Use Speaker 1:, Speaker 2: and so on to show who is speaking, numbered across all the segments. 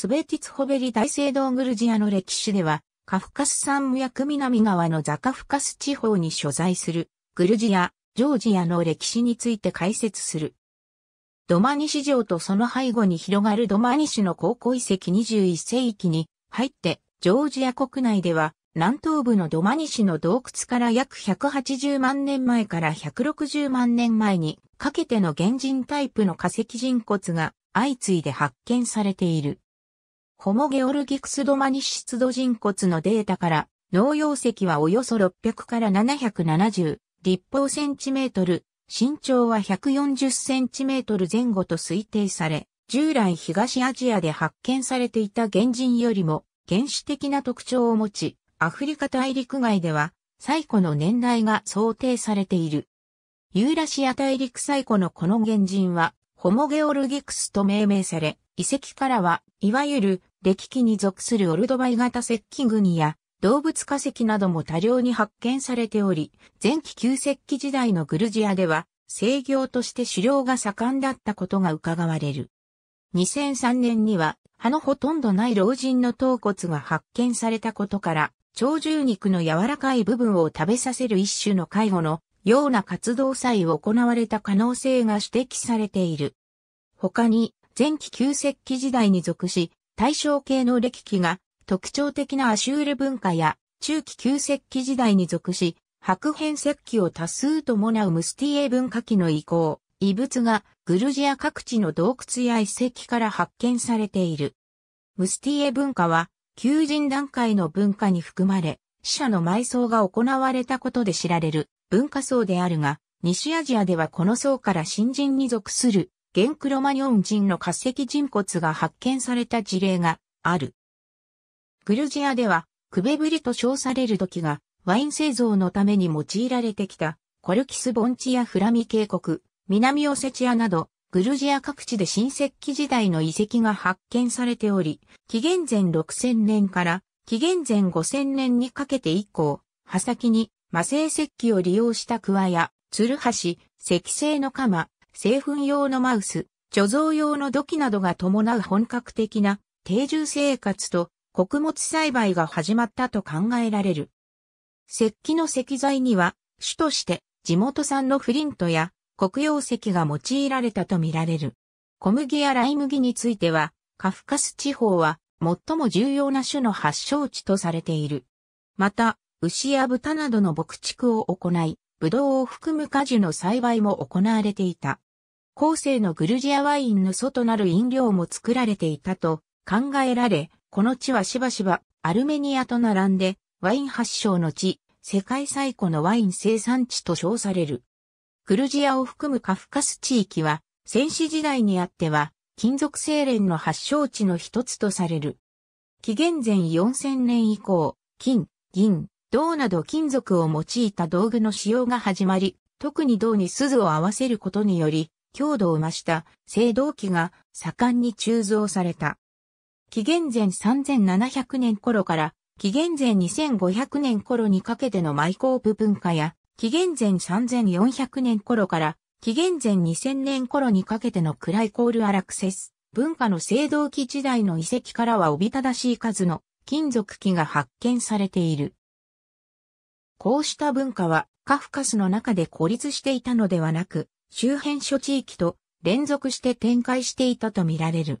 Speaker 1: スベティツホベリ大聖堂グルジアの歴史では、カフカス山脈南側のザカフカス地方に所在する、グルジア、ジョージアの歴史について解説する。ドマニ市場とその背後に広がるドマニシの高校遺跡21世紀に入って、ジョージア国内では南東部のドマニシの洞窟から約180万年前から160万年前にかけての原人タイプの化石人骨が相次いで発見されている。ホモ・ゲオルギクス・ドマニシスド人骨のデータから、農用石はおよそ600から770立方センチメートル、身長は140センチメートル前後と推定され、従来東アジアで発見されていた原人よりも原始的な特徴を持ち、アフリカ大陸外では最古の年代が想定されている。ユーラシア大陸最古のこの原人は、ホモゲオルギクスと命名され、遺跡からは、いわゆる歴期に属するオルドバイ型石器群や動物化石なども多量に発見されており、前期旧石器時代のグルジアでは生業として狩猟が盛んだったことが伺われる。2003年には歯のほとんどない老人の頭骨が発見されたことから、長獣肉の柔らかい部分を食べさせる一種の介護のような活動さえ行われた可能性が指摘されている。他に、前期旧石器時代に属し、大正系の歴記が特徴的なアシュール文化や中期旧石器時代に属し、白変石器を多数伴うムスティエ文化期の移行、遺物がグルジア各地の洞窟や遺跡から発見されている。ムスティエ文化は、求人段階の文化に含まれ、死者の埋葬が行われたことで知られる文化層であるが、西アジアではこの層から新人に属するゲンクロマニョン人の化石人骨が発見された事例がある。グルジアでは、クベブリと称される土器がワイン製造のために用いられてきたコルキス盆地やフラミ渓谷、南オセチアなど、グルジア各地で新石器時代の遺跡が発見されており、紀元前6000年から紀元前5000年にかけて以降、刃先に魔性石器を利用したクワや、ツルハシ、石製の鎌、製粉用のマウス、貯蔵用の土器などが伴う本格的な定住生活と穀物栽培が始まったと考えられる。石器の石材には、主として地元産のフリントや黒曜石が用いられたとみられる。小麦やライ麦については、カフカス地方は最も重要な種の発祥地とされている。また、牛や豚などの牧畜を行い、ブドウを含む果樹の栽培も行われていた。後世のグルジアワインの祖となる飲料も作られていたと考えられ、この地はしばしばアルメニアと並んでワイン発祥の地、世界最古のワイン生産地と称される。グルジアを含むカフカス地域は、戦死時代にあっては、金属精錬の発祥地の一つとされる。紀元前4000年以降、金、銀、銅など金属を用いた道具の使用が始まり、特に銅に鈴を合わせることにより、強度を増した青銅器が盛んに鋳造された。紀元前3700年頃から紀元前2500年頃にかけてのマイコープ文化や、紀元前3400年頃から紀元前2000年頃にかけてのクライコールアラクセス、文化の青銅器時代の遺跡からはおびただしい数の金属器が発見されている。こうした文化はカフカスの中で孤立していたのではなく、周辺諸地域と連続して展開していたとみられる。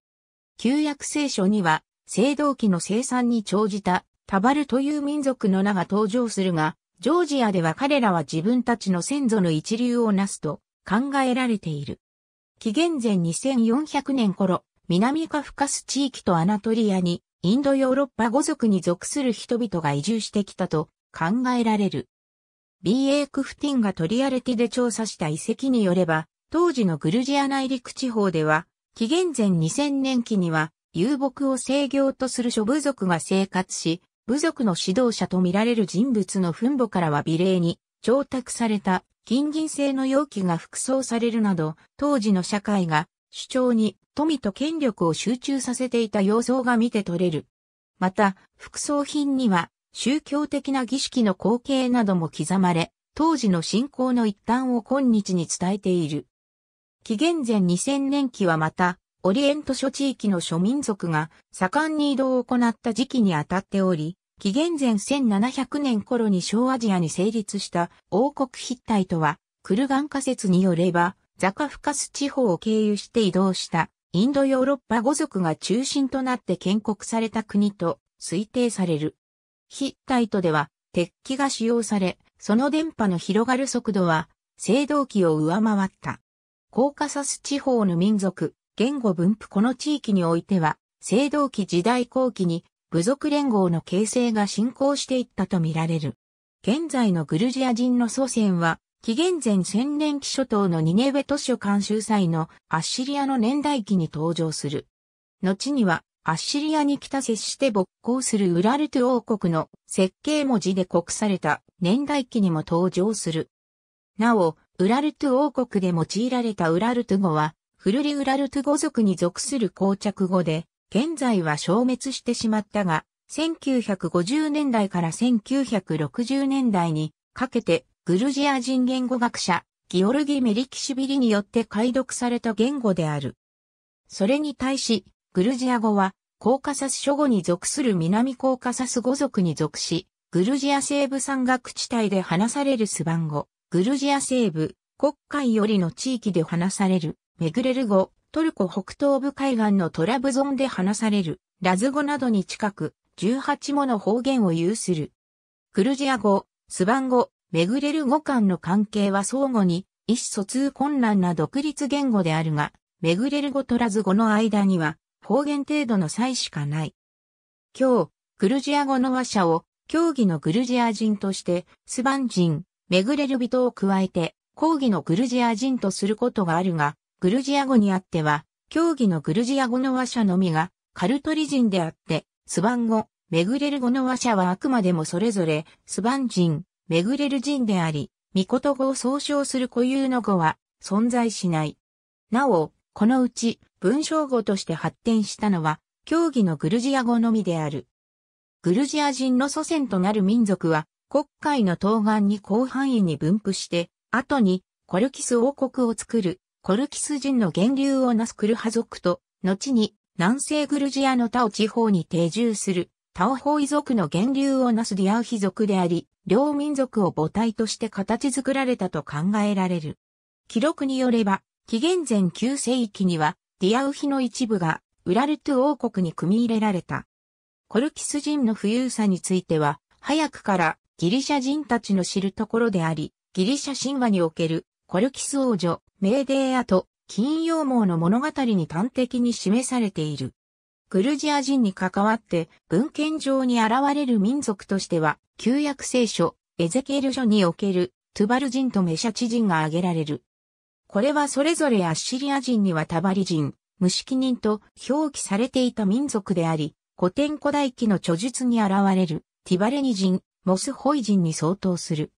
Speaker 1: 旧約聖書には、青銅器の生産に長じたタバルという民族の名が登場するが、ジョージアでは彼らは自分たちの先祖の一流をなすと考えられている。紀元前2400年頃、南カフカス地域とアナトリアにインドヨーロッパ語族に属する人々が移住してきたと考えられる。B.A. クフティンがトリアレティで調査した遺跡によれば、当時のグルジア内陸地方では、紀元前2000年期には遊牧を制御とする諸部族が生活し、部族の指導者と見られる人物の墳墓からは美麗に調達された金銀製の容器が服装されるなど、当時の社会が主張に富と権力を集中させていた様相が見て取れる。また、服装品には宗教的な儀式の光景なども刻まれ、当時の信仰の一端を今日に伝えている。紀元前2000年期はまた、オリエント諸地域の諸民族が盛んに移動を行った時期にあたっており、紀元前1700年頃に小アジアに成立した王国筆体とは、クルガン仮説によれば、ザカフカス地方を経由して移動したインドヨーロッパ語族が中心となって建国された国と推定される。ヒッタイトでは鉄器が使用され、その電波の広がる速度は、青銅器を上回った。コーカサス地方の民族、言語分布この地域においては、青銅器時代後期に部族連合の形成が進行していったとみられる。現在のグルジア人の祖先は、紀元前千年期諸島のニネベ都市を監修祭のアッシリアの年代記に登場する。後にはアッシリアに北接して勃興するウラルト王国の設計文字で刻された年代記にも登場する。なお、ウラルト王国で用いられたウラルト語は、古リウラルト語族に属する膠着語で、現在は消滅してしまったが、1950年代から1960年代にかけてグルジア人言語学者、ギオルギ・メリキシビリによって解読された言語である。それに対し、グルジア語は、コーカサス諸語に属する南コーカサス語族に属し、グルジア西部山岳地帯で話されるスバン語、グルジア西部、国海よりの地域で話される、メグレル語、トルコ北東部海岸のトラブゾンで話される、ラズ語などに近く、18もの方言を有する。グルジア語、スバン語、メグレル語間の関係は相互に、意思疎通困難な独立言語であるが、メグレル語とラズ語の間には、方言程度の際しかない。今日、グルジア語の話者を、競技のグルジア人として、スバン人、めぐれる人を加えて、抗議のグルジア人とすることがあるが、グルジア語にあっては、競技のグルジア語の話者のみが、カルトリ人であって、スバン語、めぐれる語の話者はあくまでもそれぞれ、スバン人、めぐれる人であり、ミコト語を総称する固有の語は存在しない。なお、このうち文章語として発展したのは、競技のグルジア語のみである。グルジア人の祖先となる民族は、国会の東岸に広範囲に分布して、後にコルキス王国を作る、コルキス人の源流をなすクルハ族と、後に南西グルジアのタオ地方に定住する、タオホイ族の源流をなすディアウヒ族であり、両民族を母体として形作られたと考えられる。記録によれば、紀元前9世紀には、ディアウヒの一部が、ウラルト王国に組み入れられた。コルキス人の富裕さについては、早くからギリシャ人たちの知るところであり、ギリシャ神話におけるコルキス王女、メーデーアと金羊毛の物語に端的に示されている。グルジア人に関わって文献上に現れる民族としては、旧約聖書、エゼケール書におけるトゥバル人とメシャチ人が挙げられる。これはそれぞれアッシリア人にはタバリ人、無識人と表記されていた民族であり、古典古代記の著述に現れるティバレニ人、モスホイ人に相当する。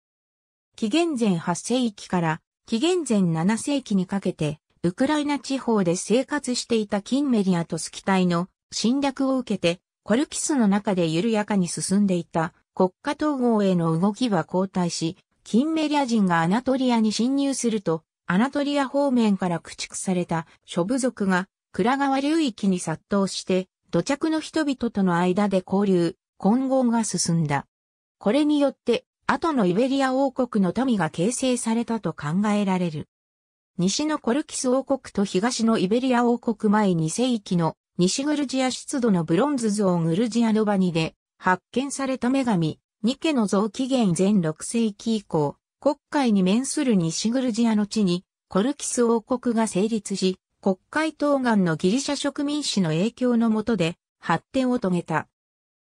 Speaker 1: 紀元前8世紀から紀元前7世紀にかけて、ウクライナ地方で生活していたキンメリアとスキタイの侵略を受けて、コルキスの中で緩やかに進んでいた国家統合への動きは後退し、キンメリア人がアナトリアに侵入すると、アナトリア方面から駆逐された諸部族が、倉川流域に殺到して、土着の人々との間で交流、混合が進んだ。これによって、後のイベリア王国の民が形成されたと考えられる。西のコルキス王国と東のイベリア王国前2世紀の西グルジア出土のブロンズ像グルジアのバニで発見された女神、ニケの像紀源前6世紀以降、国会に面する西グルジアの地に、コルキス王国が成立し、国会東岸のギリシャ植民史の影響の下で発展を遂げた。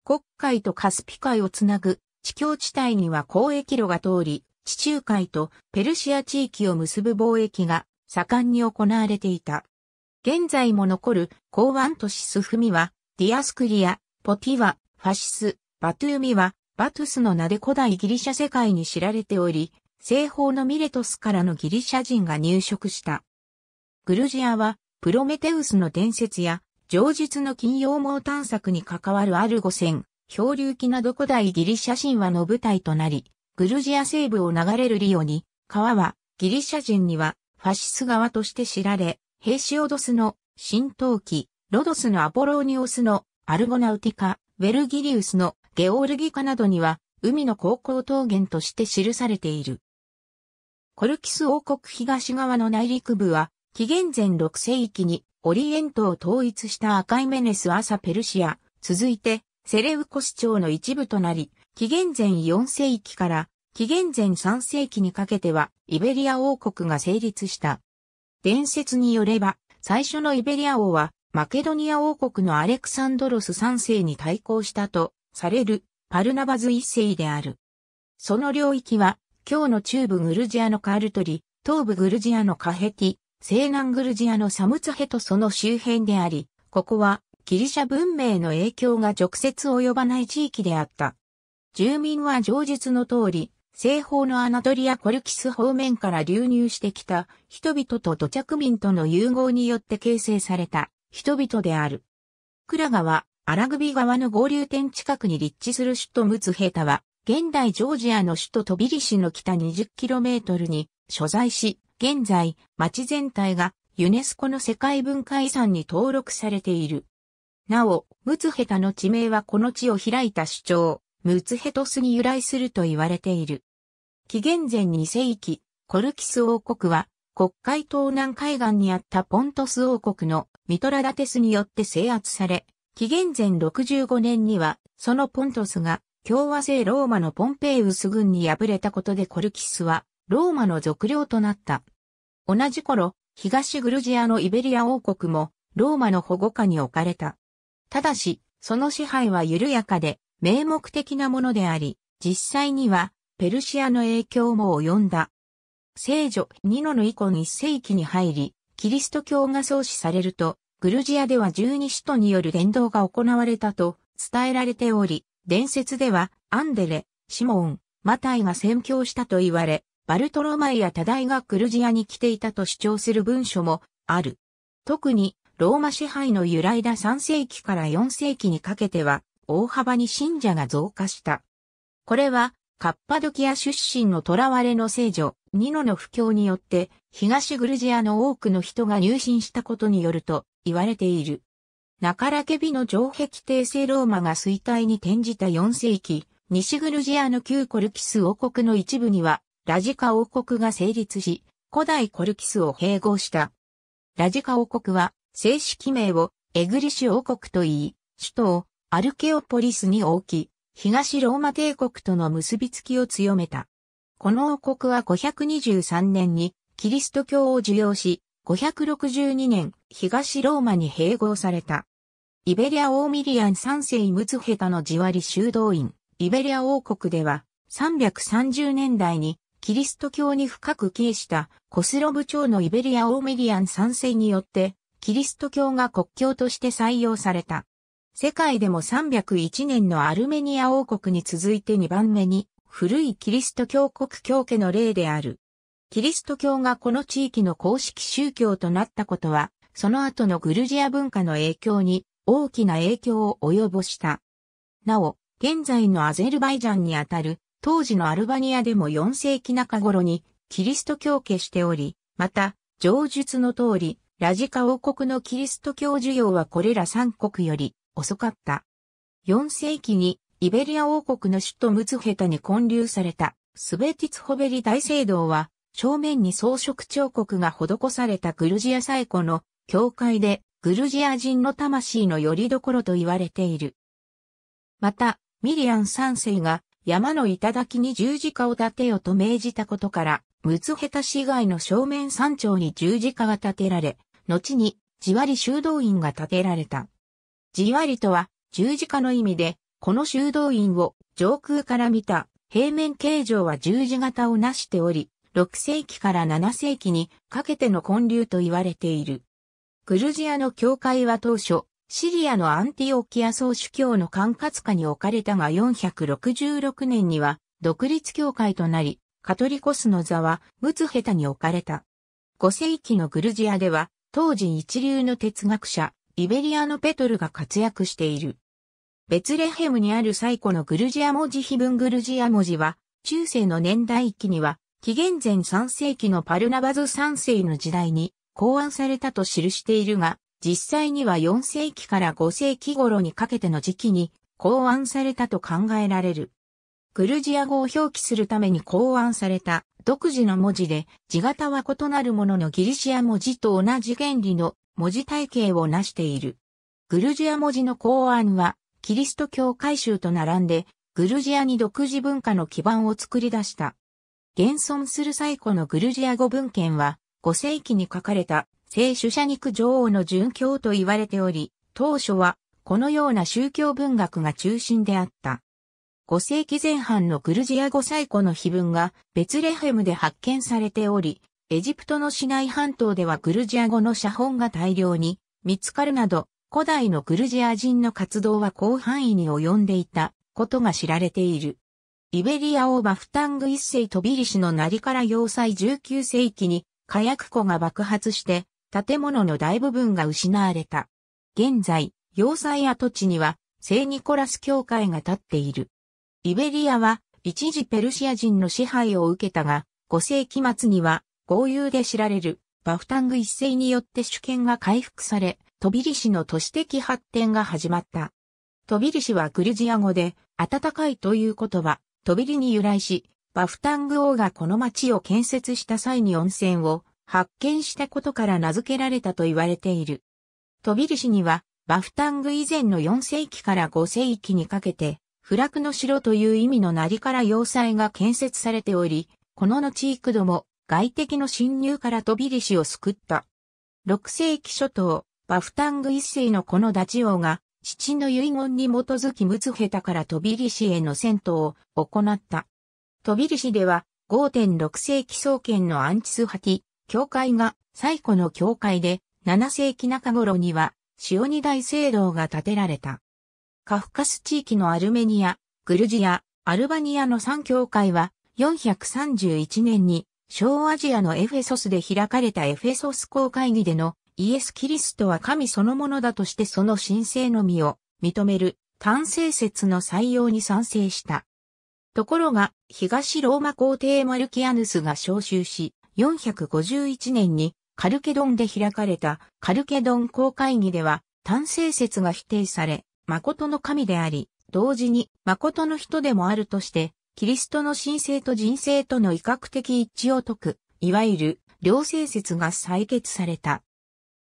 Speaker 1: 国会とカスピ海をつなぐ地境地帯には交易路が通り、地中海とペルシア地域を結ぶ貿易が盛んに行われていた。現在も残る港湾都市スフミは、ディアスクリア、ポティワ、ファシス、バトゥーミは、バトゥスの名で古代ギリシャ世界に知られており、西方のミレトスからのギリシャ人が入植した。グルジアは、プロメテウスの伝説や、上述の金羊毛探索に関わるアルゴ戦、漂流記など古代ギリシャ神話の舞台となり、グルジア西部を流れるリオに、川は、ギリシャ人には、ファシス川として知られ、ヘイシオドスの、新陶器、ロドスのアポローニオスの、アルゴナウティカ、ウェルギリウスの、ゲオールギカなどには、海の高校桃源として記されている。コルキス王国東側の内陸部は、紀元前6世紀にオリエントを統一した赤いメネス朝ペルシア、続いてセレウコス朝の一部となり、紀元前4世紀から紀元前3世紀にかけてはイベリア王国が成立した。伝説によれば、最初のイベリア王はマケドニア王国のアレクサンドロス3世に対抗したとされるパルナバズ1世である。その領域は今日の中部グルジアのカールトリ、東部グルジアのカヘティ、西南グルジアのサムツヘとその周辺であり、ここはギリシャ文明の影響が直接及ばない地域であった。住民は上述の通り、西方のアナトリア・コルキス方面から流入してきた人々と土着民との融合によって形成された人々である。クラガはアラグビ川の合流点近くに立地する首都ムツヘタは現代ジョージアの首都トビリシの北 20km に所在し、現在、町全体がユネスコの世界文化遺産に登録されている。なお、ムツヘタの地名はこの地を開いた主張、ムツヘトスに由来すると言われている。紀元前2世紀、コルキス王国は、国会東南海岸にあったポントス王国のミトラダテスによって制圧され、紀元前65年には、そのポントスが共和制ローマのポンペイウス軍に敗れたことでコルキスは、ローマの属領となった。同じ頃、東グルジアのイベリア王国も、ローマの保護下に置かれた。ただし、その支配は緩やかで、名目的なものであり、実際には、ペルシアの影響も及んだ。聖女ニノの以降1世紀に入り、キリスト教が創始されると、グルジアでは十二使徒による伝道が行われたと伝えられており、伝説では、アンデレ、シモン、マタイが宣教したと言われ、バルトロマイや多大がクルジアに来ていたと主張する文書もある。特に、ローマ支配の由来だ3世紀から4世紀にかけては、大幅に信者が増加した。これは、カッパドキア出身の囚われの聖女、ニノの布教によって、東グルジアの多くの人が入信したことによると言われている。中ラケビの城壁帝政ローマが衰退に転じた4世紀、西グルジアの旧コルキス王国の一部には、ラジカ王国が成立し、古代コルキスを併合した。ラジカ王国は、正式名をエグリシュ王国と言い、首都をアルケオポリスに置き、東ローマ帝国との結びつきを強めた。この王国は523年にキリスト教を受領し、562年東ローマに併合された。イベリア・オーミリアン三世ムツヘタの地割り修道院、イベリア王国では、330年代に、キリスト教に深く帰依したコスロブ朝のイベリア・オーミリアン三世によって、キリスト教が国教として採用された。世界でも301年のアルメニア王国に続いて2番目に古いキリスト教国教家の例である。キリスト教がこの地域の公式宗教となったことは、その後のグルジア文化の影響に大きな影響を及ぼした。なお、現在のアゼルバイジャンにあたる当時のアルバニアでも4世紀中頃にキリスト教家しており、また、上述の通り、ラジカ王国のキリスト教授業はこれら3国より遅かった。4世紀にイベリア王国の首都ムツヘタに建立されたスベティツホベリ大聖堂は正面に装飾彫刻が施されたグルジア最古の教会でグルジア人の魂の拠り所と言われている。また、ミリアン三世が山の頂に十字架を建てよと命じたことから、ムツヘタ市街の正面山頂に十字架が建てられ、後にじわり修道院が建てられた。じわりとは十字架の意味で、この修道院を上空から見た平面形状は十字型をなしており、6世紀から7世紀にかけての建立と言われている。グルジアの教会は当初、シリアのアンティオキア総主教の管轄下に置かれたが466年には独立教会となり、カトリコスの座はムツヘタに置かれた。5世紀のグルジアでは、当時一流の哲学者、イベリアのペトルが活躍している。ベツレヘムにある最古のグルジア文字碑文グルジア文字は、中世の年代域には、紀元前3世紀のパルナバズ3世の時代に考案されたと記しているが、実際には4世紀から5世紀頃にかけての時期に考案されたと考えられる。グルジア語を表記するために考案された独自の文字で、字型は異なるもののギリシア文字と同じ原理の文字体系を成している。グルジア文字の考案は、キリスト教改宗と並んで、グルジアに独自文化の基盤を作り出した。現存する最古のグルジア語文献は、5世紀に書かれた聖主者肉女王の殉教と言われており、当初はこのような宗教文学が中心であった。5世紀前半のグルジア5歳古の碑文がベツレヘムで発見されており、エジプトの市内半島ではグルジア語の写本が大量に見つかるなど、古代のグルジア人の活動は広範囲に及んでいたことが知られている。イベリア王バフタング一世飛びリシのなりから要塞19世紀に火薬庫が爆発して、建物の大部分が失われた。現在、要塞跡地には、聖ニコラス教会が建っている。イベリアは、一時ペルシア人の支配を受けたが、5世紀末には、豪遊で知られる、バフタング一世によって主権が回復され、トビリシの都市的発展が始まった。トビリシはグルジア語で、暖かいという言葉、トビリに由来し、バフタング王がこの町を建設した際に温泉を発見したことから名付けられたと言われている。トビリシには、バフタング以前の4世紀から5世紀にかけて、不落の城という意味のなりから要塞が建設されており、この後幾度も外敵の侵入からトビリシを救った。6世紀初頭、バフタング一世のこのダチ王が、父の遺言に基づきムツヘタからトビリシへの戦闘を行った。飛びシでは5.6世紀創建のアンチスハティ、教会が最古の教会で、7世紀中頃には、塩二大聖堂が建てられた。カフカス地域のアルメニア、グルジア、アルバニアの3教会は、431年に、小アジアのエフェソスで開かれたエフェソス公会議でのイエス・キリストは神そのものだとしてその神聖のみを認める単性説の採用に賛成した。ところが、東ローマ皇帝マルキアヌスが召集し、451年にカルケドンで開かれたカルケドン公会議では、単性説が否定され、誠の神であり、同時に誠の人でもあるとして、キリストの神聖と人生との威嚇的一致を解く、いわゆる両性説が採決された。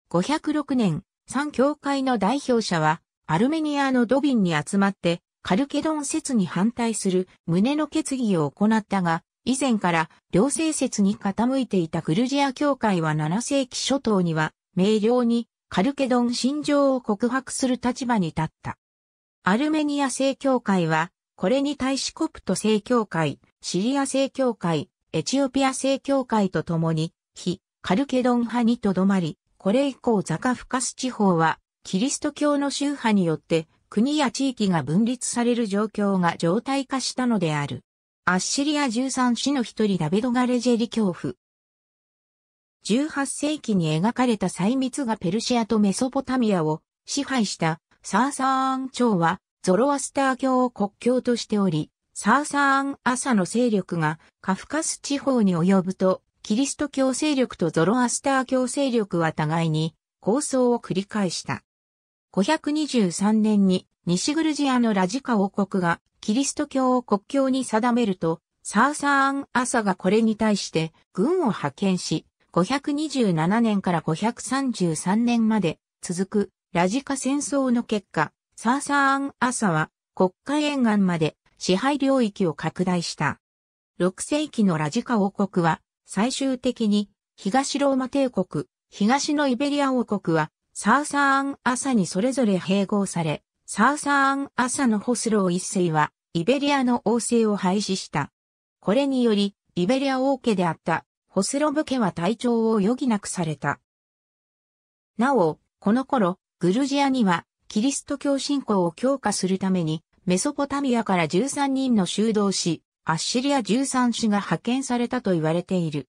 Speaker 1: 506年、三教会の代表者は、アルメニアのドビンに集まって、カルケドン説に反対する旨の決議を行ったが、以前から両性説に傾いていたグルジア教会は7世紀初頭には明瞭にカルケドン信条を告白する立場に立った。アルメニア正教会は、これに対しコプト正教会、シリア正教会、エチオピア正教会とともに、非カルケドン派にとどまり、これ以降ザカフカス地方は、キリスト教の宗派によって国や地域が分立される状況が常態化したのである。アッシリア13市の一人ダベド・ガレジェリ恐怖。18世紀に描かれた細密がペルシアとメソポタミアを支配したサーサーン朝はゾロアスター教を国教としており、サーサーン朝の勢力がカフカス地方に及ぶと、キリスト教勢力とゾロアスター教勢力は互いに抗争を繰り返した。523年に西グルジアのラジカ王国がキリスト教を国境に定めると、サーサーン・アサがこれに対して軍を派遣し、527年から533年まで続くラジカ戦争の結果、サーサーン・アサは国家沿岸まで支配領域を拡大した。6世紀のラジカ王国は最終的に東ローマ帝国、東のイベリア王国はサーサーン朝にそれぞれ併合され、サーサーン朝のホスロー一世は、イベリアの王政を廃止した。これにより、イベリア王家であったホスロブ家は体調を余儀なくされた。なお、この頃、グルジアには、キリスト教信仰を強化するために、メソポタミアから13人の修道士、アッシリア13種が派遣されたと言われている。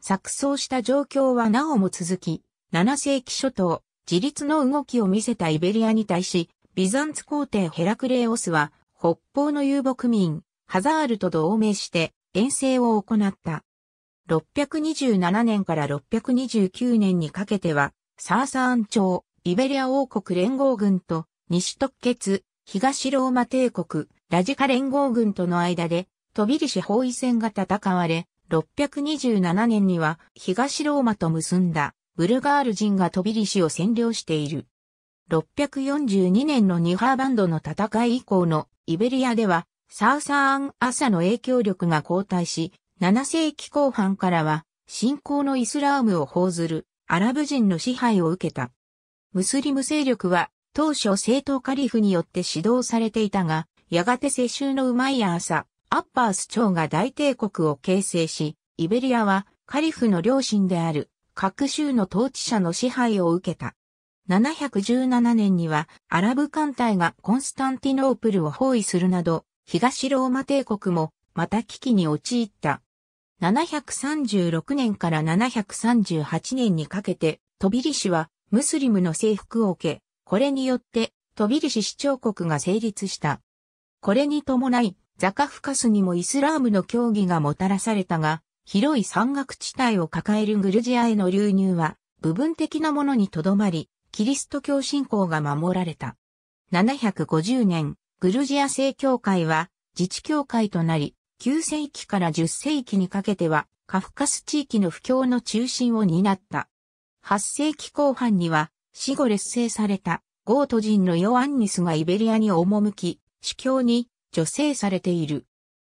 Speaker 1: 錯綜した状況はなおも続き、7世紀初頭、自立の動きを見せたイベリアに対し、ビザンツ皇帝ヘラクレオスは、北方の遊牧民、ハザールと同盟して遠征を行った。627年から629年にかけては、サーサーン朝、イベリア王国連合軍と西特決、東ローマ帝国、ラジカ連合軍との間で、飛びリシ包囲戦が戦われ、627年には東ローマと結んだ。ブルガール人がトビリシを占領している。642年のニハーバンドの戦い以降のイベリアでは、サーサーンアサの影響力が後退し、7世紀後半からは、信仰のイスラームを報ずるアラブ人の支配を受けた。ムスリム勢力は、当初正党カリフによって指導されていたが、やがて世襲のうまい朝、アッパース朝が大帝国を形成し、イベリアはカリフの両親である各州の統治者の支配を受けた。717年にはアラブ艦隊がコンスタンティノープルを包囲するなど、東ローマ帝国もまた危機に陥った。736年から738年にかけて、トビリシはムスリムの征服を受け、これによってトビリシ市長国が成立した。これに伴い、ザカフカスにもイスラームの教義がもたらされたが、広い山岳地帯を抱えるグルジアへの流入は部分的なものにとどまり、キリスト教信仰が守られた。750年、グルジア正教会は自治教会となり、9世紀から10世紀にかけてはカフカス地域の布教の中心を担った。8世紀後半には死後劣勢されたゴート人のヨアンニスがイベリアに赴き、主教に助成されている。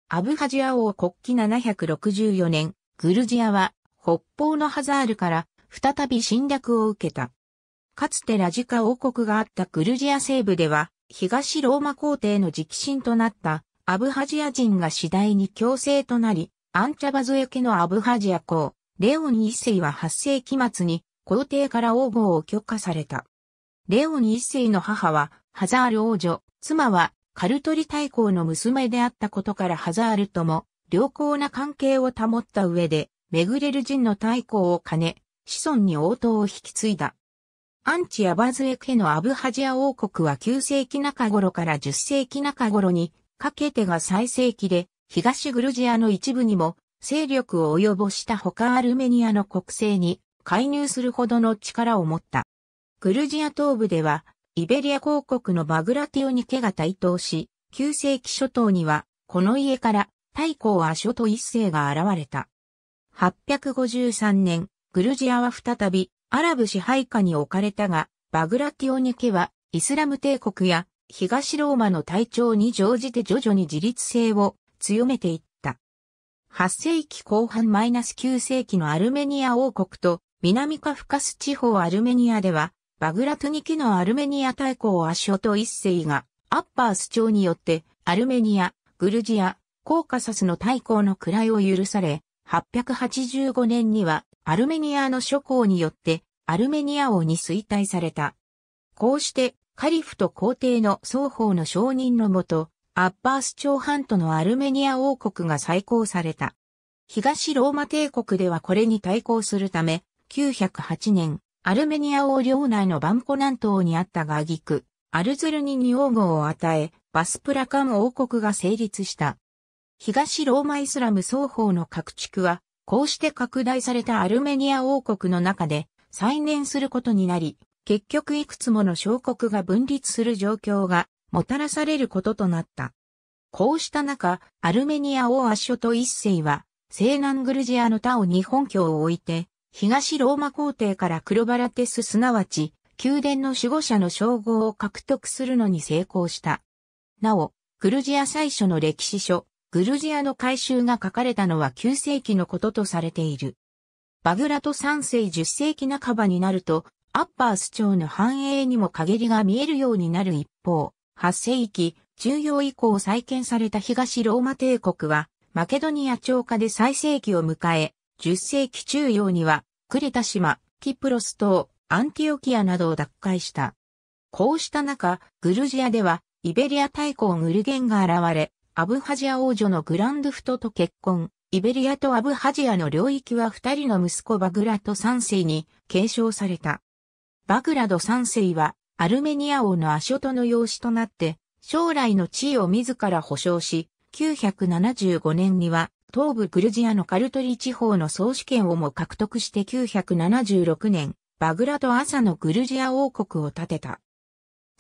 Speaker 1: アブハジア王国旗764年、グルジアは北方のハザールから再び侵略を受けた。かつてラジカ王国があったグルジア西部では、東ローマ皇帝の直進となったアブハジア人が次第に強制となり、アンチャバズエ家のアブハジア公、レオニ一世は8世紀末に皇帝から王号を許可された。レオニ一世の母はハザール王女、妻はカルトリ大公の娘であったことからハザールとも良好な関係を保った上で、メグレル人の大公を兼ね、子孫に応答を引き継いだ。アンチアバズエクヘのアブハジア王国は9世紀中頃から10世紀中頃にかけてが最盛期で、東グルジアの一部にも勢力を及ぼした他アルメニアの国政に介入するほどの力を持った。グルジア東部ではイベリア公国のバグラティオに家が台頭し、9世紀初頭には、この家から太閤阿諸と一世が現れた。853年、グルジアは再びアラブ支配下に置かれたが、バグラティオニケはイスラム帝国や東ローマの隊長に乗じて徐々に自立性を強めていった。8世紀後半 -9 世紀のアルメニア王国と南カフカス地方アルメニアではバグラトニキのアルメニア大公アショト一世が、アッパース朝によって、アルメニア、グルジア、コーカサスの大公の位を許され、885年には、アルメニアの諸公によって、アルメニア王に衰退された。こうして、カリフと皇帝の双方の承認のもと、アッパース朝半島のアルメニア王国が再興された。東ローマ帝国ではこれに対抗するため、908年、アルメニア王領内のバンコ南東にあったガーギク、アルズルに二王号を与え、バスプラカン王国が成立した。東ローマイスラム双方の各地区は、こうして拡大されたアルメニア王国の中で再燃することになり、結局いくつもの小国が分立する状況がもたらされることとなった。こうした中、アルメニア王アッショト一世は、西南グルジアの他を日本境を置いて、東ローマ皇帝からクロバラテスすなわち、宮殿の守護者の称号を獲得するのに成功した。なお、グルジア最初の歴史書、グルジアの改修が書かれたのは9世紀のこととされている。バグラト3世10世紀半ばになると、アッパース朝の繁栄にも陰りが見えるようになる一方、8世紀、重要以降再建された東ローマ帝国は、マケドニア朝下で最盛期を迎え、10世紀中央にはクレタ島、キプロス島、アンティオキアなどを奪回した。こうした中、グルジアでは、イベリア大公グルゲンが現れ、アブハジア王女のグランドフトと結婚。イベリアとアブハジアの領域は二人の息子バグラド三世に継承された。バグラド三世はアルメニア王のアショトの養子となって将来の地位を自ら保障し、975年には東部クルジアのカルトリ地方の総主権をも獲得して976年、バグラと朝のグルジア王国を建てた。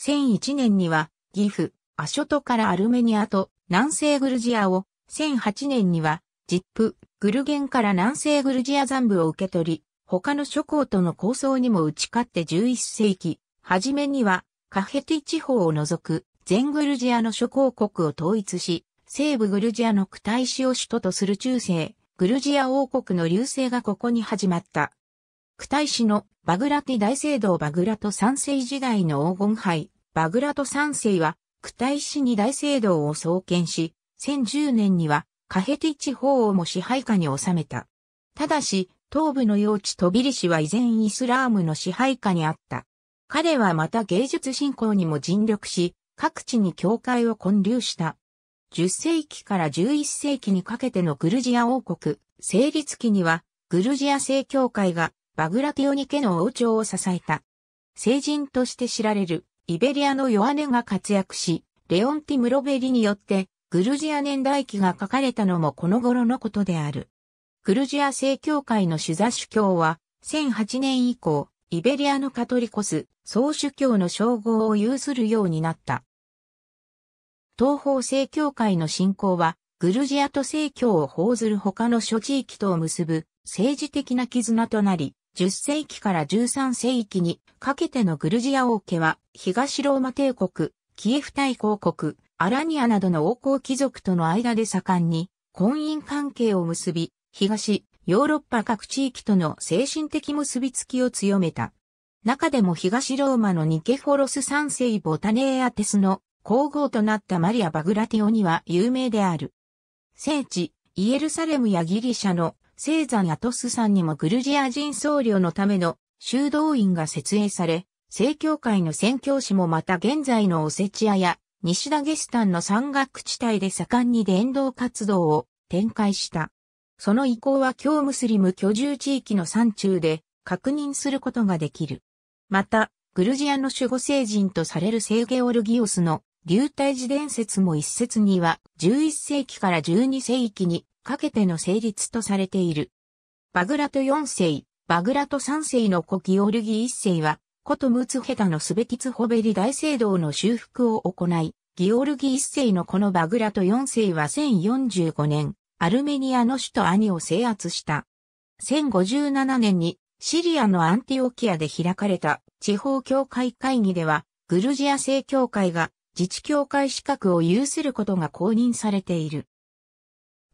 Speaker 1: 1001年には、ギフ、アショトからアルメニアと南西グルジアを、1008年には、ジップ、グルゲンから南西グルジア残部を受け取り、他の諸侯との構想にも打ち勝って11世紀、初めには、カヘティ地方を除く全グルジアの諸侯国を統一し、西部グルジアのクタイシを首都とする中世、グルジア王国の流星がここに始まった。クタイシのバグラティ大聖堂バグラト三世時代の黄金杯、バグラト三世は、クタイシに大聖堂を創建し、1010年にはカヘティ地方をも支配下に収めた。ただし、東部の用地トビリシは依然イスラームの支配下にあった。彼はまた芸術振興にも尽力し、各地に教会を建立した。10世紀から11世紀にかけてのグルジア王国、成立期には、グルジア正教会がバグラティオニ家の王朝を支えた。聖人として知られるイベリアのヨアネが活躍し、レオンティ・ムロベリによってグルジア年代記が書かれたのもこの頃のことである。グルジア正教会の主座主教は、1008年以降、イベリアのカトリコス、総主教の称号を有するようになった。東方正教会の信仰は、グルジアと正教を奉ずる他の諸地域とを結ぶ政治的な絆となり、10世紀から13世紀にかけてのグルジア王家は、東ローマ帝国、キエフ大公国、アラニアなどの王公貴族との間で盛んに婚姻関係を結び、東、ヨーロッパ各地域との精神的結びつきを強めた。中でも東ローマのニケフォロス三世ボタネーアテスの皇后となったマリア・バグラティオには有名である。聖地、イエルサレムやギリシャの聖山アトス山にもグルジア人僧侶のための修道院が設営され、正教会の宣教師もまた現在のオセチアや西ダゲスタンの山岳地帯で盛んに伝道活動を展開した。その意向は今日ムスリム居住地域の山中で確認することができる。また、グルジアの守護聖人とされる聖ゲオルギオスの流体自伝説も一説には11世紀から12世紀にかけての成立とされている。バグラト4世、バグラト3世の子ギオルギ1世は、ことムツヘタのスベキツホベリ大聖堂の修復を行い、ギオルギ1世のこのバグラト4世は1045年、アルメニアの首都アニを制圧した。1057年にシリアのアンティオキアで開かれた地方教会会議では、グルジア正教会が自治協会資格を有することが公認されている。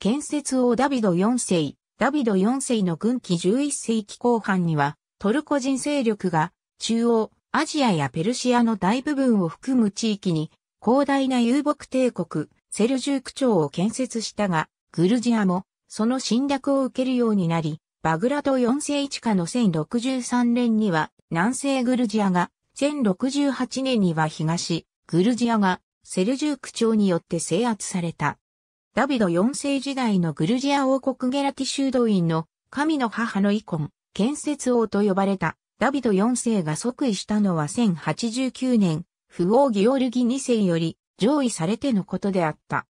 Speaker 1: 建設王ダビド4世、ダビド4世の軍旗11世紀後半には、トルコ人勢力が中央、アジアやペルシアの大部分を含む地域に広大な遊牧帝国、セルジューク朝を建設したが、グルジアもその侵略を受けるようになり、バグラド4世一家の1063年には南西グルジアが、1068年には東、グルジアがセルジューク朝によって制圧された。ダビド4世時代のグルジア王国ゲラティ修道院の神の母の遺恨、建設王と呼ばれたダビド4世が即位したのは1089年、不王ギオルギ2世より上位されてのことであった。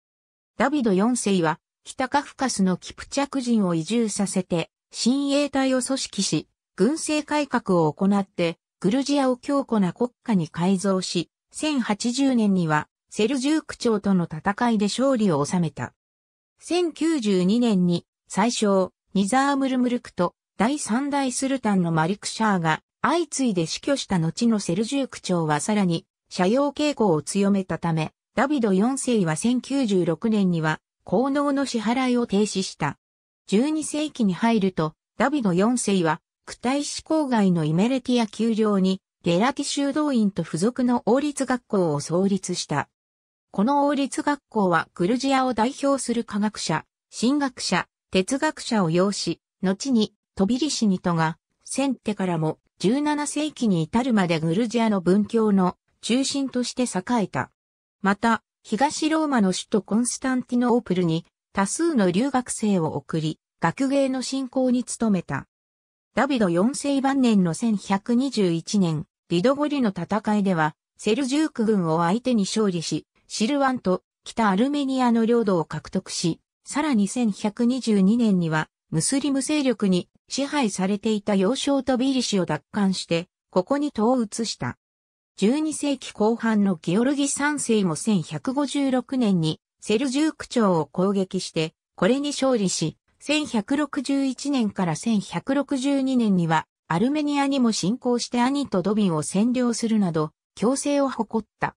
Speaker 1: ダビド4世は北カフカスのキプチャク人を移住させて、新衛隊を組織し、軍政改革を行って、グルジアを強固な国家に改造し、1080年にはセルジューク朝との戦いで勝利を収めた。1092年に最初、ニザームルムルクと第三代スルタンのマリクシャーが相次いで死去した後のセルジューク朝はさらに斜陽傾向を強めたため、ダビド4世は1096年には効能の支払いを停止した。12世紀に入ると、ダビド4世は、区体志郊外のイメレティア丘陵にゲラティ修道院と付属の王立学校を創立した。この王立学校はグルジアを代表する科学者、神学者、哲学者を要し、後にトビリシニトが、先手からも17世紀に至るまでグルジアの文教の中心として栄えた。また、東ローマの首都コンスタンティノープルに多数の留学生を送り、学芸の振興に努めた。ダビド4世晩年の1121年、リドゴリの戦いでは、セルジューク軍を相手に勝利し、シルワンと北アルメニアの領土を獲得し、さらに1122年には、ムスリム勢力に支配されていた要衝トビリシを奪還して、ここにを移した。12世紀後半のギオルギ3世も1156年にセルジューク朝を攻撃して、これに勝利し、1161年から1162年にはアルメニアにも侵攻して兄とドビンを占領するなど、強制を誇った。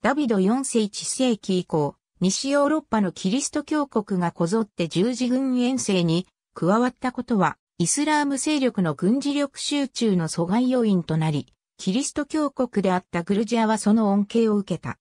Speaker 1: ダビド4世1世紀以降、西ヨーロッパのキリスト教国がこぞって十字軍遠征に加わったことは、イスラーム勢力の軍事力集中の阻害要因となり、キリスト教国であったグルジアはその恩恵を受けた。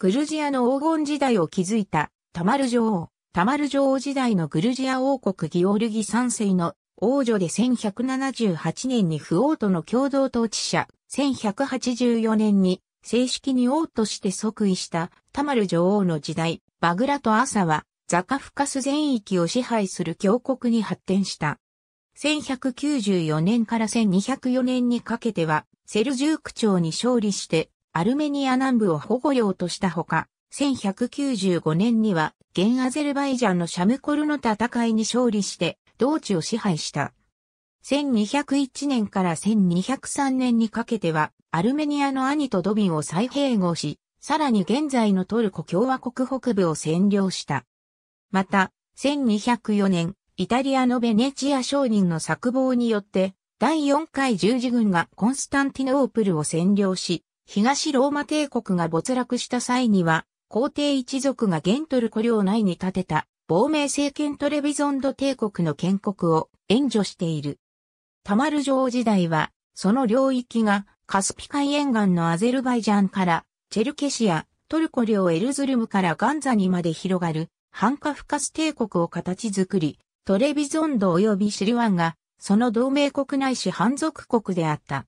Speaker 1: グルジアの黄金時代を築いたタマル女王、タマル女王時代のグルジア王国ギオルギ3世の王女で1178年に不王との共同統治者、1184年に正式に王として即位したタマル女王の時代、バグラとアサはザカフカス全域を支配する強国に発展した。1194年から1204年にかけては、セルジューク朝に勝利して、アルメニア南部を保護領としたほか、1195年には、現アゼルバイジャンのシャムコルの戦いに勝利して、同地を支配した。1201年から1203年にかけては、アルメニアの兄とドビンを再併合し、さらに現在のトルコ共和国北部を占領した。また、1204年、イタリアのベネチア商人の策謀によって、第4回十字軍がコンスタンティノープルを占領し、東ローマ帝国が没落した際には、皇帝一族が現トルコ領内に建てた亡命政権トレビゾンド帝国の建国を援助している。タマル城時代は、その領域がカスピ海沿岸のアゼルバイジャンからチェルケシア、トルコ領エルズルムからガンザにまで広がる、ハンカフカス帝国を形作り、トレビゾンド及びシルワンが、その同盟国内市反属国であった。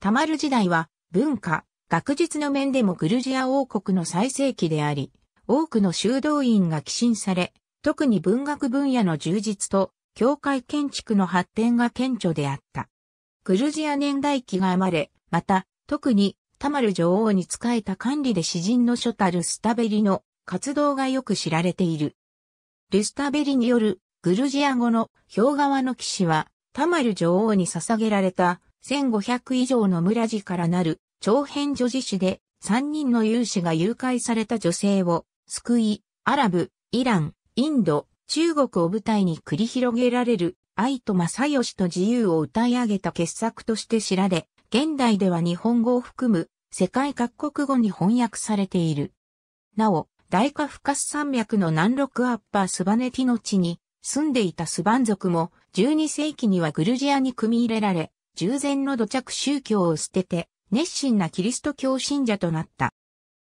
Speaker 1: タマル時代は、文化、学術の面でもグルジア王国の最盛期であり、多くの修道院が寄進され、特に文学分野の充実と、教会建築の発展が顕著であった。グルジア年代記が生まれ、また、特に、タマル女王に仕えた管理で詩人の書たるスタベリの活動がよく知られている。ルスタベリによるグルジア語の氷川の騎士は、タマル女王に捧げられた1500以上の村寺からなる長編女子詩で3人の勇士が誘拐された女性を救い、アラブ、イラン、インド、中国を舞台に繰り広げられる愛と正義と自由を歌い上げた傑作として知られ、現代では日本語を含む世界各国語に翻訳されている。なお、大カフカス山脈の南麓アッパースバネティの地に住んでいたスバン族も12世紀にはグルジアに組み入れられ、従前の土着宗教を捨てて熱心なキリスト教信者となった。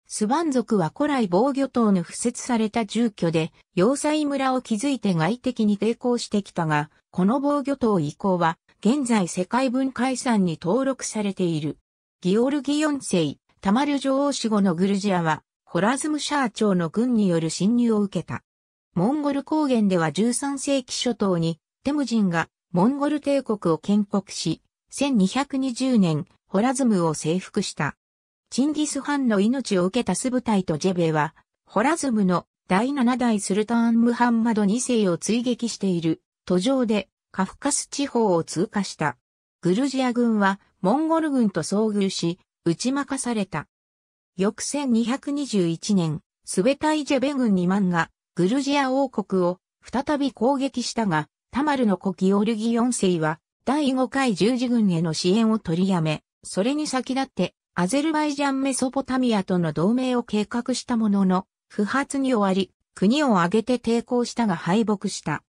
Speaker 1: スバン族は古来防御塔の付設された住居で、要塞村を築いて外敵に抵抗してきたが、この防御塔以降は、現在世界文化遺産に登録されている。ギオルギ四世、タマル女王死後のグルジアは、ホラズムシャー朝の軍による侵入を受けた。モンゴル高原では13世紀初頭に、テムジンがモンゴル帝国を建国し、1220年、ホラズムを征服した。チンギス・ハンの命を受けたスタ隊とジェベは、ホラズムの第7代スルターン・ムハンマド2世を追撃している途上でカフカス地方を通過した。グルジア軍はモンゴル軍と遭遇し、打ち負かされた。翌1221年、スベタイジェベ軍2万がグルジア王国を再び攻撃したが、タマルの子ギオルギ4世は第5回十字軍への支援を取りやめ、それに先立ってアゼルバイジャンメソポタミアとの同盟を計画したものの、不発に終わり、国を挙げて抵抗したが敗北した。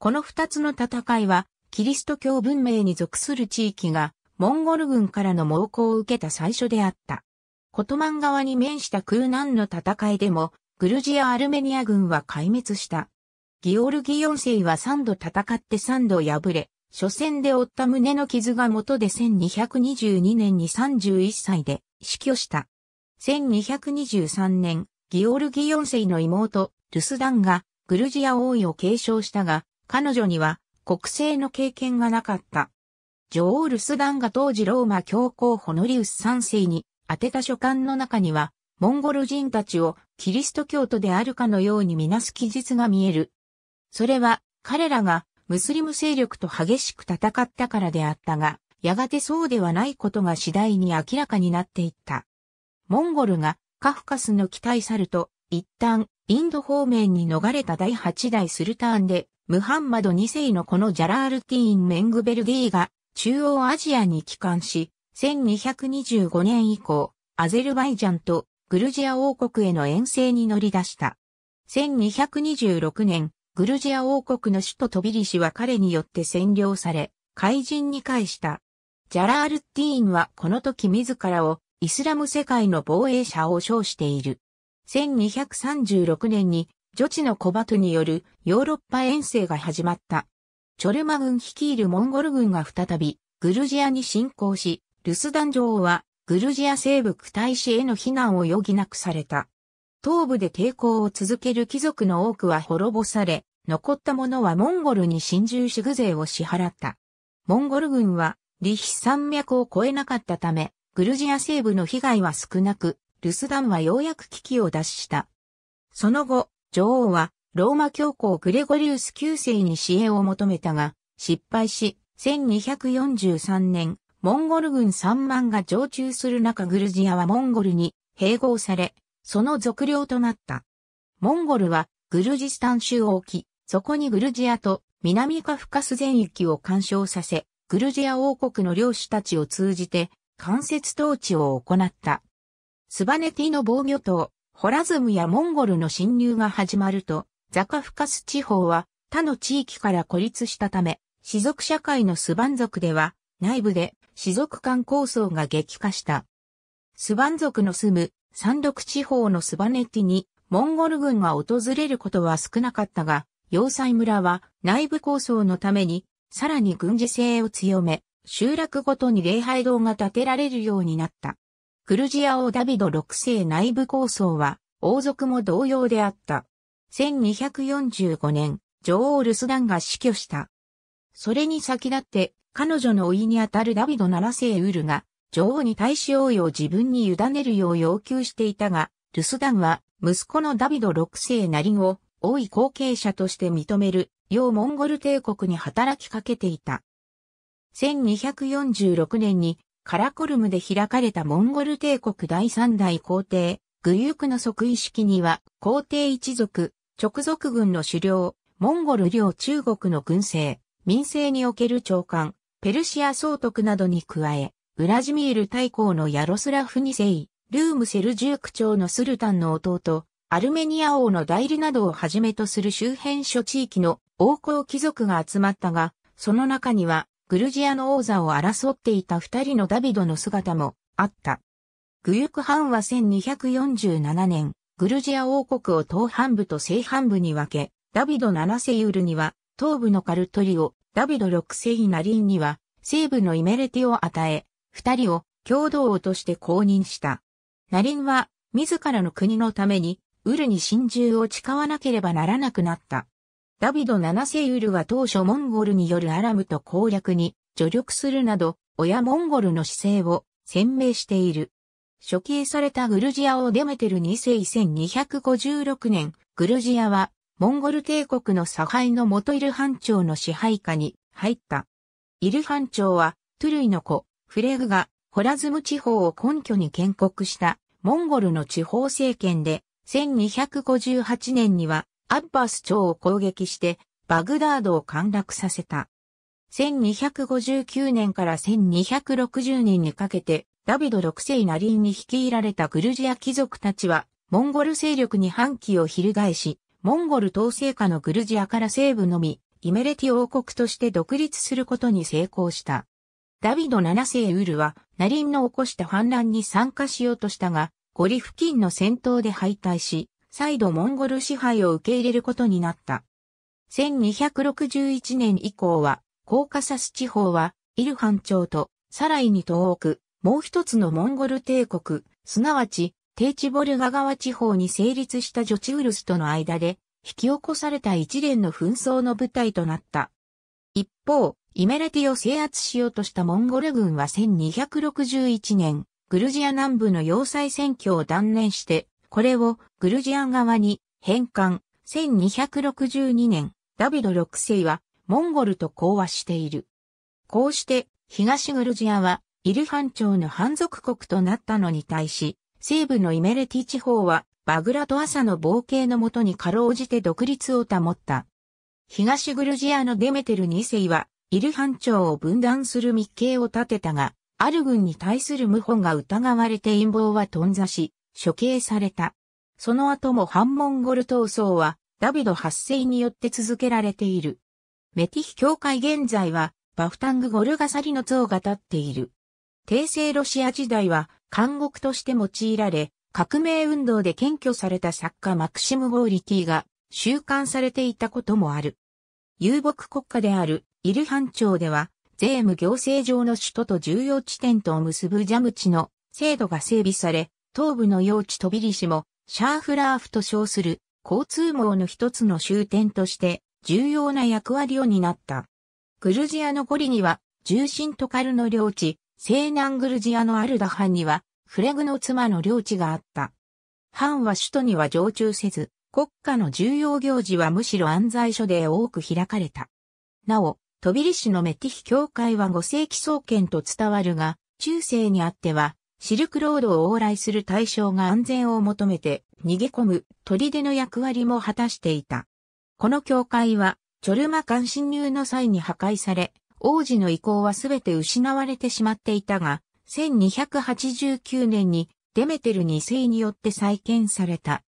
Speaker 1: この二つの戦いは、キリスト教文明に属する地域が、モンゴル軍からの猛攻を受けた最初であった。コトマン側に面した空難の戦いでも、グルジア・アルメニア軍は壊滅した。ギオルギ4世は3度戦って3度敗れ、初戦で負った胸の傷が元で1222年に31歳で死去した。1223年、ギオルギン。世の妹、ルスダンがグルジア王位を継承したが、彼女には国政の経験がなかった。女王ルスダンが当時ローマ教皇ホノリウス3世に宛てた書簡の中には、モンゴル人たちをキリスト教徒であるかのようにみなす記述が見える。それは彼らがムスリム勢力と激しく戦ったからであったが、やがてそうではないことが次第に明らかになっていった。モンゴルがカフカスの北へ去ると一旦インド方面に逃れた第8代スルターンで、ムハンマド2世のこのジャラールティーン・メングベルディが中央アジアに帰還し、1225年以降、アゼルバイジャンとグルジア王国への遠征に乗り出した。1226年、グルジア王国の首都トビリシは彼によって占領され、怪人に返した。ジャラールッティーンはこの時自らをイスラム世界の防衛者を称している。1236年に女地のコバトによるヨーロッパ遠征が始まった。チョルマ軍率いるモンゴル軍が再びグルジアに侵攻し、ルスダン女王はグルジア西部区大使への避難を余儀なくされた。東部で抵抗を続ける貴族の多くは滅ぼされ、残った者はモンゴルに侵入し具税を支払った。モンゴル軍は、リヒ山脈を越えなかったため、グルジア西部の被害は少なく、ルスダンはようやく危機を脱した。その後、女王は、ローマ教皇グレゴリウス九世に支援を求めたが、失敗し、1243年、モンゴル軍3万が常駐する中グルジアはモンゴルに併合され、その属領となった。モンゴルはグルジスタン州沖、そこにグルジアと南カフカス全域を干渉させ、グルジア王国の領主たちを通じて間接統治を行った。スバネティの防御塔、ホラズムやモンゴルの侵入が始まると、ザカフカス地方は他の地域から孤立したため、士族社会のスバン族では内部で士族間構想が激化した。スバン族の住む山陸地方のスバネティにモンゴル軍が訪れることは少なかったが、要塞村は内部構想のために、さらに軍事性を強め、集落ごとに礼拝堂が建てられるようになった。クルジア王ダビド6世内部構想は、王族も同様であった。1245年、女王ルスダンが死去した。それに先立って、彼女の老いにあたるダビド7世ウルが、女王に対し王位を自分に委ねるよう要求していたが、ルスダンは、息子のダビド6世なりを、王位後継者として認める、要モンゴル帝国に働きかけていた。1246年にカラコルムで開かれたモンゴル帝国第三代皇帝、グユクの即位式には皇帝一族、直属軍の首領、モンゴル領中国の軍政、民政における長官、ペルシア総督などに加え、ウラジミール大公のヤロスラフ2世、ルームセルジューク朝のスルタンの弟、アルメニア王の代理などをはじめとする周辺諸地域の王侯貴族が集まったが、その中にはグルジアの王座を争っていた二人のダビドの姿もあった。グユクハンは1247年、グルジア王国を東半部と西半部に分け、ダビド7世ユルには東部のカルトリを、ダビド6世イナリンには西部のイメレティを与え、二人を共同王として公認した。ナリンは自らの国のためにウルに真珠を誓わなければならなくなった。ダビド7世ウルは当初モンゴルによるアラムと攻略に助力するなど、親モンゴルの姿勢を鮮明している。処刑されたグルジアをデメテル2世1256年、グルジアはモンゴル帝国の差配の元イルハン朝の支配下に入った。イルハン朝はトゥルイの子、フレグがホラズム地方を根拠に建国したモンゴルの地方政権で1258年にはアッバス朝を攻撃してバグダードを陥落させた。1259年から1260年にかけてダビド6世ナリンに率いられたグルジア貴族たちはモンゴル勢力に反旗を翻し、モンゴル統制下のグルジアから西部のみ、イメレティ王国として独立することに成功した。ダビド7世ウルは、ナリンの起こした反乱に参加しようとしたが、ゴリ付近の戦闘で敗退し、再度モンゴル支配を受け入れることになった。1261年以降は、コーカサス地方は、イルハン朝と、サライに遠く、もう一つのモンゴル帝国、すなわち、低地ボルガ川地方に成立したジョチウルスとの間で、引き起こされた一連の紛争の舞台となった。一方、イメレティを制圧しようとしたモンゴル軍は1261年、グルジア南部の要塞選挙を断念して、これをグルジア側に返還。1262年、ダビド6世はモンゴルと講和している。こうして東グルジアはイルハン朝の反属国となったのに対し、西部のイメレティ地方はバグラと朝の冒険のもとにかろうじて独立を保った。東グルジアのデメテル2世はイルハン朝を分断する密計を立てたが、ある軍に対する謀反が疑われて陰謀は頓挫し、処刑された。その後も反モンゴル闘争は、ダビド発生によって続けられている。メティヒ教会現在は、バフタング・ゴルガサリの像が立っている。帝政ロシア時代は、監獄として用いられ、革命運動で検挙された作家マクシム・ゴーリティが収監されていたこともある。遊牧国家であるイルハン朝では税務行政上の首都と重要地点とを結ぶジャム地の制度が整備され、東部の用地トビリシもシャーフラーフと称する交通網の一つの終点として重要な役割を担った。グルジアのゴリには重心トカルの領地、西南グルジアのアルダハンにはフレグの妻の領地があった。ハンは首都には常駐せず、国家の重要行事はむしろ安在所で多く開かれた。なお、トビリ市のメティヒ教会は5世紀創建と伝わるが、中世にあっては、シルクロードを往来する対象が安全を求めて逃げ込む砦の役割も果たしていた。この教会は、チョルマ間侵入の際に破壊され、王子の意向はすべて失われてしまっていたが、1289年にデメテル2世によって再建された。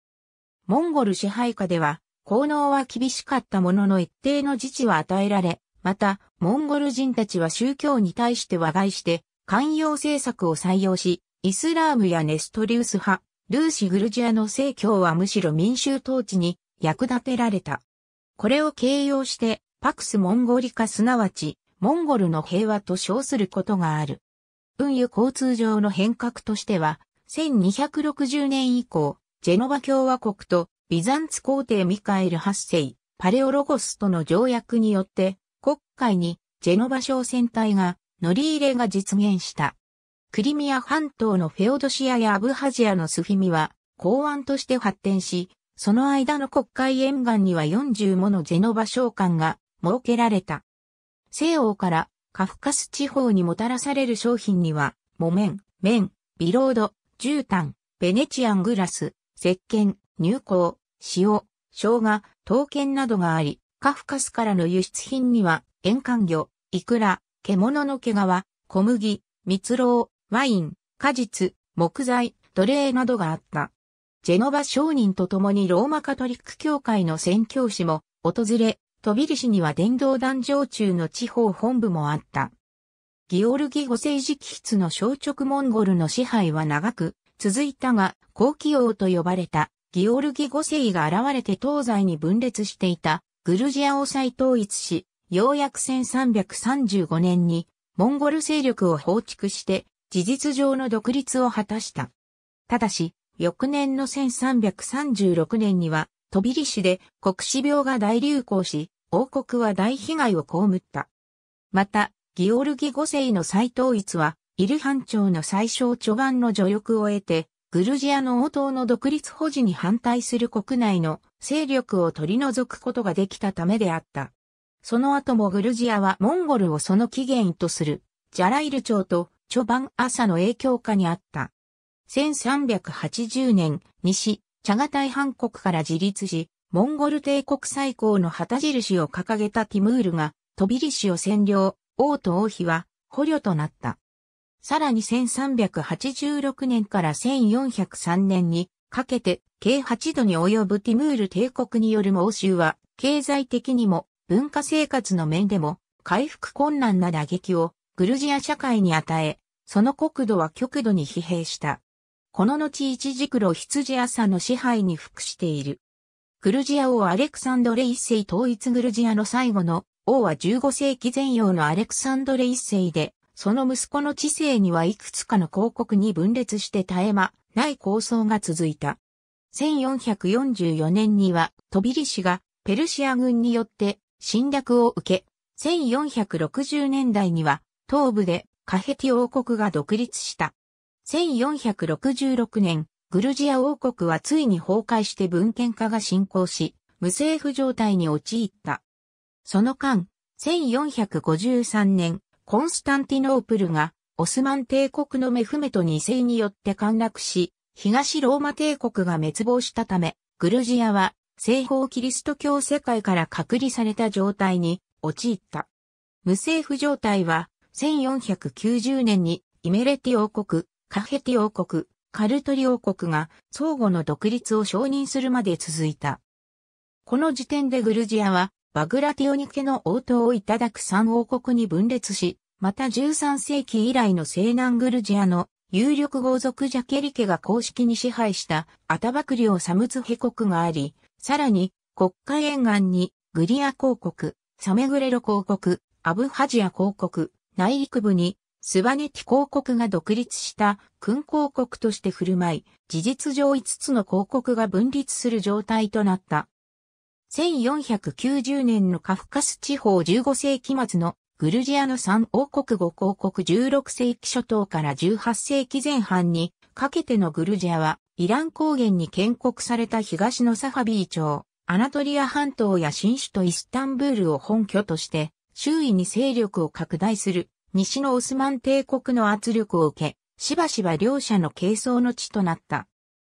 Speaker 1: モンゴル支配下では、効能は厳しかったものの一定の自治は与えられ、また、モンゴル人たちは宗教に対して和解して、寛容政策を採用し、イスラームやネストリウス派、ルーシ・グルジアの正教はむしろ民衆統治に役立てられた。これを形容して、パクス・モンゴリカすなわち、モンゴルの平和と称することがある。運輸交通上の変革としては、1260年以降、ジェノバ共和国とビザンツ皇帝ミカエル8世、パレオロゴスとの条約によって、国会にジェノバ商船隊が乗り入れが実現した。クリミア半島のフェオドシアやアブハジアのスフィミは港湾として発展し、その間の国会沿岸には40ものジェノバ商館が設けられた。西欧からカフカス地方にもたらされる商品には、木綿、綿、ビロード、絨毯、ベネチアングラス、石鹸、乳香、塩、生姜、刀剣などがあり、カフカスからの輸出品には、塩管魚、イクラ、獣の毛皮、小麦、蜜蝋、ワイン、果実、木材、奴隷などがあった。ジェノバ商人と共にローマカトリック教会の宣教師も訪れ、飛びリシには伝道団常駐の地方本部もあった。ギオルギ五世直筆の小直モンゴルの支配は長く続いたが、後期王と呼ばれたギオルギ五世が現れて東西に分裂していたグルジアを再統一し、ようやく1335年にモンゴル勢力を放逐して事実上の独立を果たした。ただし、翌年の1336年には、トビリ市で国死病が大流行し、王国は大被害を被った。また、ギオルギ5世の再統一は、イルハン朝の最小序盤の助力を得て、グルジアの王党の独立保持に反対する国内の勢力を取り除くことができたためであった。その後もグルジアはモンゴルをその起源とする、ジャライル朝とチョバン朝の影響下にあった。1380年、西、チャガタイ半国から自立し、モンゴル帝国最高の旗印を掲げたティムールが、トビリシを占領、王と王妃は捕虜となった。さらに1386年から1403年にかけて計8度に及ぶティムール帝国による猛襲は経済的にも文化生活の面でも回復困難な打撃をグルジア社会に与え、その国土は極度に疲弊した。この後一軸路羊朝の支配に服している。グルジア王アレクサンドレ一世統一グルジアの最後の王は15世紀前洋のアレクサンドレ一世でその息子の知性にはいくつかの広告に分裂して絶え間ない構想が続いた。1444年には、トビリ氏がペルシア軍によって侵略を受け、1460年代には東部でカヘティ王国が独立した。1466年、グルジア王国はついに崩壊して文献化が進行し、無政府状態に陥った。その間、1453年、コンスタンティノープルがオスマン帝国のメフメト2世によって陥落し、東ローマ帝国が滅亡したため、グルジアは西方キリスト教世界から隔離された状態に陥った。無政府状態は1490年にイメレティ王国、カヘティ王国、カルトリ王国が相互の独立を承認するまで続いた。この時点でグルジアはバグラティオニ家の応答をいただく三王国に分裂し、また13世紀以来の西南グルジアの有力豪族ジャケリ家が公式に支配したアタバクオサムツヘ国があり、さらに国家沿岸にグリア公国、サメグレロ公国、アブハジア公国、内陸部にスバネティ公国が独立した君公国として振る舞い、事実上5つの公国が分立する状態となった。1490年のカフカス地方15世紀末のグルジアの三王国五公国16世紀初頭から18世紀前半にかけてのグルジアはイラン高原に建国された東のサファビー町、アナトリア半島や新首都イスタンブールを本拠として周囲に勢力を拡大する西のオスマン帝国の圧力を受け、しばしば両者の係争の地となった。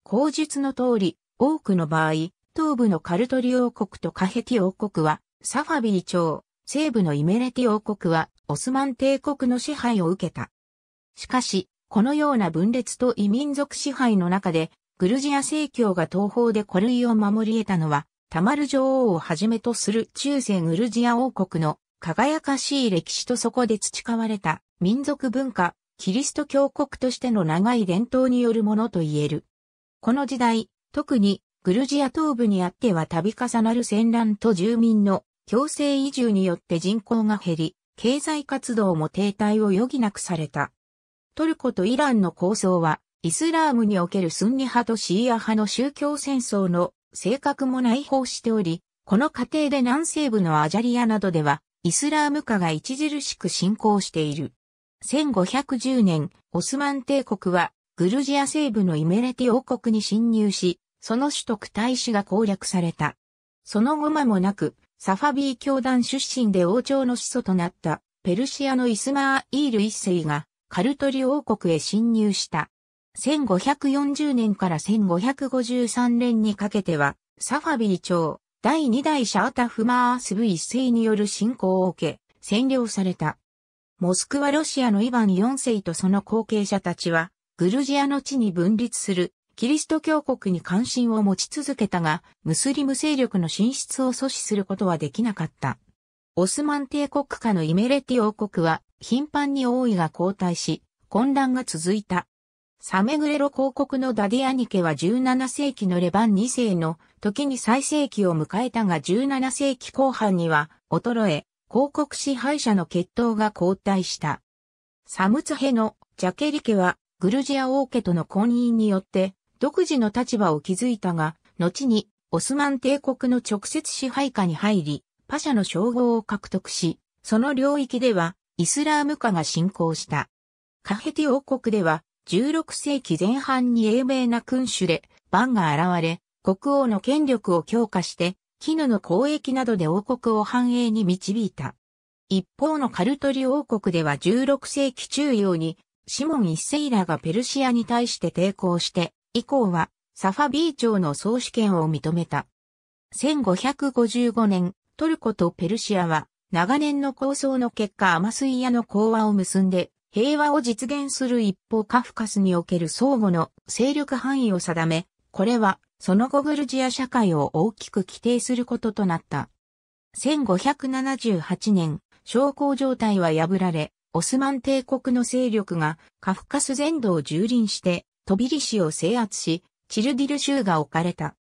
Speaker 1: 口述の通り、多くの場合、東部のカルトリ王国とカヘティ王国は、サファビー朝、西部のイメレティ王国は、オスマン帝国の支配を受けた。しかし、このような分裂と異民族支配の中で、グルジア正教が東方で古類を守り得たのは、タマル女王をはじめとする中世グルジア王国の輝かしい歴史とそこで培われた民族文化、キリスト教国としての長い伝統によるものと言える。この時代、特にグルジア東部にあっては度重なる戦乱と住民の強制移住によって人口が減り、経済活動も停滞を余儀なくされた。トルコとイランの構想は、イスラームにおけるスンニ派とシーア派の宗教戦争の性格も内包しており、この過程で南西部のアジャリアなどでは、イスラーム化が著しく進行している。1510年、オスマン帝国は、グルジア西部のイメレテ王国に侵入し、その首都大使が攻略された。その後間もなく、サファビー教団出身で王朝の始祖となったペルシアのイスマーイール一世がカルトリ王国へ侵入した。1540年から1553年にかけては、サファビー朝、第2代シャータフマースブ一世による侵攻を受け、占領された。モスクワロシアのイヴァン4世とその後継者たちは、グルジアの地に分立するキリスト教国に関心を持ち続けたが、ムスリム勢力の進出を阻止することはできなかった。オスマン帝国下のイメレティ王国は頻繁に王位が交代し、混乱が続いた。サメグレロ公国のダディアニケは17世紀のレバン2世の時に最盛期を迎えたが17世紀後半には衰え、公国支配者の決闘が交代した。サムツヘのジャケリケはグルジア王家との婚姻によって独自の立場を築いたが、後にオスマン帝国の直接支配下に入り、パシャの称号を獲得し、その領域ではイスラーム化が進行した。カヘティ王国では16世紀前半に英明な君主でバンが現れ、国王の権力を強化して、絹の交易などで王国を繁栄に導いた。一方のカルトリ王国では16世紀中央に、シモン一世らがペルシアに対して抵抗して、以降は、サファビー朝の総主権を認めた。1555年、トルコとペルシアは、長年の構想の結果アマスイヤの講和を結んで、平和を実現する一方カフカスにおける相互の勢力範囲を定め、これは、その後グルジア社会を大きく規定することとなった。1578年、小康状態は破られ、オスマン帝国の勢力がカフカス全土を蹂躙してトビリ市を制圧し、チルディル州が置かれた。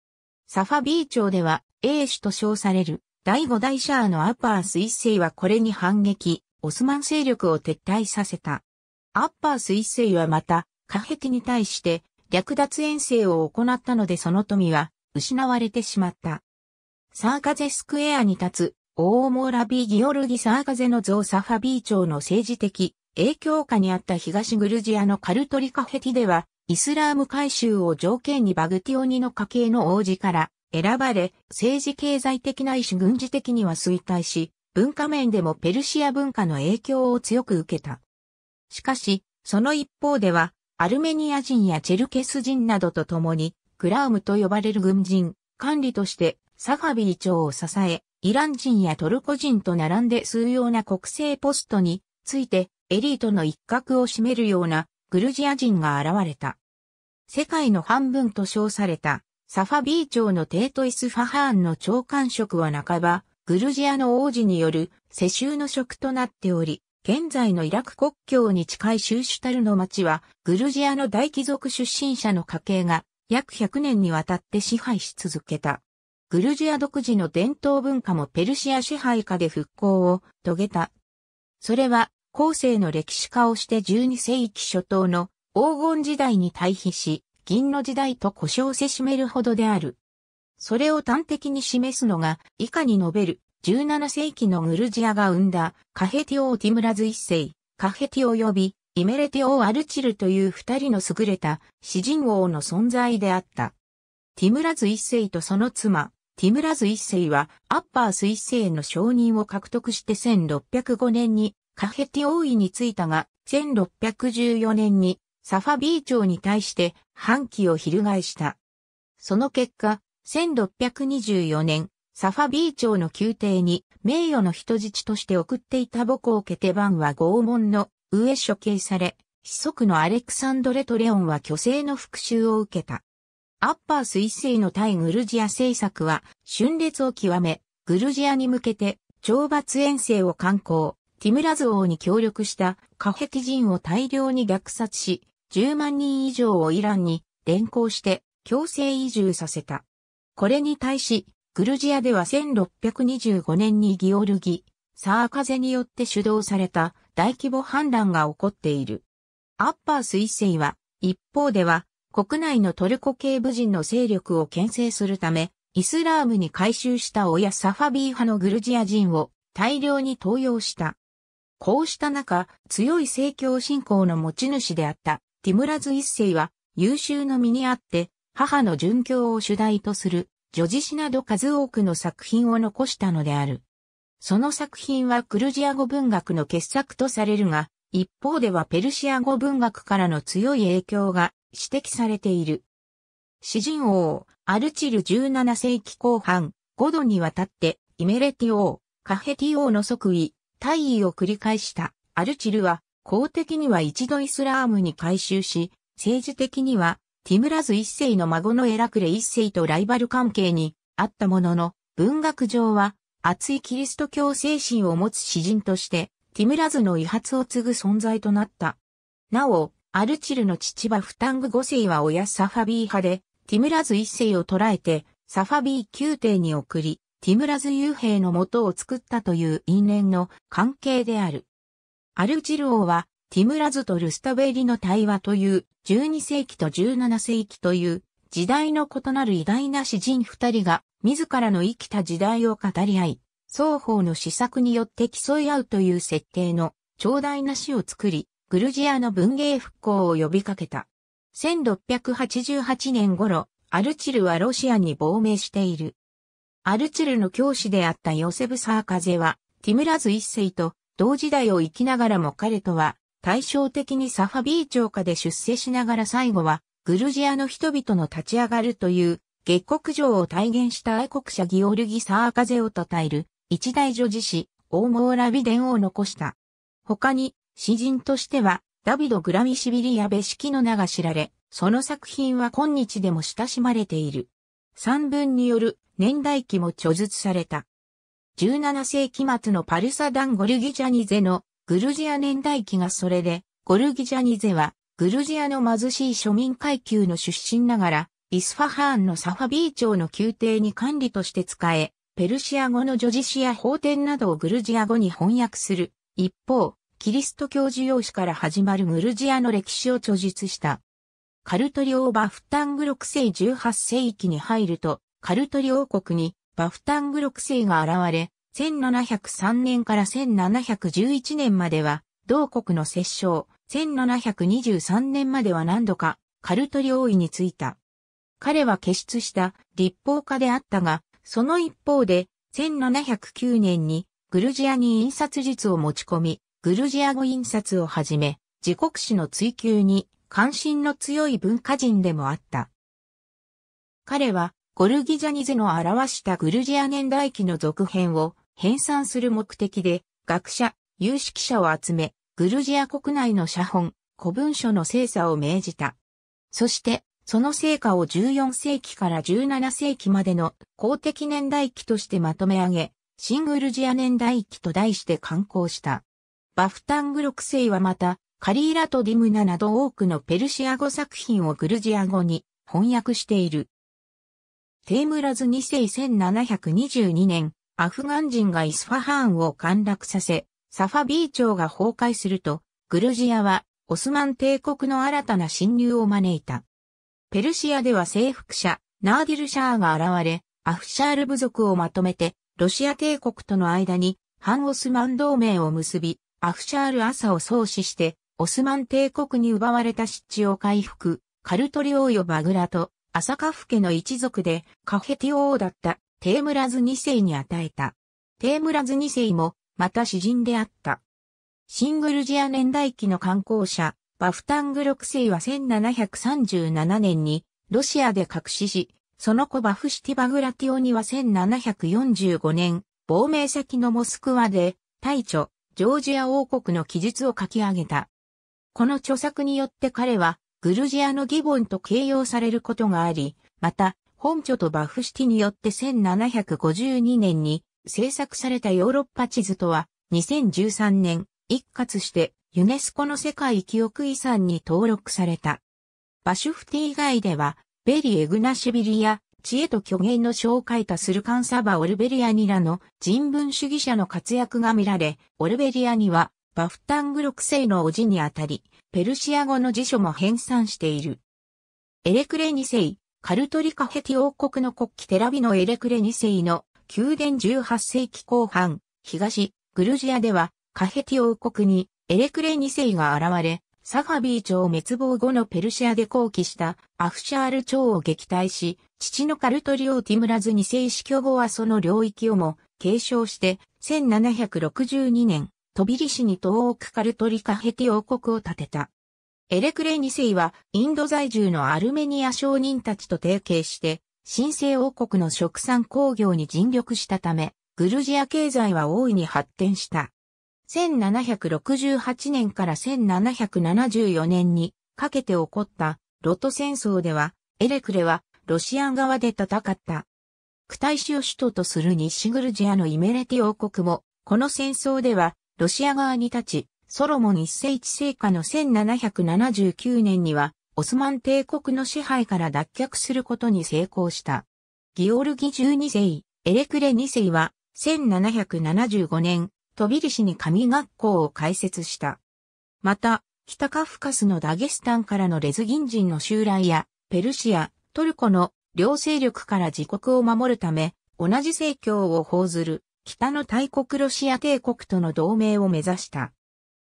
Speaker 1: サファビー町では、英首と称される、第五代シャーのアッパー彗星はこれに反撃、オスマン勢力を撤退させた。アッパー彗星はまた、カヘティに対して、略奪遠征を行ったのでその富は、失われてしまった。サーカゼスクエアに立つ、オーモーラビー・ギオルギ・サーカゼの像サファビー町の政治的影響下にあった東グルジアのカルトリカヘティでは、イスラーム改宗を条件にバグティオニの家系の王子から選ばれ、政治経済的な意思軍事的には衰退し、文化面でもペルシア文化の影響を強く受けた。しかし、その一方では、アルメニア人やチェルケス人などと共に、クラウムと呼ばれる軍人、管理としてサファビー朝を支え、イラン人やトルコ人と並んで数うな国政ポストについてエリートの一角を占めるようなグルジア人が現れた。世界の半分と称された、サファビー朝のテートイスファハーンの長官職は半ば、グルジアの王子による世襲の職となっており、現在のイラク国境に近いシューシュタルの町は、グルジアの大貴族出身者の家系が、約100年にわたって支配し続けた。グルジア独自の伝統文化もペルシア支配下で復興を遂げた。それは後世の歴史家をして12世紀初頭の黄金時代に対比し、銀の時代と故障せしめるほどである。それを端的に示すのが、以下に述べる、17世紀のグルジアが生んだ、カヘティオーティムラズ一世、カヘティオ及び、イメレティオーアルチルという二人の優れた、詩人王の存在であった。ティムラズ一世とその妻、ティムラズ一世は、アッパース一世の承認を獲得して1605年にカフェティ王位についたが、1614年にサファビー朝に対して反旗を翻した。その結果、1624年、サファビー朝の宮廷に名誉の人質として送っていた母校ケテバンは拷問の上処刑され、子息のアレクサンドレトレオンは虚勢の復讐を受けた。アッパース一世の対グルジア政策は、春烈を極め、グルジアに向けて、懲罰遠征を観行。ティムラズ王に協力したカティ人を大量に虐殺し、10万人以上をイランに連行して強制移住させた。これに対し、グルジアでは1625年にギオルギ、サーカゼによって主導された大規模反乱が起こっている。アッパース一世は、一方では、国内のトルコ系部人の勢力を牽制するため、イスラームに改宗した親サファビー派のグルジア人を大量に登用した。こうした中、強い政教信仰の持ち主であったティムラズ一世は優秀の身にあって、母の殉教を主題とする、女児詩など数多くの作品を残したのである。その作品はクルジア語文学の傑作とされるが、一方ではペルシア語文学からの強い影響が指摘されている。詩人王、アルチル17世紀後半、5度にわたって、イメレティ王、カヘティ王の即位、退位を繰り返したアルチルは公的には一度イスラームに改宗し、政治的にはティムラズ一世の孫のエラクレ一世とライバル関係にあったものの、文学上は熱いキリスト教精神を持つ詩人として、ティムラズの遺発を継ぐ存在となった。なお、アルチルの父はフタング五世は親サファビー派で、ティムラズ一世を捕らえて、サファビー宮廷に送り、ティムラズ幽兵の元を作ったという因縁の関係である。アルジル王は、ティムラズとルスタベリの対話という、12世紀と17世紀という、時代の異なる偉大な詩人二人が、自らの生きた時代を語り合い、双方の施策によって競い合うという設定の、長大な詩を作り、グルジアの文芸復興を呼びかけた。1688年頃、アルチルはロシアに亡命している。アルチェルの教師であったヨセブ・サーカゼは、ティムラズ一世と同時代を生きながらも彼とは、対照的にサファビー朝下で出世しながら最後は、グルジアの人々の立ち上がるという、月国城を体現した愛国者ギオルギ・サーカゼを称える、一大女子史、オーモーラビデンを残した。他に、詩人としては、ダビド・グラミシビリヤベシキの名が知られ、その作品は今日でも親しまれている。散文による年代記も著述された。17世紀末のパルサダン・ゴルギジャニゼのグルジア年代記がそれで、ゴルギジャニゼはグルジアの貧しい庶民階級の出身ながら、イスファハーンのサファビー朝の宮廷に管理として使え、ペルシア語のジョジシア法典などをグルジア語に翻訳する。一方、キリスト教授用紙から始まるグルジアの歴史を著述した。カルトリオバフタングロク星18世紀に入ると、カルトリ王国にバフタングロク星が現れ、1703年から1711年までは、同国の摂政、1723年までは何度か、カルトリ王位についた。彼は傑出した立法家であったが、その一方で、1709年にグルジアに印刷術を持ち込み、グルジア語印刷をはじめ、自国史の追求に関心の強い文化人でもあった。彼は、ゴルギジャニズの表したグルジア年代記の続編を編纂する目的で、学者、有識者を集め、グルジア国内の写本、古文書の精査を命じた。そして、その成果を14世紀から17世紀までの公的年代記としてまとめ上げ、シングルジア年代記と題して刊行した。バフタングセ世はまた、カリーラとディムナなど多くのペルシア語作品をグルジア語に翻訳している。テームラズ2世1722年、アフガン人がイスファハーンを陥落させ、サファビー朝が崩壊すると、グルジアはオスマン帝国の新たな侵入を招いた。ペルシアでは征服者、ナーディル・シャーが現れ、アフシャール部族をまとめて、ロシア帝国との間に、反オスマン同盟を結び、アフシャール・朝を創始して、オスマン帝国に奪われた湿地を回復、カルトリオーヨバグラと、アサカフ家の一族でカフェティオ王だったテームラズ2世に与えた。テームラズ2世も、また詩人であった。シングルジア年代記の観光者、バフタング六世は1737年にロシアで隠しし、その子バフシティバグラティオには1745年、亡命先のモスクワで、大著、ジョージア王国の記述を書き上げた。この著作によって彼は、グルジアのギボンと形容されることがあり、また、本著とバフシティによって1752年に制作されたヨーロッパ地図とは、2013年、一括してユネスコの世界記憶遺産に登録された。バシュフティ以外では、ベリ・エグナシビリや、知恵と虚言の書を書いたスルカンサバ・オルベリアニらの人文主義者の活躍が見られ、オルベリアにはバフタングセ世の叔父にあたり、ペルシア語の辞書も編纂している。エレクレ2世、カルトリカヘティ王国の国旗テラビのエレクレ2世の宮殿18世紀後半、東、グルジアではカヘティ王国にエレクレ2世が現れ、サファビー朝滅亡後のペルシアで抗期したアフシャール朝を撃退し、父のカルトリオティムラズ2世死去後はその領域をも継承して1762年トビリシに東く、カルトリカヘテ王国を建てた。エレクレ2世はインド在住のアルメニア商人たちと提携して、新生王国の食産工業に尽力したため、グルジア経済は大いに発展した。1768年から1774年にかけて起こったロト戦争では、エレクレはロシア側で戦った。クタイシを首都とする西グルジアのイメレティ王国も、この戦争ではロシア側に立ち、ソロモン一世一世下の1779年には、オスマン帝国の支配から脱却することに成功した。ギオルギ12世、エレクレ2世は、1775年、トビリシに神学校を開設した。また、北カフカスのダゲスタンからのレズギン人の襲来や、ペルシア、トルコの両勢力から自国を守るため、同じ政教を報ずる北の大国ロシア帝国との同盟を目指した。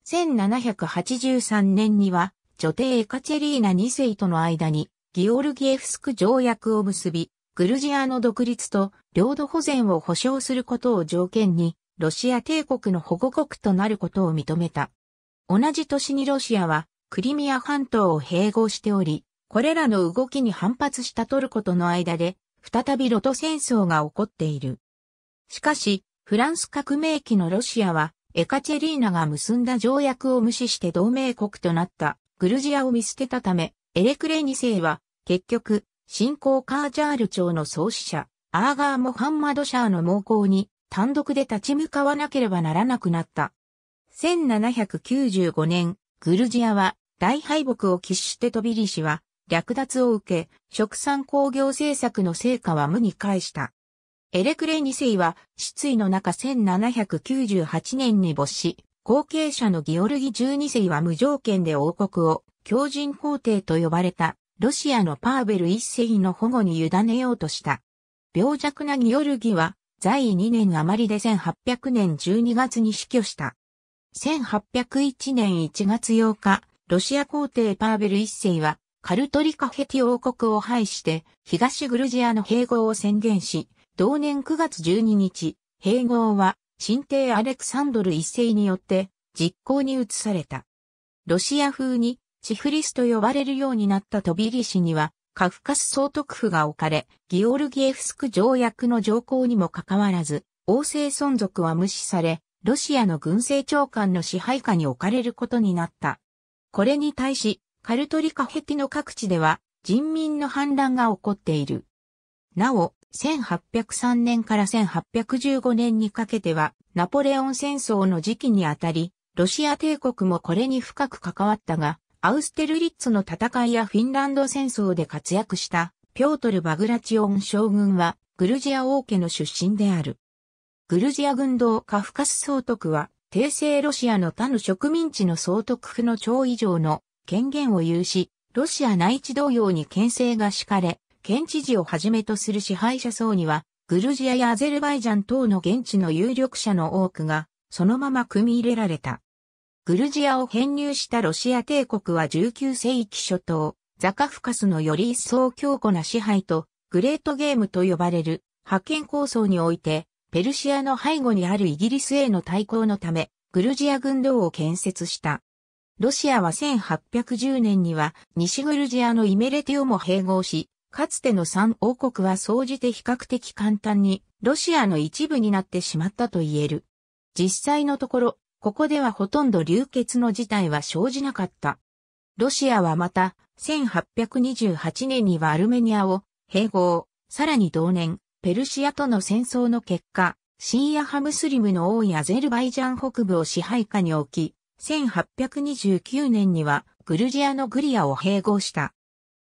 Speaker 1: 1783年には、女帝エカチェリーナ2世との間に、ギオルギエフスク条約を結び、グルジアの独立と領土保全を保障することを条件に、ロシア帝国の保護国となることを認めた。同じ年にロシアは、クリミア半島を併合しており、これらの動きに反発したトルコとの間で、再びロト戦争が起こっている。しかし、フランス革命期のロシアは、エカチェリーナが結んだ条約を無視して同盟国となったグルジアを見捨てたため、エレクレ2世は、結局、新興カージャール朝の創始者、アーガー・モハンマド・シャーの猛攻に、単独で立ち向かわなければならなくなった。1795年、グルジアは大敗北を喫してトビリシは略奪を受け、食産工業政策の成果は無に返した。エレクレ2世は、失意の中1798年に没し、後継者のギオルギ12世は無条件で王国を、強人皇帝と呼ばれた、ロシアのパーベル1世の保護に委ねようとした。病弱なギオルギは、在位2年余りで1800年12月に死去した。1801年1月8日、ロシア皇帝パーベル1世は、カルトリカヘティ王国を廃して、東グルジアの併合を宣言し、同年9月12日、併合は、新帝アレクサンドル一世によって、実行に移された。ロシア風に、チフリスと呼ばれるようになったトビリシには、カフカス総督府が置かれ、ギオルギエフスク条約の条項にもかかわらず、王政存続は無視され、ロシアの軍政長官の支配下に置かれることになった。これに対し、カルトリカ壁の各地では、人民の反乱が起こっている。なお、1803年から1815年にかけては、ナポレオン戦争の時期にあたり、ロシア帝国もこれに深く関わったが、アウステルリッツの戦いやフィンランド戦争で活躍したピョートル・バグラチオン将軍はグルジア王家の出身である。グルジア軍道カフカス総督は、帝政ロシアの他の植民地の総督府の長以上の権限を有し、ロシア内地同様に牽制が敷かれ、県知事をはじめとする支配者層には、グルジアやアゼルバイジャン等の現地の有力者の多くが、そのまま組み入れられた。グルジアを編入したロシア帝国は19世紀初頭、ザカフカスのより一層強固な支配と、グレートゲームと呼ばれる、覇権構想において、ペルシアの背後にあるイギリスへの対抗のため、グルジア軍道を建設した。ロシアは1810年には西グルジアのイメレティオも併合し、かつての三王国は総じて比較的簡単にロシアの一部になってしまったと言える。実際のところ、ここではほとんど流血の事態は生じなかった。ロシアはまた、1828年にはアルメニアを併合、さらに同年、ペルシアとの戦争の結果、シーアハムスリムの多いアゼルバイジャン北部を支配下に置き、1829年にはグルジアのグリアを併合した。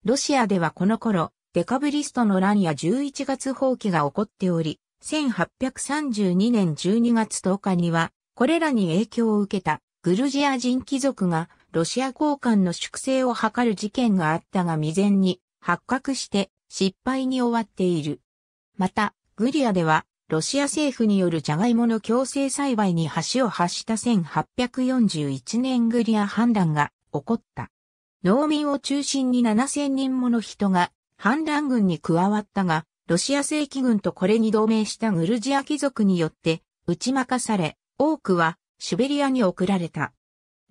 Speaker 1: ロシアではこの頃、デカブリストの乱や11月放棄が起こっており、1832年12月10日には、これらに影響を受けたグルジア人貴族がロシア交換の粛清を図る事件があったが未然に発覚して失敗に終わっている。また、グリアではロシア政府によるジャガイモの強制栽培に橋を発した1841年グリア反乱が起こった。農民を中心に7000人もの人が反乱軍に加わったが、ロシア正規軍とこれに同盟したグルジア貴族によって打ち負かされ、多くはシベリアに送られた。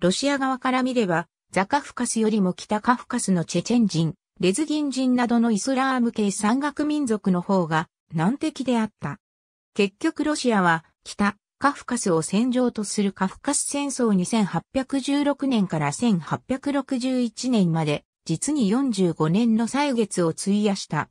Speaker 1: ロシア側から見れば、ザカフカスよりも北カフカスのチェチェン人、レズギン人などのイスラーム系山岳民族の方が難敵であった。結局ロシアは北、カフカスを戦場とするカフカス戦争2816年から1861年まで、実に45年の歳月を費やした。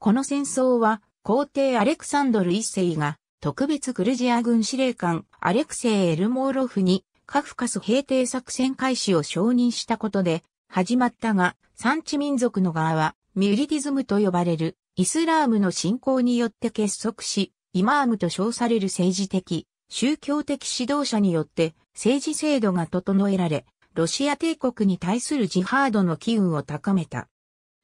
Speaker 1: この戦争は、皇帝アレクサンドル一世が、特別グルジア軍司令官アレクセイ・エルモーロフに、カフカス平定作戦開始を承認したことで、始まったが、産地民族の側は、ミュリティズムと呼ばれる、イスラームの信仰によって結束し、イマームと称される政治的、宗教的指導者によって政治制度が整えられ、ロシア帝国に対するジハードの機運を高めた。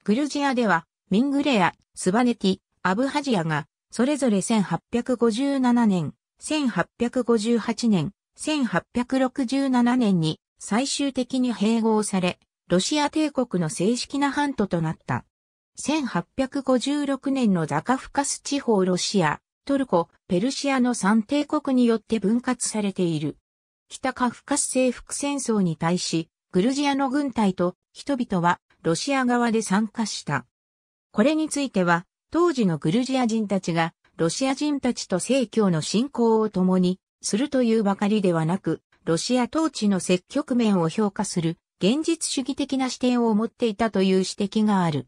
Speaker 1: グルジアでは、ミングレア、スバネティ、アブハジアが、それぞれ1857年、1858年、1867年に最終的に併合され、ロシア帝国の正式な半島となった。1856年のザカフカス地方ロシア、トルコ、ペルシアの三帝国によって分割されている。北カフカス征服戦争に対し、グルジアの軍隊と人々はロシア側で参加した。これについては、当時のグルジア人たちが、ロシア人たちと正教の信仰を共にするというばかりではなく、ロシア統治の積極面を評価する現実主義的な視点を持っていたという指摘がある。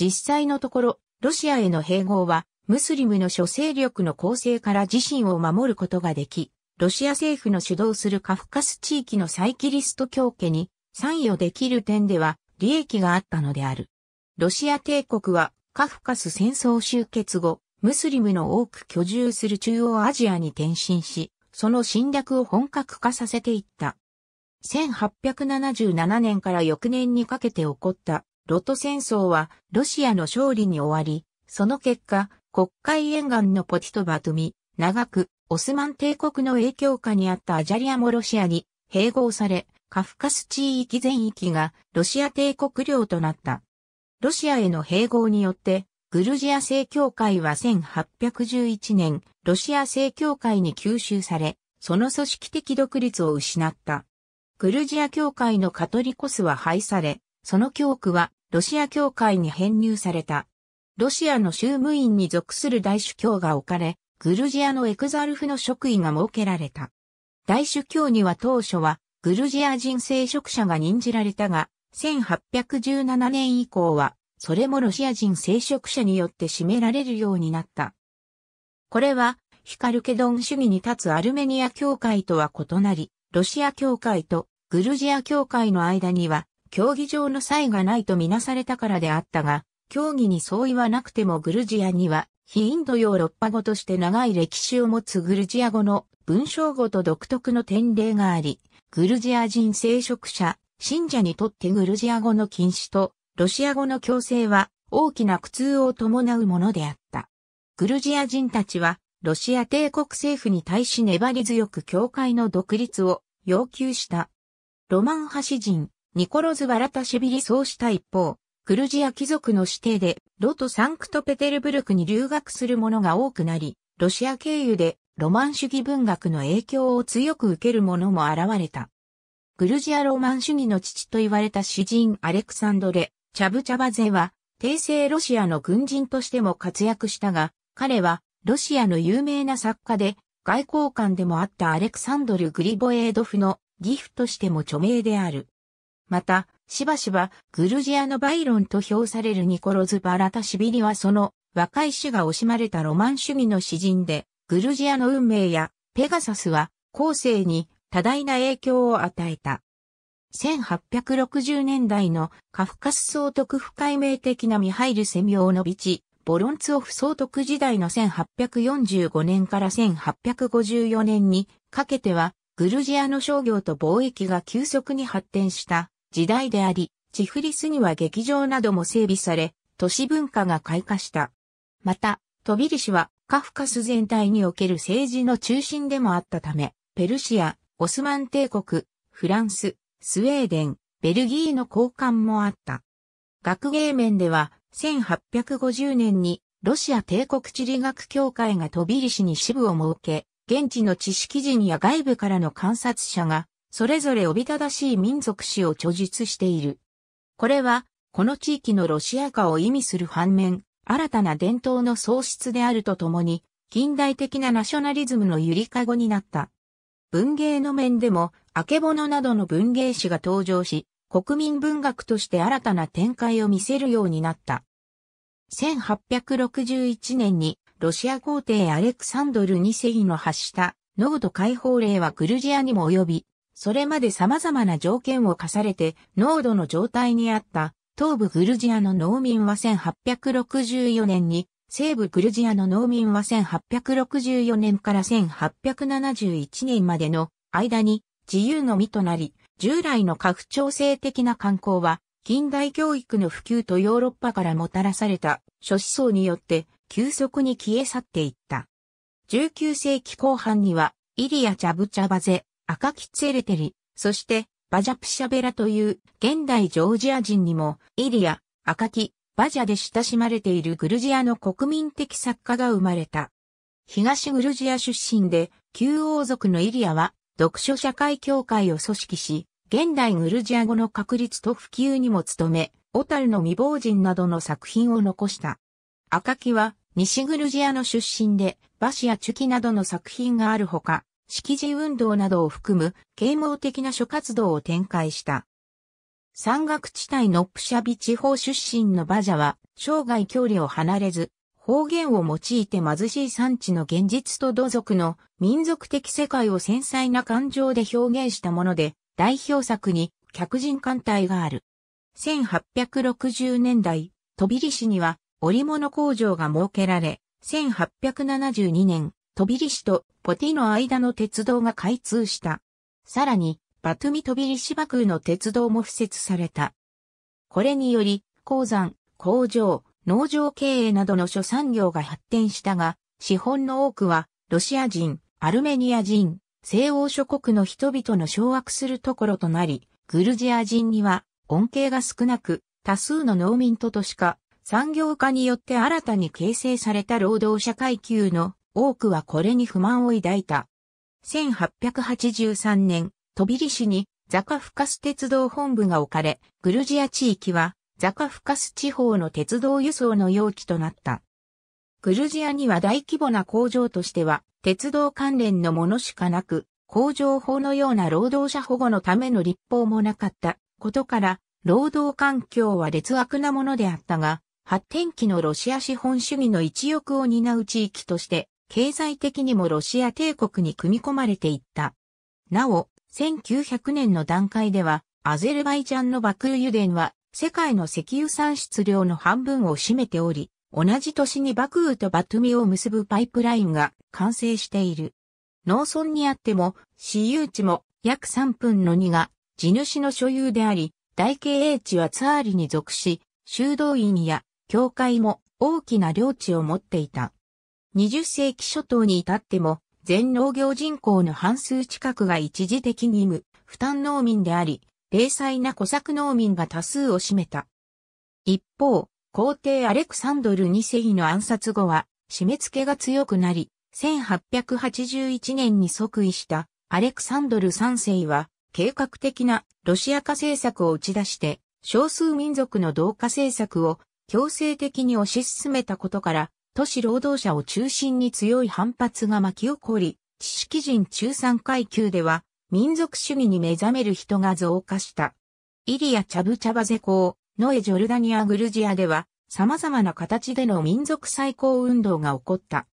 Speaker 1: 実際のところ、ロシアへの併合はムスリムの諸勢力の構成から自身を守ることができ、ロシア政府の主導するカフカス地域のサイキリスト教家に参与できる点では利益があったのである。ロシア帝国はカフカス戦争終結後、ムスリムの多く居住する中央アジアに転身し、その侵略を本格化させていった。1877年から翌年にかけて起こったロト戦争はロシアの勝利に終わり、その結果、国会沿岸のポティトバトミ、長く、オスマン帝国の影響下にあったアジャリアもロシアに併合され、カフカス地域全域がロシア帝国領となった。ロシアへの併合によって、グルジア正教会は1811年、ロシア正教会に吸収され、その組織的独立を失った。グルジア教会のカトリコスは廃され、その教区はロシア教会に編入された。ロシアの州務院に属する大主教が置かれ、グルジアのエクザルフの職位が設けられた。大主教には当初は、グルジア人聖職者が任じられたが、1817年以降は、それもロシア人聖職者によって占められるようになった。これは、ヒカルケドン主義に立つアルメニア教会とは異なり、ロシア教会とグルジア教会の間には、競技場の差異がないとみなされたからであったが、協議に相違はなくてもグルジアには、非インドヨーロッパ語として長い歴史を持つグルジア語の文章語と独特の典例があり、グルジア人聖職者、信者にとってグルジア語の禁止とロシア語の強制は大きな苦痛を伴うものであった。グルジア人たちはロシア帝国政府に対し粘り強く教会の独立を要求した。ロマン派詩人、ニコロズ・バラタシビリそうした一方、グルジア貴族の指定で、ロト・サンクトペテルブルクに留学する者が多くなり、ロシア経由でロマン主義文学の影響を強く受ける者も現れた。グルジアロマン主義の父と言われた詩人アレクサンドレ・チャブチャバゼは、帝政ロシアの軍人としても活躍したが、彼はロシアの有名な作家で、外交官でもあったアレクサンドル・グリボエードフのギフとしても著名である。また、しばしばグルジアのバイロンと評されるニコロズ・バラタシビリはその若い死が惜しまれたロマン主義の詩人で、グルジアの運命やペガサスは後世に多大な影響を与えた。1860年代のカフカス総督不解明的なミハイル・セミオーノビチ、ボロンツオフ総督時代の1845年から1854年にかけては、グルジアの商業と貿易が急速に発展した時代であり、チフリスには劇場なども整備され、都市文化が開花した。また、トビリシはカフカス全体における政治の中心でもあったため、ペルシア、オスマン帝国、フランス、スウェーデン、ベルギーの交換もあった。学芸面では、1850年にロシア帝国地理学協会がトビリシに支部を設け、現地の知識人や外部からの観察者がそれぞれおびただしい民族史を著述している。これは、この地域のロシア化を意味する反面、新たな伝統の喪失であるとともに、近代的なナショナリズムの揺りかごになった。文芸の面でも、あけぼのなどの文芸史が登場し、国民文学として新たな展開を見せるようになった。1861年に、ロシア皇帝アレクサンドル2世の発した、ノート解放令はグルジアにも及び、それまで様々な条件を課されて、濃度の状態にあった、東部グルジアの農民は1864年に、西部グルジアの農民は1864年から1871年までの間に自由の身となり、従来の家父長制的な観光は、近代教育の普及とヨーロッパからもたらされた諸思想によって急速に消え去っていった。19世紀後半には、イリア・チャブチャバゼ、赤きツェレテリ、そしてバジャプシャベラという現代ジョージア人にもイリア、赤き、バジャで親しまれているグルジアの国民的作家が生まれた。東グルジア出身で、旧王族のイリアは読書社会協会を組織し、現代グルジア語の確立と普及にも努め、小樽の未亡人などの作品を残した。赤木は西グルジアの出身で、バシやチュキなどの作品があるほか、識字運動などを含む啓蒙的な諸活動を展開した。山岳地帯のプシャビ地方出身の馬車は、生涯距離を離れず、方言を用いて貧しい産地の現実と土族の民族的世界を繊細な感情で表現したもので、代表作に客人艦隊がある。1860年代、飛び市には織物工場が設けられ、1872年、トビリシとポティの間の鉄道が開通した。さらに、バトゥミトビリシバクの鉄道も敷設された。これにより、鉱山、工場、農場経営などの諸産業が発展したが、資本の多くは、ロシア人、アルメニア人、西欧諸国の人々の掌握するところとなり、グルジア人には恩恵が少なく、多数の農民ととしか、産業化によって新たに形成された労働者階級の多くはこれに不満を抱いた。1883年、飛びリ市にザカフカス鉄道本部が置かれ、グルジア地域はザカフカス地方の鉄道輸送の容器となった。グルジアには大規模な工場としては、鉄道関連のものしかなく、工場法のような労働者保護のための立法もなかったことから、労働環境は劣悪なものであったが、発展期のロシア資本主義の一翼を担う地域として経済的にもロシア帝国に組み込まれていった。なお、1900年の段階では、アゼルバイジャンのバクー油田は、世界の石油産出量の半分を占めており、同じ年にバクーとバトゥミを結ぶパイプラインが完成している。農村にあっても、私有地も約3分の2が地主の所有であり、大経営地はツアーリに属し、修道院や教会も大きな領地を持っていた。20世紀初頭に至っても、全農業人口の半数近くが一時的に無、負担農民であり、零細な小作農民が多数を占めた。一方、皇帝アレクサンドル2世の暗殺後は、締め付けが強くなり、1881年に即位したアレクサンドル3世は、計画的なロシア化政策を打ち出して、少数民族の同化政策を強制的に推し進めたことから、都市労働者を中心に強い反発が巻き起こり、知識人中産階級では民族主義に目覚める人が増加した。イリア・チャブチャバゼ公、ノエ・ジョルダニア・グルジアでは様々な形での民族再興運動が起こった。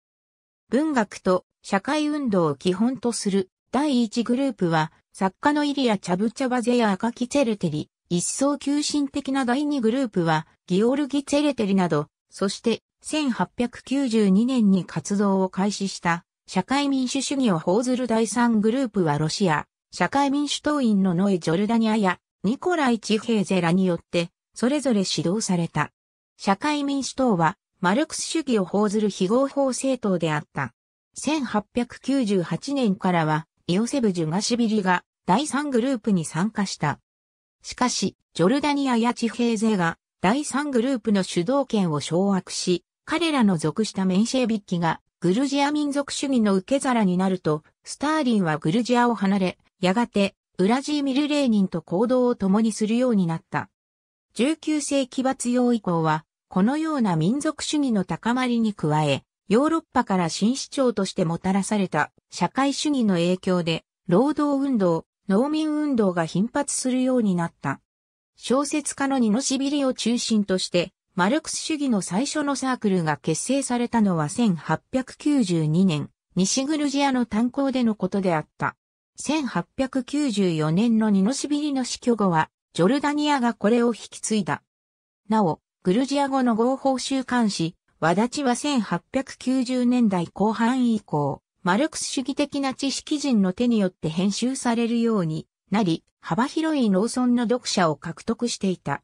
Speaker 1: 文学と社会運動を基本とする第一グループは作家のイリア・チャブチャバゼや赤木キ・ツェルテリ、一層急進的な第二グループはギオルギ・ツェルテリなど、そして1892年に活動を開始した社会民主主義を報ずる第三グループはロシア、社会民主党員のノエ・ジョルダニアやニコライ・チヘーゼらによってそれぞれ指導された。社会民主党はマルクス主義を報ずる非合法政党であった。1898年からはイオセブ・ジュガシビリが第三グループに参加した。しかし、ジョルダニアやチヘーゼが第3グループの主導権を掌握し、彼らの属したメンシェービッキがグルジア民族主義の受け皿になると、スターリンはグルジアを離れ、やがてウラジーミル・レーニンと行動を共にするようになった。19世紀末用以降は、このような民族主義の高まりに加え、ヨーロッパから新市長としてもたらされた社会主義の影響で、労働運動、農民運動が頻発するようになった。小説家のニノシビリを中心として、マルクス主義の最初のサークルが結成されたのは1892年、西グルジアの炭鉱でのことであった。1894年のニノシビリの死去後は、ジョルダニアがこれを引き継いだ。なお、グルジア語の合法週刊誌、和立ちは1890年代後半以降、マルクス主義的な知識人の手によって編集されるようになり、幅広い農村の読者を獲得していた。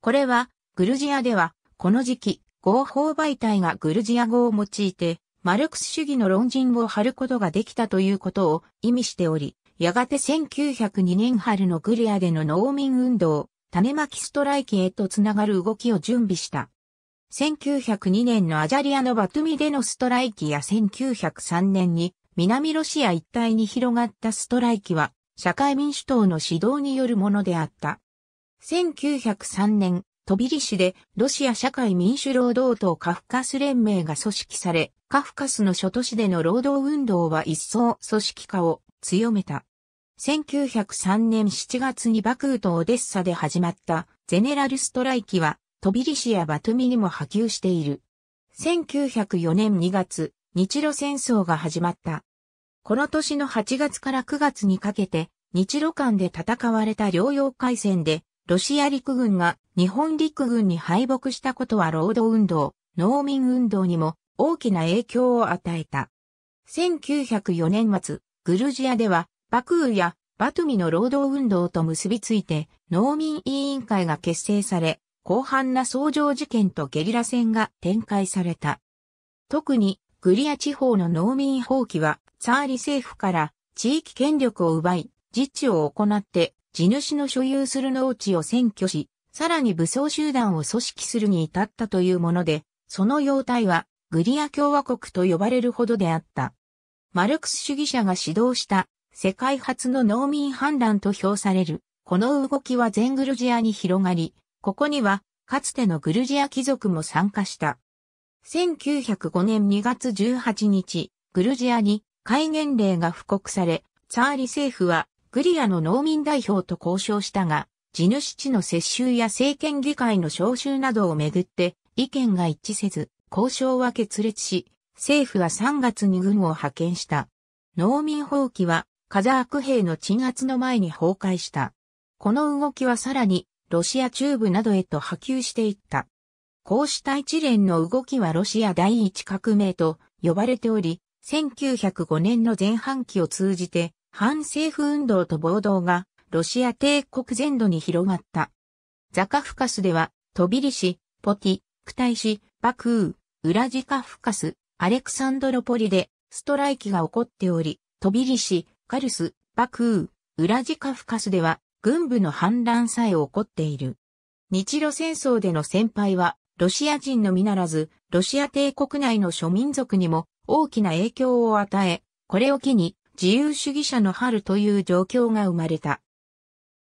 Speaker 1: これは、グルジアでは、この時期、合法媒体がグルジア語を用いて、マルクス主義の論人を張ることができたということを意味しており、やがて1902年春のグリアでの農民運動、種まきストライキへとつながる動きを準備した。1902年のアジャリアのバトミでのストライキや1903年に南ロシア一帯に広がったストライキは社会民主党の指導によるものであった。1903年、トビリ市でロシア社会民主労働党カフカス連盟が組織され、カフカスの諸都市での労働運動は一層組織化を強めた。1903年7月にバクーとオデッサで始まったゼネラルストライキはトビリシやバトミにも波及している。1904年2月、日露戦争が始まった。この年の8月から9月にかけて、日露間で戦われた両洋海戦で、ロシア陸軍が日本陸軍に敗北したことは労働運動、農民運動にも大きな影響を与えた。1904年末、グルジアでは、バクーやバトミの労働運動と結びついて、農民委員会が結成され、広範な創上事件とゲリラ戦が展開された。特に、グリア地方の農民放棄は、ツァーリ政府から地域権力を奪い、自治を行って地主の所有する農地を占拠し、さらに武装集団を組織するに至ったというもので、その様態はグリア共和国と呼ばれるほどであった。マルクス主義者が指導した世界初の農民反乱と評される。この動きは全グルジアに広がり、ここにはかつてのグルジア貴族も参加した。1905年2月18日、グルジアに戒厳令が布告され、ツァーリ政府はグリアの農民代表と交渉したが、地主地の接収や政権議会の召集などをめぐって意見が一致せず、交渉は決裂し、政府は3月に軍を派遣した。農民放棄はカザーク兵の鎮圧の前に崩壊した。この動きはさらにロシア中部などへと波及していった。こうした一連の動きはロシア第一革命と呼ばれており、1905年の前半期を通じて、反政府運動と暴動が、ロシア帝国全土に広がった。ザカフカスでは、トビリシ、ポティ、クタイシ、バクー、ウラジカフカス、アレクサンドロポリで、ストライキが起こっており、トビリシ、カルス、バクー、ウラジカフカスでは、軍部の反乱さえ起こっている。日露戦争での戦敗は、ロシア人のみならず、ロシア帝国内の諸民族にも大きな影響を与え、これを機に自由主義者の春という状況が生まれた。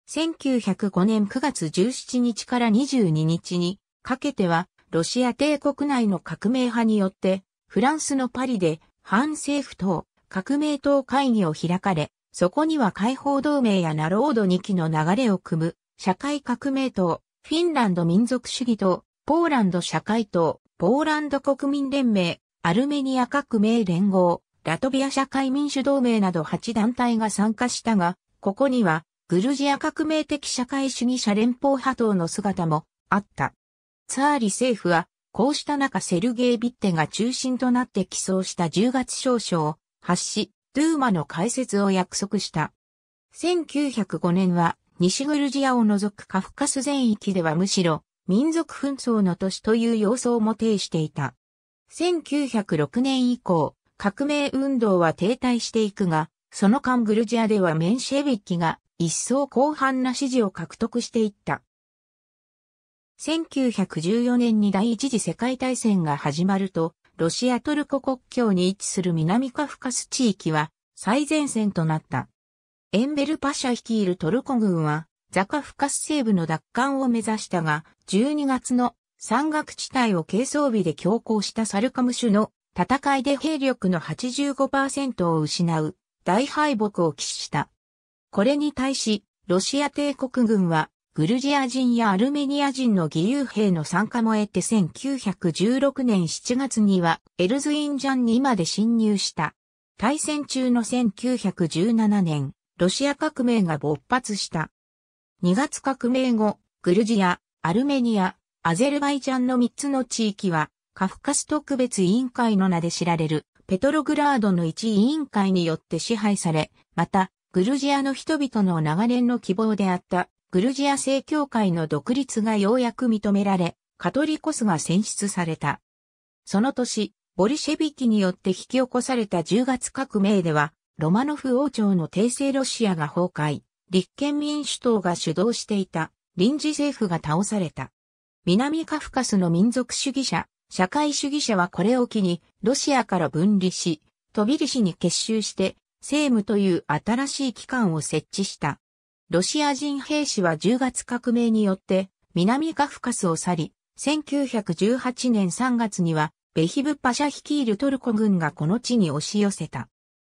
Speaker 1: 1905年9月17日から22日にかけては、ロシア帝国内の革命派によって、フランスのパリで反政府党、革命党会議を開かれ、そこには解放同盟やナロード2期の流れを組む、社会革命党、フィンランド民族主義党、ポーランド社会党、ポーランド国民連盟、アルメニア革命連合、ラトビア社会民主同盟など8団体が参加したが、ここには、グルジア革命的社会主義者連邦派党の姿もあった。ツァーリ政府は、こうした中セルゲイ・ビッテが中心となって起草した10月少々を発し、ドゥーマの開設を約束した。1905年は、西グルジアを除くカフカス全域ではむしろ、民族紛争の都市という様相も呈していた。1906年以降、革命運動は停滞していくが、その間グルジアではメンシェビッキが一層広範な支持を獲得していった。1914年に第一次世界大戦が始まると、ロシアトルコ国境に位置する南カフカス地域は最前線となった。エンベルパシャ率いるトルコ軍はザカフカス西部の奪還を目指したが、12月の山岳地帯を軽装備で強行したサルカム種の戦いで兵力の85%を失う大敗北を喫した。これに対し、ロシア帝国軍は、グルジア人やアルメニア人の義勇兵の参加も得て1916年7月にはエルズインジャンにまで侵入した。対戦中の1917年、ロシア革命が勃発した。2月革命後、グルジア、アルメニア、アゼルバイジャンの3つの地域は、カフカス特別委員会の名で知られる、ペトログラードの一委員会によって支配され、また、グルジアの人々の長年の希望であった、グルジア正教会の独立がようやく認められ、カトリコスが選出された。その年、ボリシェビキによって引き起こされた10月革命では、ロマノフ王朝の帝政ロシアが崩壊、立憲民主党が主導していた臨時政府が倒された。南カフカスの民族主義者、社会主義者はこれを機に、ロシアから分離し、飛びリシに結集して、政務という新しい機関を設置した。ロシア人兵士は10月革命によって南カフカスを去り、1918年3月にはベヒブパシャ率いるトルコ軍がこの地に押し寄せた。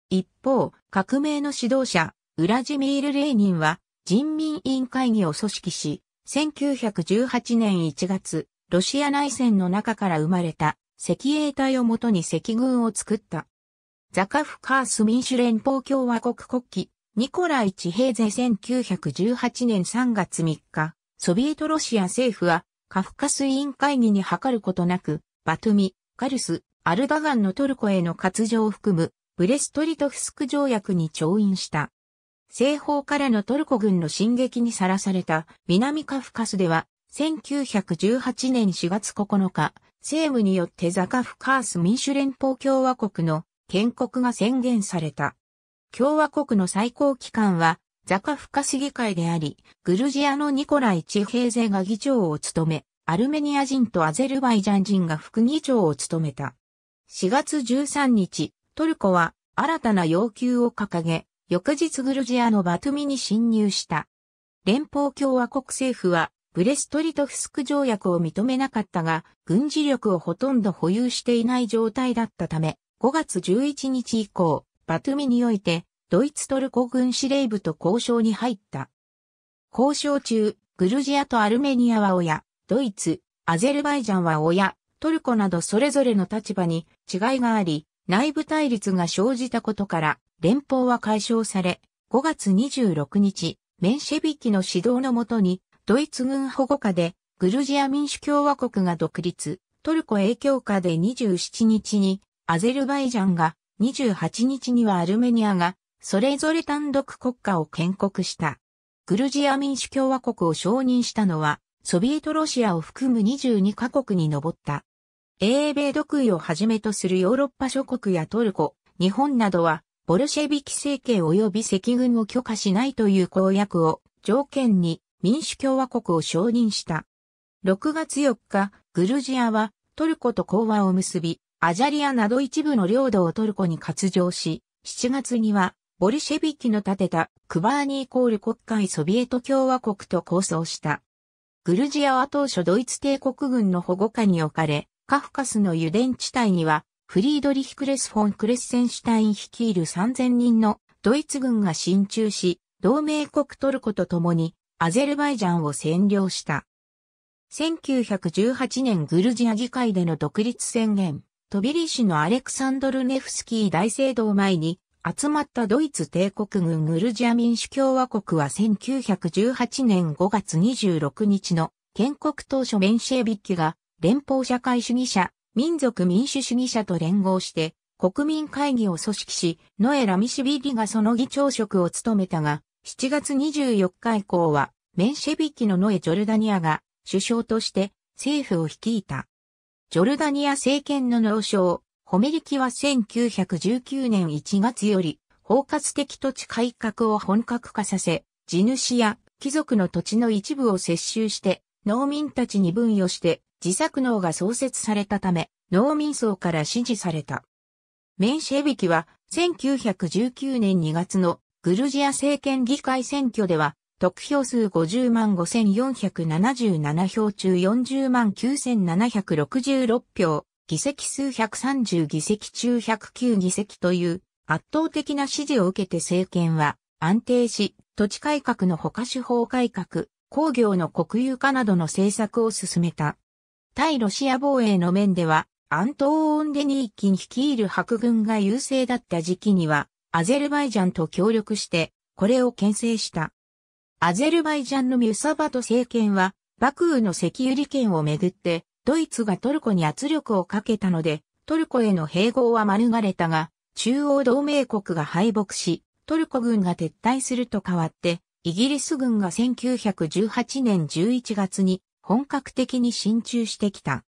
Speaker 1: 一方、革命の指導者、ウラジミール・レーニンは人民委員会議を組織し、1918年1月、ロシア内戦の中から生まれた赤衛隊をもとに赤軍を作った。ザカフカース民主連邦共和国国旗、ニコライチ平前1918年3月3日、ソビエトロシア政府はカフカス委員会議に諮ることなく、バトゥミ、カルス、アルダガンのトルコへの割譲を含む、ブレストリトフスク条約に調印した。西方からのトルコ軍の進撃にさらされた南カフカスでは、1918年4月9日、政務によってザカフカース民主連邦共和国の建国が宣言された。共和国の最高機関は、ザカフカ市議会であり、グルジアのニコライ・チヘーゼが議長を務め、アルメニア人とアゼルバイジャン人が副議長を務めた。4月13日、トルコは新たな要求を掲げ、翌日グルジアのバトミに侵入した。連邦共和国政府は、ブレストリトフスク条約を認めなかったが、軍事力をほとんど保有していない状態だったため、5月11日以降、バトミにおいて、ドイツトルコ軍司令部と交渉に入った。交渉中、グルジアとアルメニアは親、ドイツ、アゼルバイジャンは親、トルコなどそれぞれの立場に違いがあり、内部対立が生じたことから、連邦は解消され、5月26日、メンシェビキの指導のもとに、ドイツ軍保護下で、グルジア民主共和国が独立、トルコ影響下で27日に、アゼルバイジャンが、28日にはアルメニアが、それぞれ単独国家を建国した。グルジア民主共和国を承認したのは、ソビエトロシアを含む22カ国に上った。英米独位をはじめとするヨーロッパ諸国やトルコ、日本などは、ボルシェビキ政権及び赤軍を許可しないという公約を条件に民主共和国を承認した。6月4日、グルジアはトルコと講和を結び、アジャリアなど一部の領土をトルコに割譲し、7月にはボルシェビキの建てたクバーニーコール国会ソビエト共和国と構想した。グルジアは当初ドイツ帝国軍の保護下に置かれ、カフカスの油田地帯にはフリードリヒ・クレス・フォン・クレッセンシュタイン率いる3000人のドイツ軍が進駐し、同盟国トルコと共にアゼルバイジャンを占領した。1918年グルジア議会での独立宣言、トビリシのアレクサンドル・ネフスキー大聖堂前に集まったドイツ帝国軍グルジア民主共和国は1918年5月26日の建国当初メンシェービッキが連邦社会主義者民族民主主義者と連合して国民会議を組織し、ノエ・ラミシビリがその議長職を務めたが、7月24日以降は、メンシェビキのノエ・ジョルダニアが首相として政府を率いた。ジョルダニア政権の農商、ホメリキは1919年1月より、包括的土地改革を本格化させ、地主や貴族の土地の一部を接収して、農民たちに分与して、自作農が創設されたため、農民層から支持された。メンシェビキは1919年2月のグルジア政権議会選挙では、得票数50万5477票中40万9766票、議席数130議席中109議席という圧倒的な支持を受けて政権は安定し、土地改革のほか手法改革、工業の国有化などの政策を進めた。対ロシア防衛の面では、アントーン・デニーキン率いる白軍が優勢だった時期には、アゼルバイジャンと協力して、これを牽制した。アゼルバイジャンのミュサバト政権は、バクーの石油利権をめぐって、ドイツがトルコに圧力をかけたので、トルコへの併合は免れたが、中央同盟国が敗北し、トルコ軍が撤退すると変わって、イギリス軍が1918年11月に本格的に進駐してきた。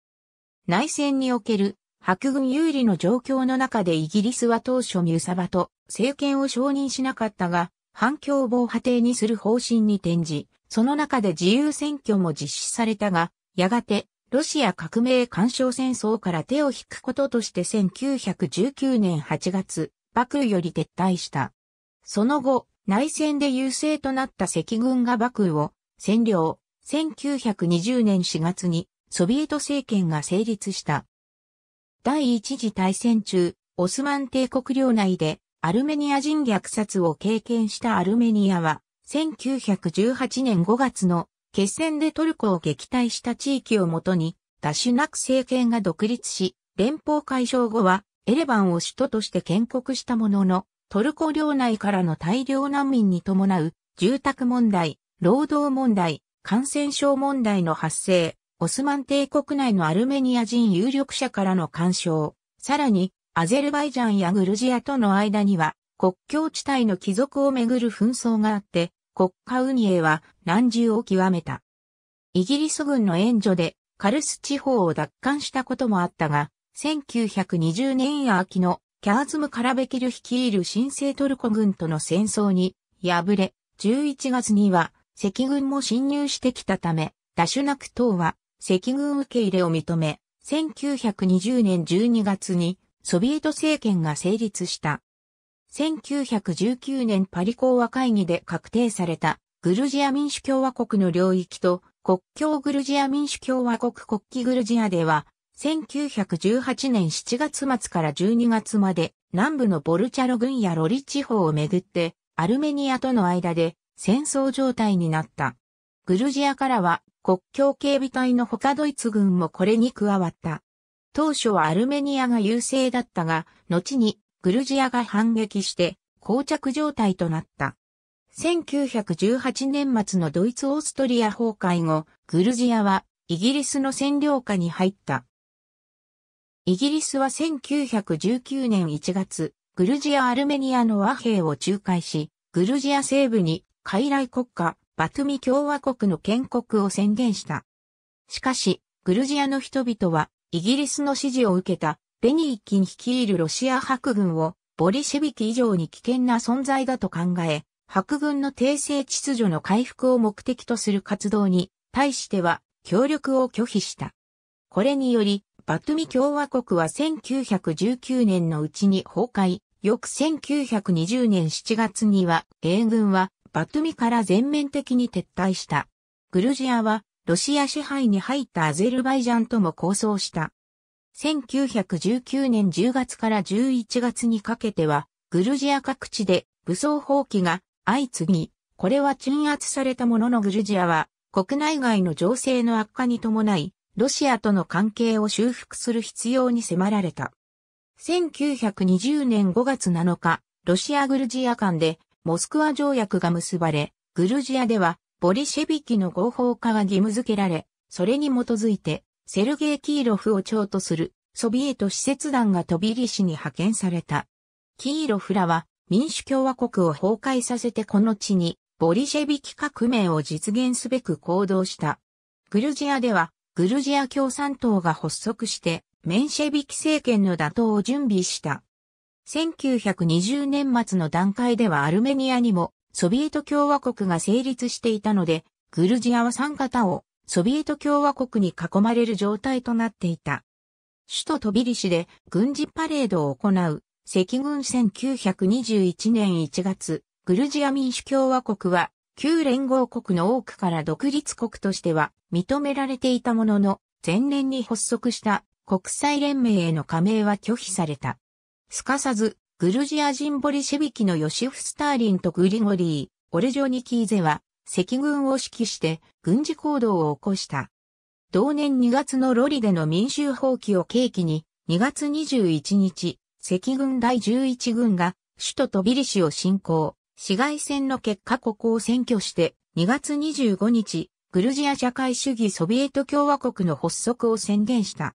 Speaker 1: 内戦における白軍有利の状況の中でイギリスは当初ミュサバと政権を承認しなかったが、反共防波堤にする方針に転じ、その中で自由選挙も実施されたが、やがてロシア革命干渉戦争から手を引くこととして1919年8月、幕府より撤退した。その後、内戦で優勢となった赤軍が幕府を占領、1920年4月にソビエト政権が成立した。第一次大戦中、オスマン帝国領内でアルメニア人虐殺を経験したアルメニアは、1918年5月の決戦でトルコを撃退した地域をもとに、ダシュナク政権が独立し、連邦解消後はエレバンを首都として建国したものの、トルコ領内からの大量難民に伴う住宅問題、労働問題、感染症問題の発生、オスマン帝国内のアルメニア人有力者からの干渉、さらに、アゼルバイジャンやグルジアとの間には、国境地帯の貴族をめぐる紛争があって、国家運営は難重を極めた。イギリス軍の援助でカルス地方を奪還したこともあったが、1920年秋のキャーズム・カラベキル率いる新生トルコ軍との戦争に敗れ、11月には赤軍も侵入してきたため、ダシュナク等は赤軍受け入れを認め、1920年12月にソビエト政権が成立した。1919年パリ講和会議で確定されたグルジア民主共和国の領域と国境グルジア民主共和国国旗グルジアでは1918年7月末から12月まで南部のボルチャロ郡やロリ地方をめぐってアルメニアとの間で戦争状態になった。グルジアからは国境警備隊の他ドイツ軍もこれに加わった。当初はアルメニアが優勢だったが、後にグルジアが反撃して膠着状態となった。1918年末のドイツ・オーストリア崩壊後、グルジアはイギリスの占領下に入った。イギリスは1919年1月、グルジア・アルメニアの和平を仲介し、グルジア西部に傀儡国家、バトゥミ共和国の建国を宣言した。しかし、グルジアの人々は、イギリスの支持を受けた、ベニーキン率いるロシア白軍を、ボリシェビキ以上に危険な存在だと考え、白軍の帝政秩序の回復を目的とする活動に、対しては、協力を拒否した。これにより、バトゥミ共和国は1919年のうちに崩壊、翌1920年7月には、英軍はバトミから全面的に撤退した。グルジアはロシア支配に入ったアゼルバイジャンとも構想した。1919年10月から11月にかけては、グルジア各地で武装放棄が相次ぎ、これは鎮圧されたもののグルジアは国内外の情勢の悪化に伴い、ロシアとの関係を修復する必要に迫られた。1920年5月7日、ロシア・グルジア間でモスクワ条約が結ばれ、グルジアではボリシェビキの合法化が義務付けられ、それに基づいてセルゲイ・キーロフを長とするソビエト施設団が飛びリしに派遣された。キーロフらは民主共和国を崩壊させてこの地にボリシェビキ革命を実現すべく行動した。グルジアではグルジア共産党が発足してメンシェビキ政権の打倒を準備した。1920年末の段階ではアルメニアにもソビエト共和国が成立していたので、グルジアは三型をソビエト共和国に囲まれる状態となっていた。首都トビリシで軍事パレードを行う赤軍1921年1月、グルジア民主共和国は旧連合国の多くから独立国としては認められていたものの、前年に発足した国際連盟への加盟は拒否された。すかさず、グルジア人ボリシェビキのヨシフ・スターリンとグリゴリー、オレジョニキーゼは、赤軍を指揮して軍事行動を起こした。同年2月のロリでの民衆放棄を契機に、2月21日、赤軍第11軍が首都トビリシを侵攻、市街戦の結果ここを占拠して、2月25日、グルジア社会主義ソビエト共和国の発足を宣言した。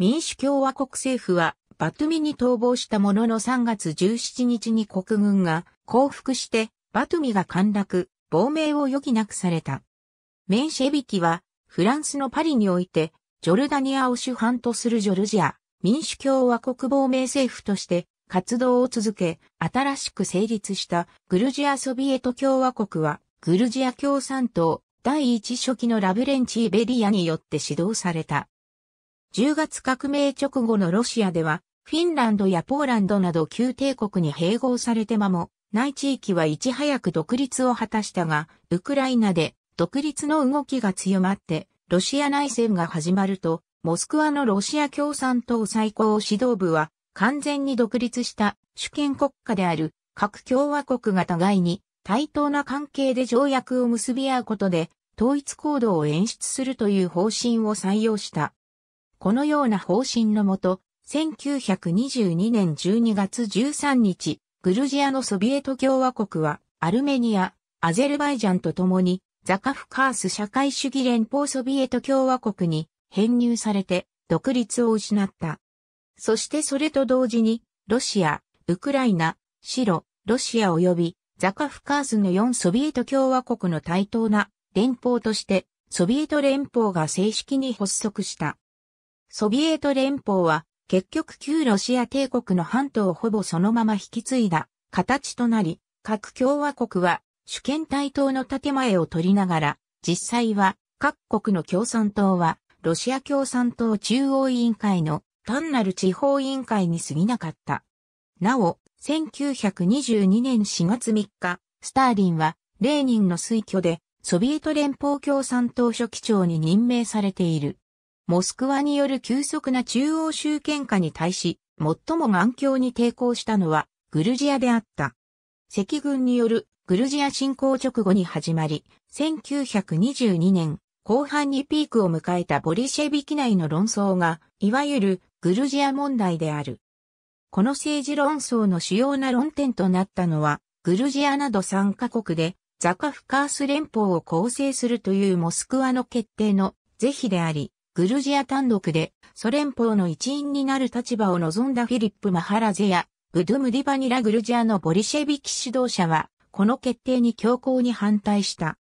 Speaker 1: 民主共和国政府はバトミに逃亡したものの3月17日に国軍が降伏してバトミが陥落、亡命を余儀なくされた。メンシェビキはフランスのパリにおいてジョルダニアを主犯とするジョルジア民主共和国亡命政府として活動を続け、新しく成立したグルジアソビエト共和国はグルジア共産党第一初期のラブレンチーベリアによって指導された。10月革命直後のロシアではフィンランドやポーランドなど旧帝国に併合されて間も、ない地域はいち早く独立を果たしたが、ウクライナで独立の動きが強まって、ロシア内戦が始まると、モスクワのロシア共産党最高指導部は、完全に独立した主権国家である各共和国が互いに対等な関係で条約を結び合うことで統一行動を演出するという方針を採用した。このような方針のもと、1922年12月13日、グルジアのソビエト共和国は、アルメニア、アゼルバイジャンと共に、ザカフカース社会主義連邦ソビエト共和国に編入されて、独立を失った。そしてそれと同時に、ロシア、ウクライナ、ロ、ロシア及び、ザカフカースの4ソビエト共和国の対等な連邦として、ソビエト連邦が正式に発足した。ソビエト連邦は結局旧ロシア帝国の半島をほぼそのまま引き継いだ形となり、各共和国は主権対等の建前を取りながら、実際は各国の共産党はロシア共産党中央委員会の単なる地方委員会に過ぎなかった。なお、1922年4月3日、スターリンはレーニンの推挙でソビエト連邦共産党書記長に任命されている。モスクワによる急速な中央集権化に対し、最も頑強に抵抗したのは、グルジアであった。赤軍によるグルジア侵攻直後に始まり、1922年後半にピークを迎えたボリシェビキ内の論争が、いわゆるグルジア問題である。この政治論争の主要な論点となったのは、グルジアなど3カ国でザカフカース連邦を構成するというモスクワの決定の是非であり、グルジア単独でソ連邦の一員になる立場を望んだフィリップ・マハラゼやブドゥムディバニラ・グルジアのボリシェビキ指導者は、この決定に強硬に反対した。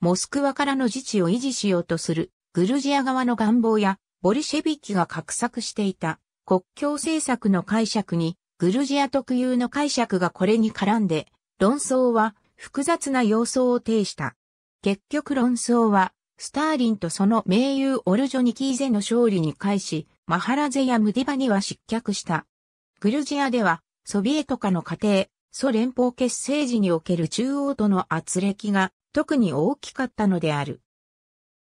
Speaker 1: モスクワからの自治を維持しようとするグルジア側の願望や、ボリシェビキが画策していた国境政策の解釈に、グルジア特有の解釈がこれに絡んで、論争は複雑な様相を呈した。結局論争はスターリンとその盟友オルジョニキーゼの勝利に返し、マハラゼやムディバには失脚した。グルジアでは、ソビエト化の過程、ソ連邦結成時における中央との圧力が特に大きかったのである。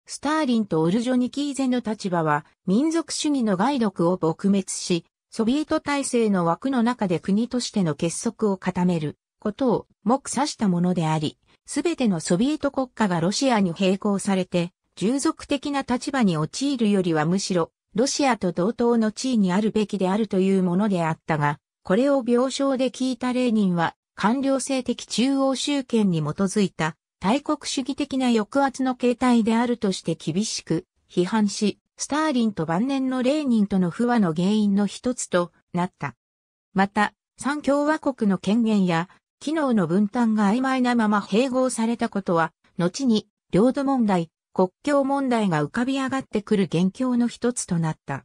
Speaker 1: スターリンとオルジョニキーゼの立場は民族主義の外毒を撲滅し、ソビエト体制の枠の中で国としての結束を固めることを目指したものであり、すべてのソビエト国家がロシアに並行されて、従属的な立場に陥るよりはむしろ、ロシアと同等の地位にあるべきであるというものであったが、これを病床で聞いたレーニンは、官僚性的中央集権に基づいた、大国主義的な抑圧の形態であるとして厳しく批判し、スターリンと晩年のレーニンとの不和の原因の一つとなった。また、三共和国の権限や機能の分担が曖昧なまま併合されたことは、後に領土問題、国境問題が浮かび上がってくる元凶の一つとなった。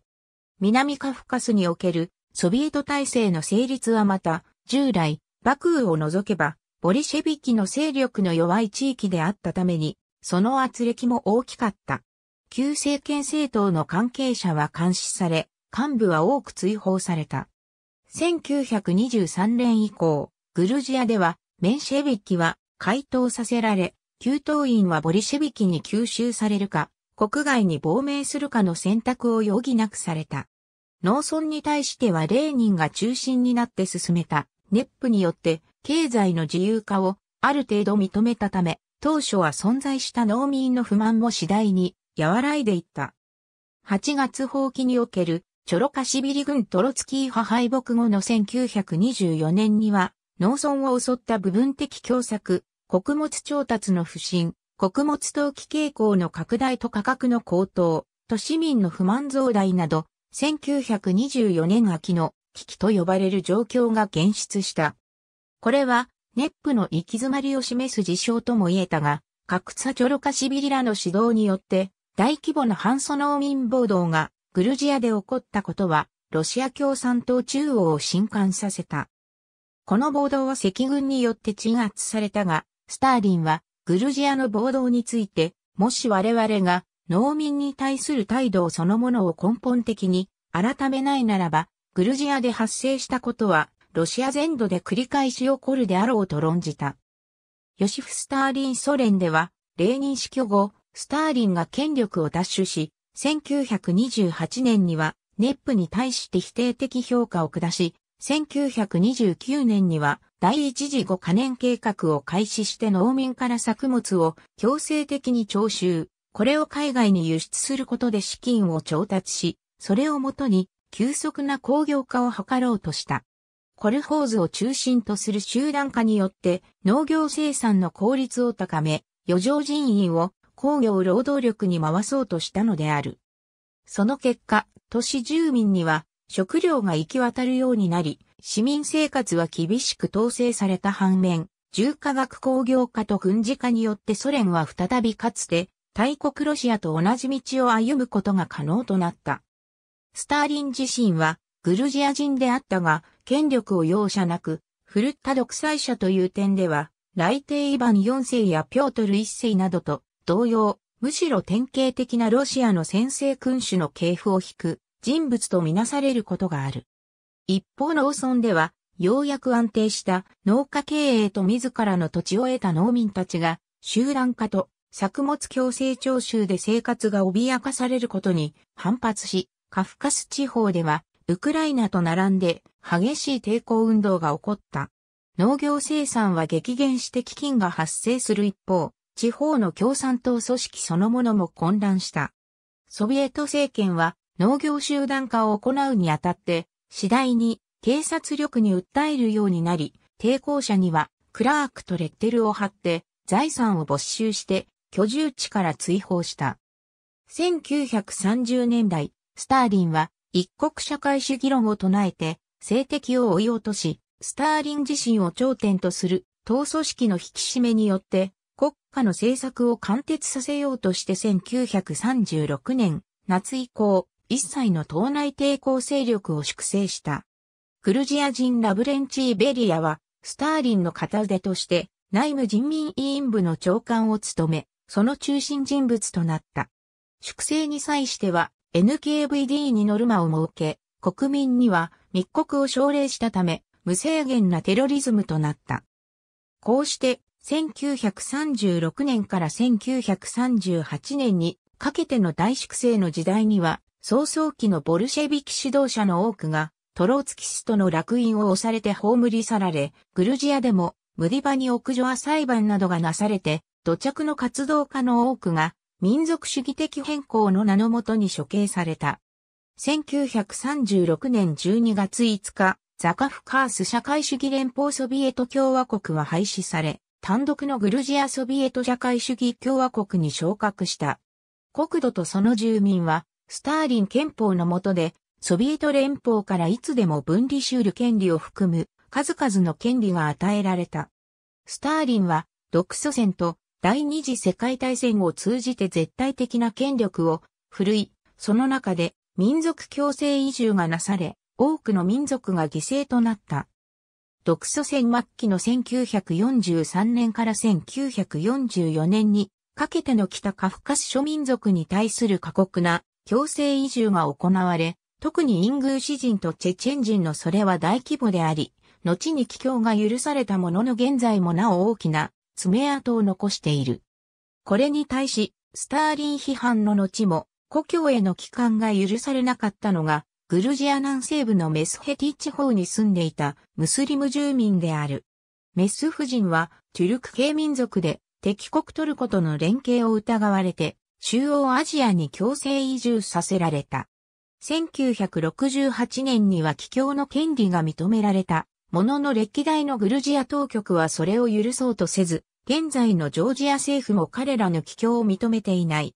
Speaker 1: 南カフカスにおけるソビエト体制の成立はまた、従来、幕府を除けば、ボリシェビキの勢力の弱い地域であったために、その圧力も大きかった。旧政権政党の関係者は監視され、幹部は多く追放された。1923年以降、グルジアでは、メンシェビキは解凍させられ、旧党員はボリシェビキに吸収されるか、国外に亡命するかの選択を余儀なくされた。農村に対してはレーニンが中心になって進めた、ネップによって経済の自由化をある程度認めたため、当初は存在した農民の不満も次第に和らいでいった。8月放棄におけるチョロカシビリ軍トロツキー派敗北後の1924年には、農村を襲った部分的凶作、穀物調達の不振、穀物投機傾向の拡大と価格の高騰、都市民の不満増大など、1924年秋の危機と呼ばれる状況が現出した。これは、ネップの行き詰まりを示す事象とも言えたが、格差チョロカシビリらの指導によって、大規模な反ソ農民暴動がグルジアで起こったことは、ロシア共産党中央を震撼させた。この暴動は赤軍によって鎮圧されたが、スターリンはグルジアの暴動について、もし我々が農民に対する態度そのものを根本的に改めないならば、グルジアで発生したことは、ロシア全土で繰り返し起こるであろうと論じた。ヨシフ・スターリンソ連では、レーニン死去後、スターリンが権力を奪取し、1928年には、ネップに対して否定的評価を下し、1929年には第一次五可燃計画を開始して農民から作物を強制的に徴収、これを海外に輸出することで資金を調達し、それをもとに急速な工業化を図ろうとした。コルホーズを中心とする集団化によって農業生産の効率を高め、余剰人員を工業労働力に回そうとしたのである。その結果、都市住民には食料が行き渡るようになり、市民生活は厳しく統制された反面、重化学工業化と軍事化によってソ連は再びかつて、大国ロシアと同じ道を歩むことが可能となった。スターリン自身は、グルジア人であったが、権力を容赦なく、振るった独裁者という点では、来帝イヴァン4世やピョートル1世などと同様、むしろ典型的なロシアの先制君主の系譜を引く人物とみなされることがある。一方農村では、ようやく安定した農家経営と自らの土地を得た農民たちが、集団化と作物強制徴収で生活が脅かされることに反発し、カフカス地方では、ウクライナと並んで激しい抵抗運動が起こった。農業生産は激減して基金が発生する一方、地方の共産党組織そのものも混乱した。ソビエト政権は農業集団化を行うにあたって、次第に警察力に訴えるようになり、抵抗者にはクラークとレッテルを貼って財産を没収して居住地から追放した。1930年代、スターリンは一国社会主義論を唱えて政敵を追い落とし、スターリン自身を頂点とする党組織の引き締めによって国家の政策を貫徹させようとして1936年夏以降、一切の党内抵抗勢力を粛清した。クルジア人ラブレンチーベリアは、スターリンの片腕として、内務人民委員部の長官を務め、その中心人物となった。粛清に際しては、NKVD にノルマを設け、国民には密告を奨励したため、無制限なテロリズムとなった。こうして、1936年から1938年にかけての大粛清の時代には、早々期のボルシェビキ指導者の多くが、トローツキストの落印を押されて葬り去られ、グルジアでも、ムディバニ屋上は裁判などがなされて、土着の活動家の多くが、民族主義的変更の名のもとに処刑された。1936年12月5日、ザカフカース社会主義連邦ソビエト共和国は廃止され、単独のグルジアソビエト社会主義共和国に昇格した。国土とその住民はスターリン憲法の下で、ソビエト連邦からいつでも分離うる権利を含む数々の権利が与えられた。スターリンは、独ソ戦と第二次世界大戦を通じて絶対的な権力を振るい、その中で民族強制移住がなされ、多くの民族が犠牲となった。独ソ戦末期の1943年から1944年にかけての北カフカス諸民族に対する過酷な強制移住が行われ、特にイングーシ人とチェチェン人のそれは大規模であり、後に帰郷が許されたものの現在もなお大きな爪痕を残している。これに対し、スターリン批判の後も、故郷への帰還が許されなかったのが、グルジア南西部のメスヘティ地方に住んでいたムスリム住民である。メス夫人はトゥルク系民族で敵国トルコとの連携を疑われて中央アジアに強制移住させられた。1968年には帰郷の権利が認められた。ものの歴代のグルジア当局はそれを許そうとせず、現在のジョージア政府も彼らの帰郷を認めていない。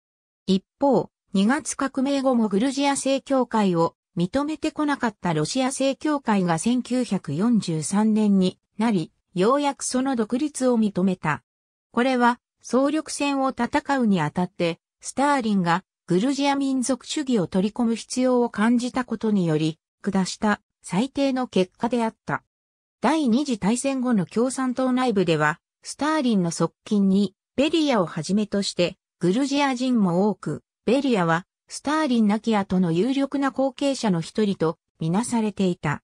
Speaker 1: 一方、2月革命後もグルジア正教会を認めてこなかったロシア正教会が1943年になり、ようやくその独立を認めた。これは、総力戦を戦うにあたって、スターリンがグルジア民族主義を取り込む必要を感じたことにより、下した最低の結果であった。第二次大戦後の共産党内部では、スターリンの側近にベリアをはじめとして、グルジア人も多く、ベリアはスターリン亡き後の有力な後継者の一人とみなされていた。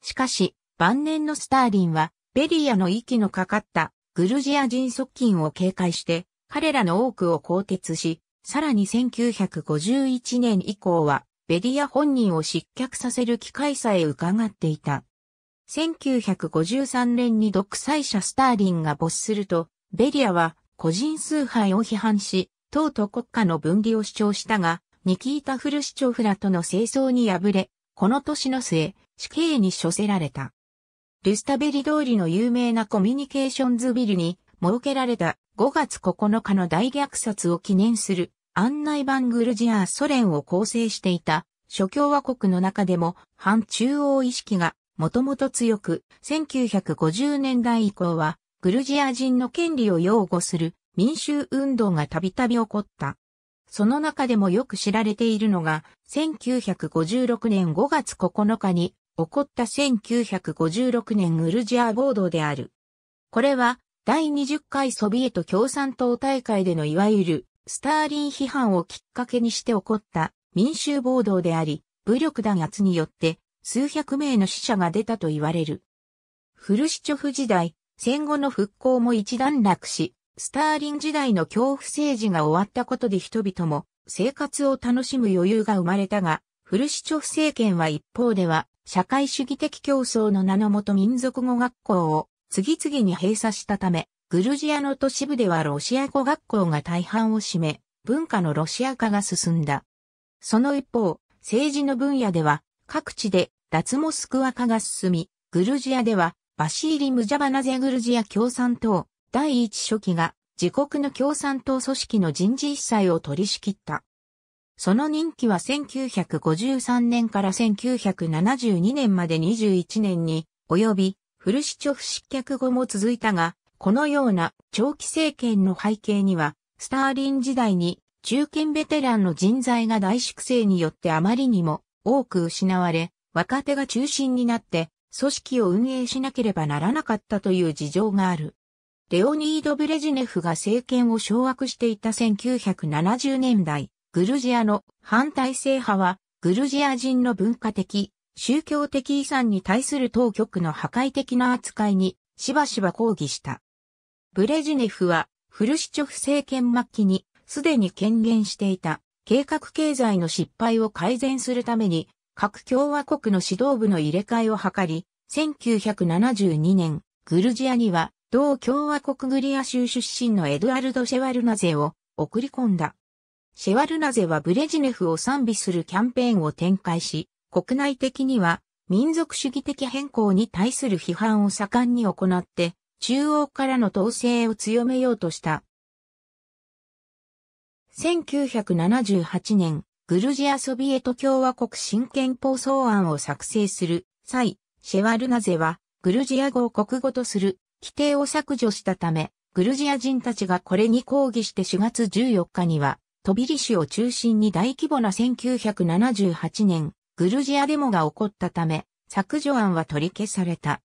Speaker 1: しかし、晩年のスターリンは、ベリアの息のかかったグルジア人側近を警戒して、彼らの多くを更迭し、さらに1951年以降は、ベリア本人を失脚させる機会さえ伺っていた。1953年に独裁者スターリンが没すると、ベリアは個人崇拝を批判し、党と国家の分離を主張したが、ニキータ・フルシチョフらとの清掃に敗れ、この年の末、死刑に処せられた。ルスタベリ通りの有名なコミュニケーションズビルに設けられた5月9日の大虐殺を記念する案内版グルジアソ連を構成していた諸共和国の中でも反中央意識がもともと強く、1950年代以降はグルジア人の権利を擁護する民衆運動がたびたび起こった。その中でもよく知られているのが、1956年5月9日に起こった1956年グルジア暴動である。これは第20回ソビエト共産党大会でのいわゆるスターリン批判をきっかけにして起こった民衆暴動であり、武力弾圧によって数百名の死者が出たと言われる。フルシチョフ時代、戦後の復興も一段落し、スターリン時代の恐怖政治が終わったことで人々も生活を楽しむ余裕が生まれたが、フルシチョフ政権は一方では、社会主義的競争の名のもと民族語学校を次々に閉鎖したため、グルジアの都市部ではロシア語学校が大半を占め、文化のロシア化が進んだ。その一方、政治の分野では、各地で脱モスクワ化が進み、グルジアでは、バシーリ・ムジャバナゼグルジア共産党第一書記が自国の共産党組織の人事一切を取り仕切った。その任期は1953年から1972年まで21年に及び、フルシチョフ失脚後も続いたが、このような長期政権の背景には、スターリン時代に中堅ベテランの人材が大粛清によってあまりにも多く失われ、若手が中心になって組織を運営しなければならなかったという事情がある。レオニード・ブレジネフが政権を掌握していた1970年代、グルジアの反体制派は、グルジア人の文化的、宗教的遺産に対する当局の破壊的な扱いにしばしば抗議した。ブレジネフはフルシチョフ政権末期にすでに権限していた計画経済の失敗を改善するために各共和国の指導部の入れ替えを図り、1972年、グルジアには同共和国グリア州出身のエドアルド・シェワルナゼを送り込んだ。シェワルナゼはブレジネフを賛美するキャンペーンを展開し、国内的には民族主義的変更に対する批判を盛んに行って、中央からの統制を強めようとした。1978年、グルジアソビエト共和国新憲法草案を作成する際、シェワルナゼは、グルジア語を国語とする規定を削除したため、グルジア人たちがこれに抗議して4月14日には、トビリシを中心に大規模な1978年、グルジアデモが起こったため、削除案は取り消された。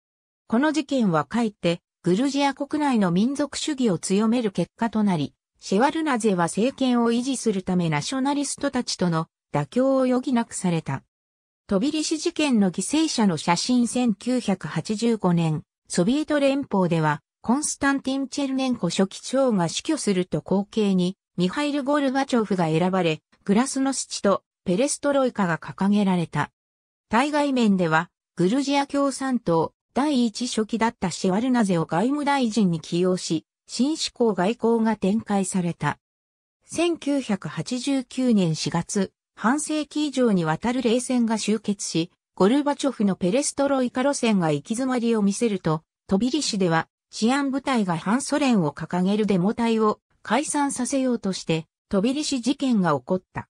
Speaker 1: この事件はかえって、グルジア国内の民族主義を強める結果となり、シェワルナゼは政権を維持するためナショナリストたちとの妥協を余儀なくされた。飛びリシ事件の犠牲者の写真1985年、ソビエト連邦では、コンスタンティン・チェルネンコ書記長が死去すると後継に、ミハイル・ゴルバチョフが選ばれ、グラスノスチとペレストロイカが掲げられた。対外面では、グルジア共産党、第一書記だったシワルナゼを外務大臣に起用し、新思考外交が展開された。1989年4月、半世紀以上にわたる冷戦が終結し、ゴルバチョフのペレストロイカ路線が行き詰まりを見せると、トビリシでは治安部隊が反ソ連を掲げるデモ隊を解散させようとして、飛び石事件が起こった。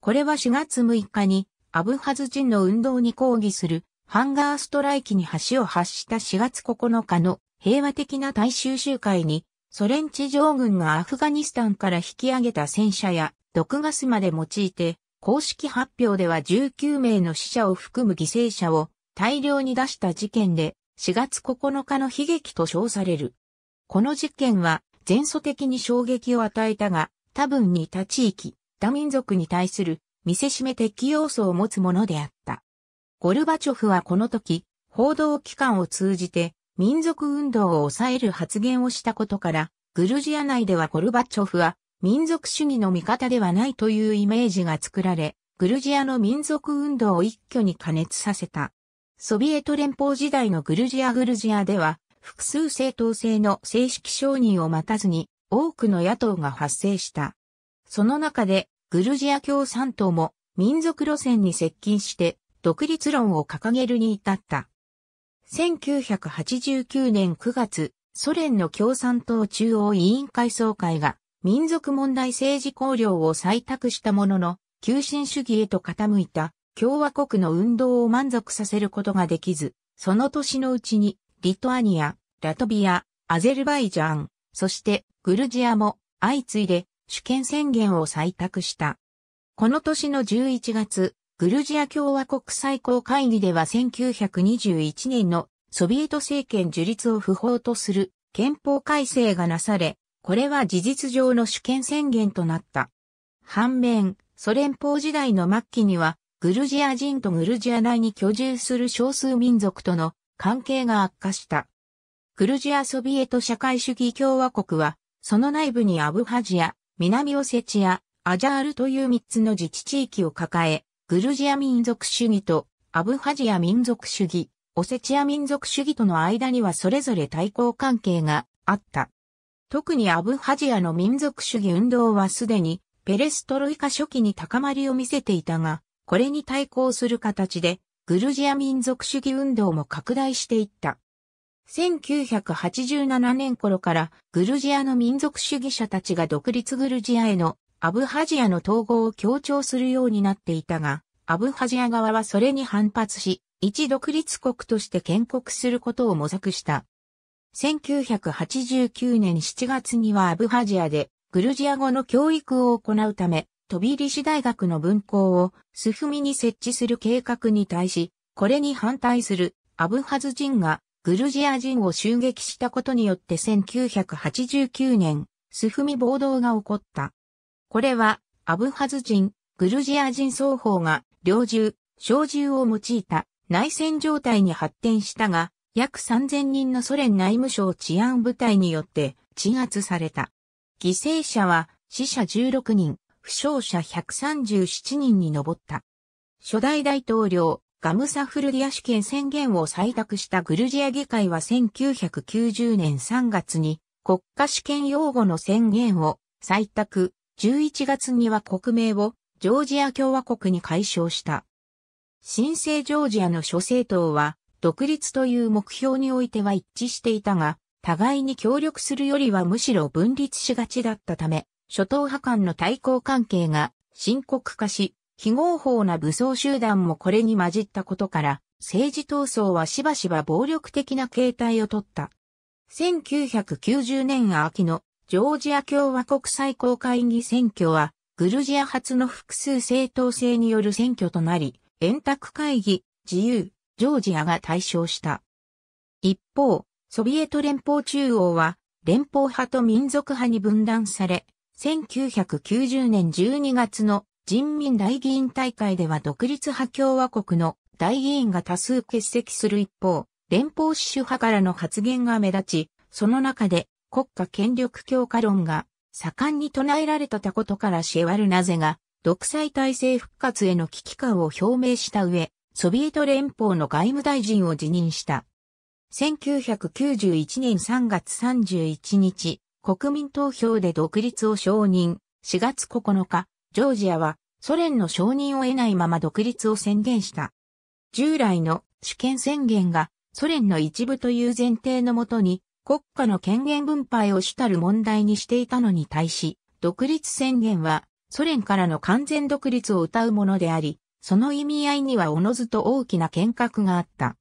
Speaker 1: これは4月6日にアブハズ人の運動に抗議するハンガーストライキに橋を発した4月9日の平和的な大衆集会に、ソ連地上軍がアフガニスタンから引き上げた戦車や毒ガスまで用いて、公式発表では19名の死者を含む犠牲者を大量に出した事件で、4月9日の悲劇と称される。この事件は前祖的に衝撃を与えたが、多分に他地域、他民族に対する見せしめ的要素を持つものであった。ゴルバチョフはこの時、報道機関を通じて民族運動を抑える発言をしたことから、グルジア内ではゴルバチョフは民族主義の味方ではないというイメージが作られ、グルジアの民族運動を一挙に加熱させた。ソビエト連邦時代のグルジアグルジアでは、複数政党制の正式承認を待たずに、多くの野党が発生した。その中で、グルジア共産党も民族路線に接近して独立論を掲げるに至った。1989年9月、ソ連の共産党中央委員会総会が民族問題政治綱領を採択したものの、急進主義へと傾いた共和国の運動を満足させることができず、その年のうちにリトアニア、ラトビア、アゼルバイジャン、そしてグルジアも相次いで主権宣言を採択した。この年の11月、グルジア共和国最高会議では1921年のソビエト政権樹立を不法とする憲法改正がなされ、これは事実上の主権宣言となった。反面、ソ連邦時代の末期には、グルジア人とグルジア内に居住する少数民族との関係が悪化した。グルジアソビエト社会主義共和国は、その内部にアブハジア、南オセチア、アジャールという3つの自治地域を抱え、グルジア民族主義とアブハジア民族主義、オセチア民族主義との間にはそれぞれ対抗関係があった。特にアブハジアの民族主義運動はすでにペレストロイカ初期に高まりを見せていたが、これに対抗する形でグルジア民族主義運動も拡大していった。1987年頃からグルジアの民族主義者たちが独立グルジアへのアブハジアの統合を強調するようになっていたが、アブハジア側はそれに反発し、一独立国として建国することを模索した。1989年7月にはアブハジアでグルジア語の教育を行うため、飛びリシ大学の分校をスフミに設置する計画に対し、これに反対するアブハズ人がグルジア人を襲撃したことによって1989年、スフミ暴動が起こった。これは、アブハズ人、グルジア人双方が、猟銃、小銃を用いた内戦状態に発展したが、約3000人のソ連内務省治安部隊によって鎮圧された。犠牲者は死者16人、負傷者137人に上った。初代大統領、ガムサフルディア主権宣言を採択したグルジア議会は1990年3月に国家主権擁護の宣言を採択、11月には国名をジョージア共和国に解消した。新生ジョージアの諸政党は、独立という目標においては一致していたが、互いに協力するよりはむしろ分立しがちだったため、諸党派間の対抗関係が深刻化し、非合法な武装集団もこれに混じったことから、政治闘争はしばしば暴力的な形態をとった。1990年秋のジョージア共和国最高会議選挙は、グルジア初の複数政党制による選挙となり、円卓会議、自由、ジョージアが対象した。一方、ソビエト連邦中央は、連邦派と民族派に分断され、1990年12月の人民大議員大会では独立派共和国の大議員が多数欠席する一方、連邦支主派からの発言が目立ち、その中で国家権力強化論が盛んに唱えられたたことからシェワルナゼが独裁体制復活への危機感を表明した上、ソビエト連邦の外務大臣を辞任した。1991年3月31日、国民投票で独立を承認。4月9日、ジョージアはソ連の承認を得ないまま独立を宣言した。従来の主権宣言がソ連の一部という前提のもとに国家の権限分配を主たる問題にしていたのに対し、独立宣言はソ連からの完全独立を謳うものであり、その意味合いにはおのずと大きな見学があった。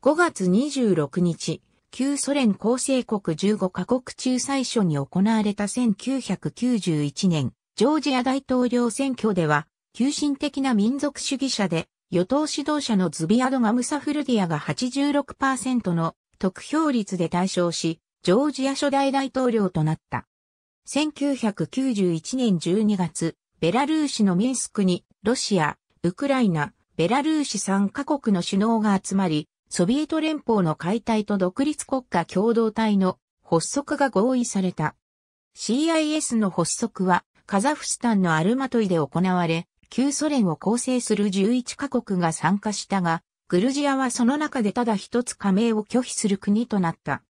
Speaker 1: 5月26日、旧ソ連構成国15カ国中最初に行われた1991年、ジョージア大統領選挙では、急進的な民族主義者で、与党指導者のズビアド・ガムサフルディアが86%の得票率で大勝し、ジョージア初代大統領となった。1991年12月、ベラルーシのミンスクに、ロシア、ウクライナ、ベラルーシ3カ国の首脳が集まり、ソビエト連邦の解体と独立国家共同体の発足が合意された。CIS の発足は、カザフスタンのアルマトイで行われ、旧ソ連を構成する11カ国が参加したが、グルジアはその中でただ一つ加盟を拒否する国となった。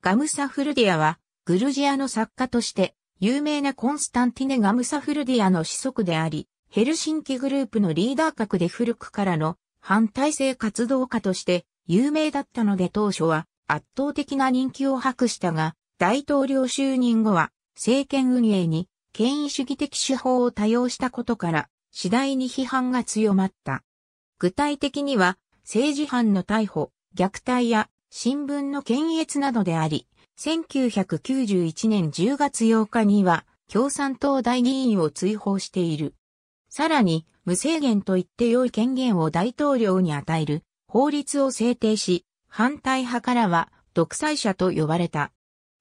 Speaker 1: ガムサフルディアは、グルジアの作家として、有名なコンスタンティネ・ガムサフルディアの子息であり、ヘルシンキグループのリーダー格で古くからの反体制活動家として有名だったので当初は圧倒的な人気を博したが、大統領就任後は政権運営に権威主義的手法を多用したことから次第に批判が強まった。具体的には、政治犯の逮捕、虐待や新聞の検閲などであり、1991年10月8日には共産党大議員を追放している。さらに、無制限と言って良い権限を大統領に与える法律を制定し、反対派からは独裁者と呼ばれた。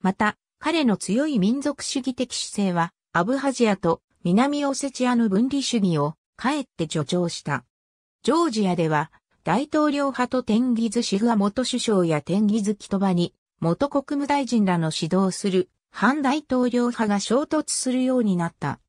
Speaker 1: また、彼の強い民族主義的姿勢は、アブハジアと南オセチアの分離主義をかえって助長した。ジョージアでは、大統領派とテンギズ・シグア元首相やテンギズ・キトバに、元国務大臣らの指導する反大統領派が衝突するようになった。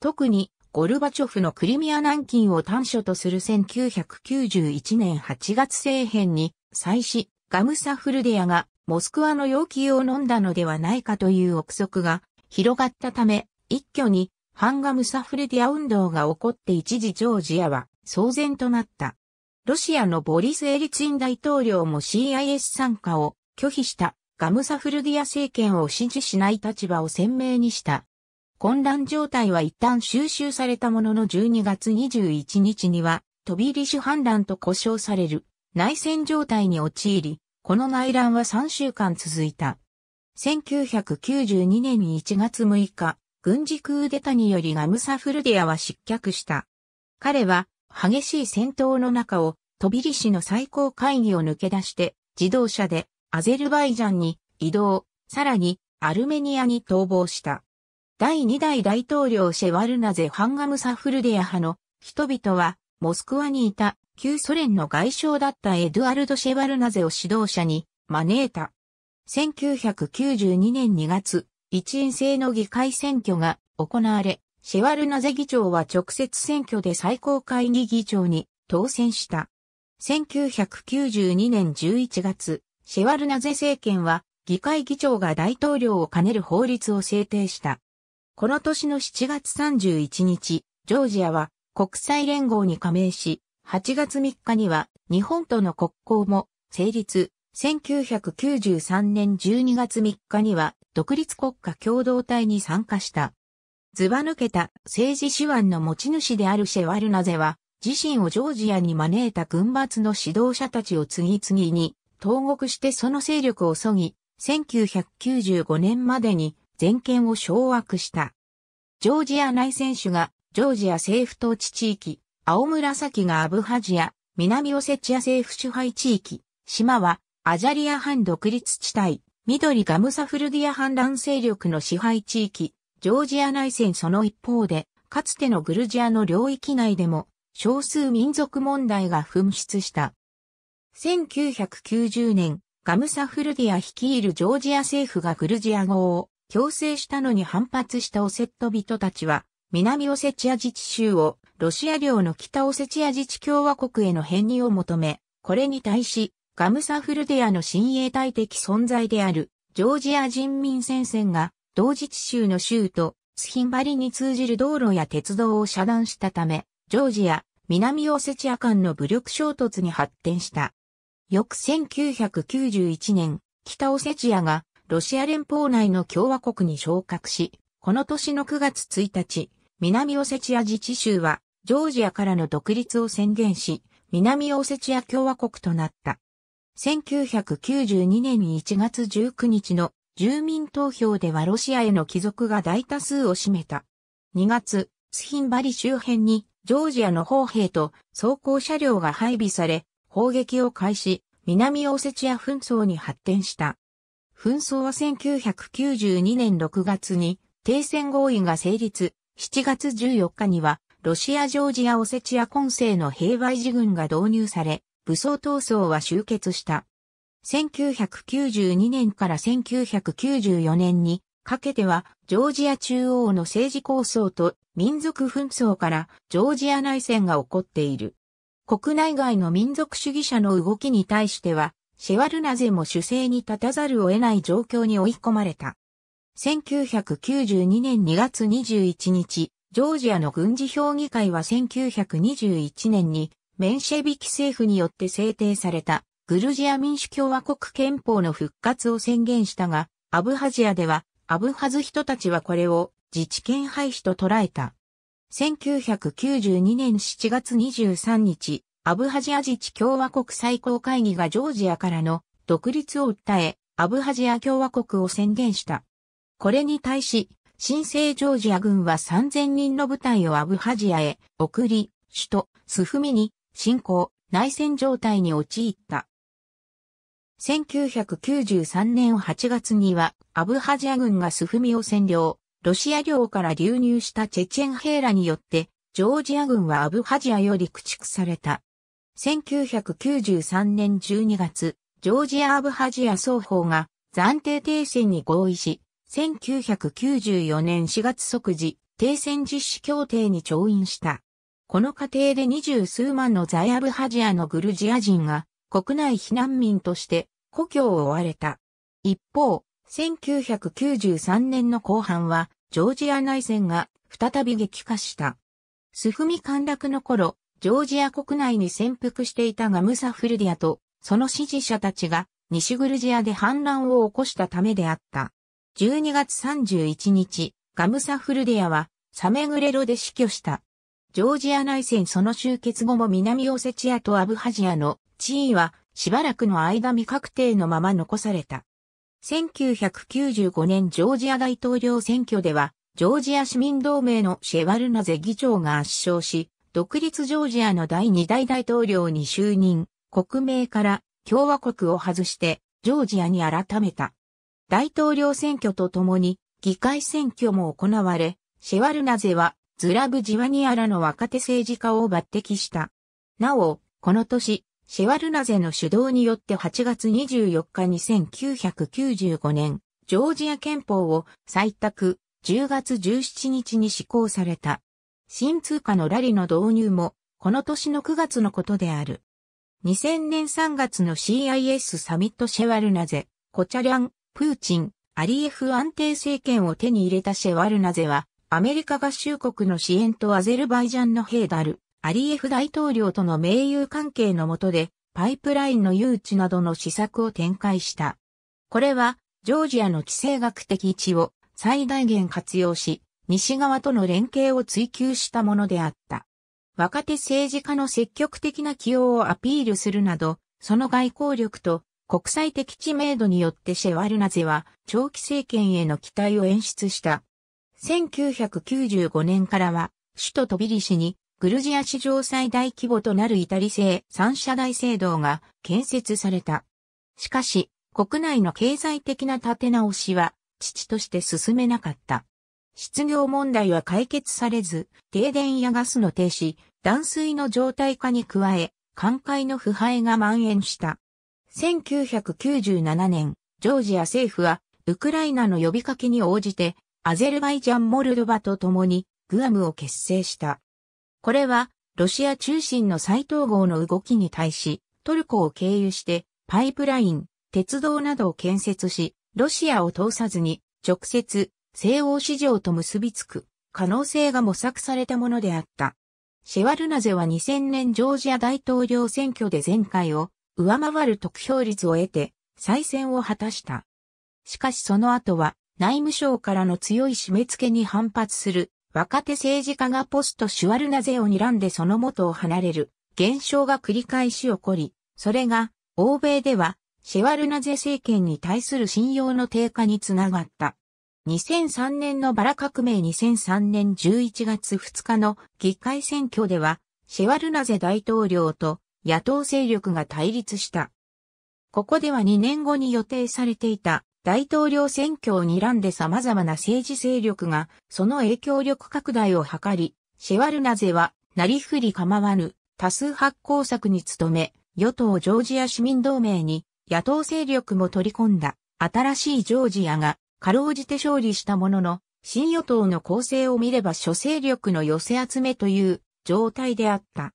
Speaker 1: 特に、ゴルバチョフのクリミア南京を短所とする1991年8月政変に、再始、ガムサフルデアが、モスクワの容器を飲んだのではないかという憶測が広がったため、一挙に、ハンガムサフルディア運動が起こって一時ジョージアは騒然となった。ロシアのボリス・エリツィン大統領も CIS 参加を拒否したガムサフルディア政権を支持しない立場を鮮明にした。混乱状態は一旦収集されたものの12月21日には、飛び入り主反乱と呼称される内戦状態に陥り、この内乱は3週間続いた。1992年1月6日、軍事クーデタによりガムサフルディアは失脚した。彼は激しい戦闘の中を飛びリ市の最高会議を抜け出して自動車でアゼルバイジャンに移動、さらにアルメニアに逃亡した。第2代大統領シェワルナゼ・ハンガムサフルデア派の人々はモスクワにいた旧ソ連の外相だったエドゥアルド・シェワルナゼを指導者に招いた。1992年2月、一院制の議会選挙が行われ、シェワルナゼ議長は直接選挙で最高会議議長に当選した。1992年11月、シェワルナゼ政権は議会議長が大統領を兼ねる法律を制定した。この年の7月31日、ジョージアは国際連合に加盟し、8月3日には日本との国交も成立。1993年12月3日には独立国家共同体に参加した。ずば抜けた政治手腕の持ち主であるシェワルナゼは、自身をジョージアに招いた軍閥の指導者たちを次々に投獄してその勢力を削ぎ、1995年までに全権を掌握した。ジョージア内戦手がジョージア政府統治地域、青紫がアブハジア、南オセチア政府支配地域、島はアジャリア半独立地帯、緑ガムサフルディア反乱勢力の支配地域、ジョージア内戦その一方で、かつてのグルジアの領域内でも少数民族問題が噴出した。1990年、ガムサフルディア率いるジョージア政府がグルジア語を強制したのに反発したオセット人たちは、南オセチア自治州をロシア領の北オセチア自治共和国への編入を求め、これに対し、ガムサフルディアの親衛隊的存在であるジョージア人民戦線が同日州の州都、スヒンバリに通じる道路や鉄道を遮断したため、ジョージア、南オセチア間の武力衝突に発展した。翌1991年、北オセチアがロシア連邦内の共和国に昇格し、この年の9月1日、南オセチア自治州はジョージアからの独立を宣言し、南オセチア共和国となった。1992年1月19日の住民投票ではロシアへの帰属が大多数を占めた。2月、スヒンバリ周辺にジョージアの砲兵と装甲車両が配備され、砲撃を開始、南オセチア紛争に発展した。紛争は1992年6月に停戦合意が成立、7月14日にはロシア・ジョージア・オセチア混成の平和維持軍が導入され、武装闘争は終結した。1992年から1994年にかけては、ジョージア中央の政治構想と民族紛争からジョージア内戦が起こっている。国内外の民族主義者の動きに対しては、シェワルナゼも主勢に立たざるを得ない状況に追い込まれた。1992年2月21日、ジョージアの軍事評議会は1921年にメンシェビキ政府によって制定されたグルジア民主共和国憲法の復活を宣言したが、アブハジアでは、アブハズ人たちはこれを自治権廃止と捉えた。1992年7月23日、アブハジア自治共和国最高会議がジョージアからの独立を訴え、アブハジア共和国を宣言した。これに対し、新生ジョージア軍は3000人の部隊をアブハジアへ送り、首都スフミに侵攻、内戦状態に陥った。1993年8月には、アブハジア軍がスフミを占領、ロシア領から流入したチェチェン兵らによって、ジョージア軍はアブハジアより駆逐された。1993年12月、ジョージア・アブハジア双方が暫定停戦に合意し、1994年4月即時、停戦実施協定に調印した。この過程で二十数万の在アブハジアのグルジア人が国内避難民として故郷を追われた。一方、1993年の後半は、ジョージア内戦が再び激化した。スフミ陥落の頃、ジョージア国内に潜伏していたガムサフルディアと、その支持者たちが、西グルジアで反乱を起こしたためであった。12月31日、ガムサフルディアは、サメグレロで死去した。ジョージア内戦その終結後も南オセチアとアブハジアの地位はしばらくの間未確定のまま残された。1995年ジョージア大統領選挙では、ジョージア市民同盟のシェワルナゼ議長が圧勝し、独立ジョージアの第2代大統領に就任、国名から共和国を外して、ジョージアに改めた。大統領選挙とともに、議会選挙も行われ、シェワルナゼはズラブ・ジワニアらの若手政治家を抜擢した。なお、この年、シェワルナゼの主導によって8月24日に1995年、ジョージア憲法を採択、10月17日に施行された。新通貨のラリの導入も、この年の9月のことである。2000年3月の CIS サミットシェワルナゼ、コチャリャン、プーチン、アリエフ安定政権を手に入れたシェワルナゼは、アメリカ合衆国の支援とアゼルバイジャンのヘーダル、アリエフ大統領との盟友関係の下で、パイプラインの誘致などの施策を展開した。これは、ジョージアの地政学的位置を最大限活用し、西側との連携を追求したものであった。若手政治家の積極的な起用をアピールするなど、その外交力と国際的知名度によってシェワルナゼは長期政権への期待を演出した。1995年からは、首都トビリシに、グルジア史上最大規模となるイタリ製三社大聖堂が建設された。しかし、国内の経済的な立て直しは、父として進めなかった。失業問題は解決されず、停電やガスの停止、断水の状態化に加え、寛解の腐敗が蔓延した。1997年、ジョージア政府は、ウクライナの呼びかけに応じて、アゼルバイジャン・モルドバと共にグアムを結成した。これは、ロシア中心の再統合の動きに対し、トルコを経由して、パイプライン、鉄道などを建設し、ロシアを通さずに、直接、西欧市場と結びつく、可能性が模索されたものであった。シェワルナゼは2000年ジョージア大統領選挙で前回を上回る得票率を得て再選を果たした。しかしその後は内務省からの強い締め付けに反発する若手政治家がポストシュワルナゼを睨んでその元を離れる現象が繰り返し起こり、それが欧米ではシェワルナゼ政権に対する信用の低下につながった。2003年のバラ革命2003年11月2日の議会選挙では、シェワルナゼ大統領と野党勢力が対立した。ここでは2年後に予定されていた大統領選挙を睨んで様々な政治勢力がその影響力拡大を図り、シェワルナゼはなりふり構わぬ多数発行策に努め、与党ジョージア市民同盟に野党勢力も取り込んだ新しいジョージアがかろうじて勝利したものの、新与党の構成を見れば諸勢力の寄せ集めという状態であった。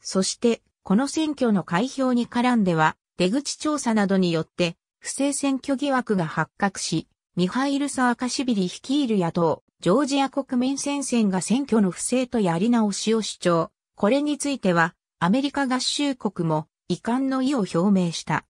Speaker 1: そして、この選挙の開票に絡んでは、出口調査などによって、不正選挙疑惑が発覚し、ミハイル・サーカシビリ率いる野党、ジョージア国民戦線が選挙の不正とやり直しを主張。これについては、アメリカ合衆国も遺憾の意を表明した。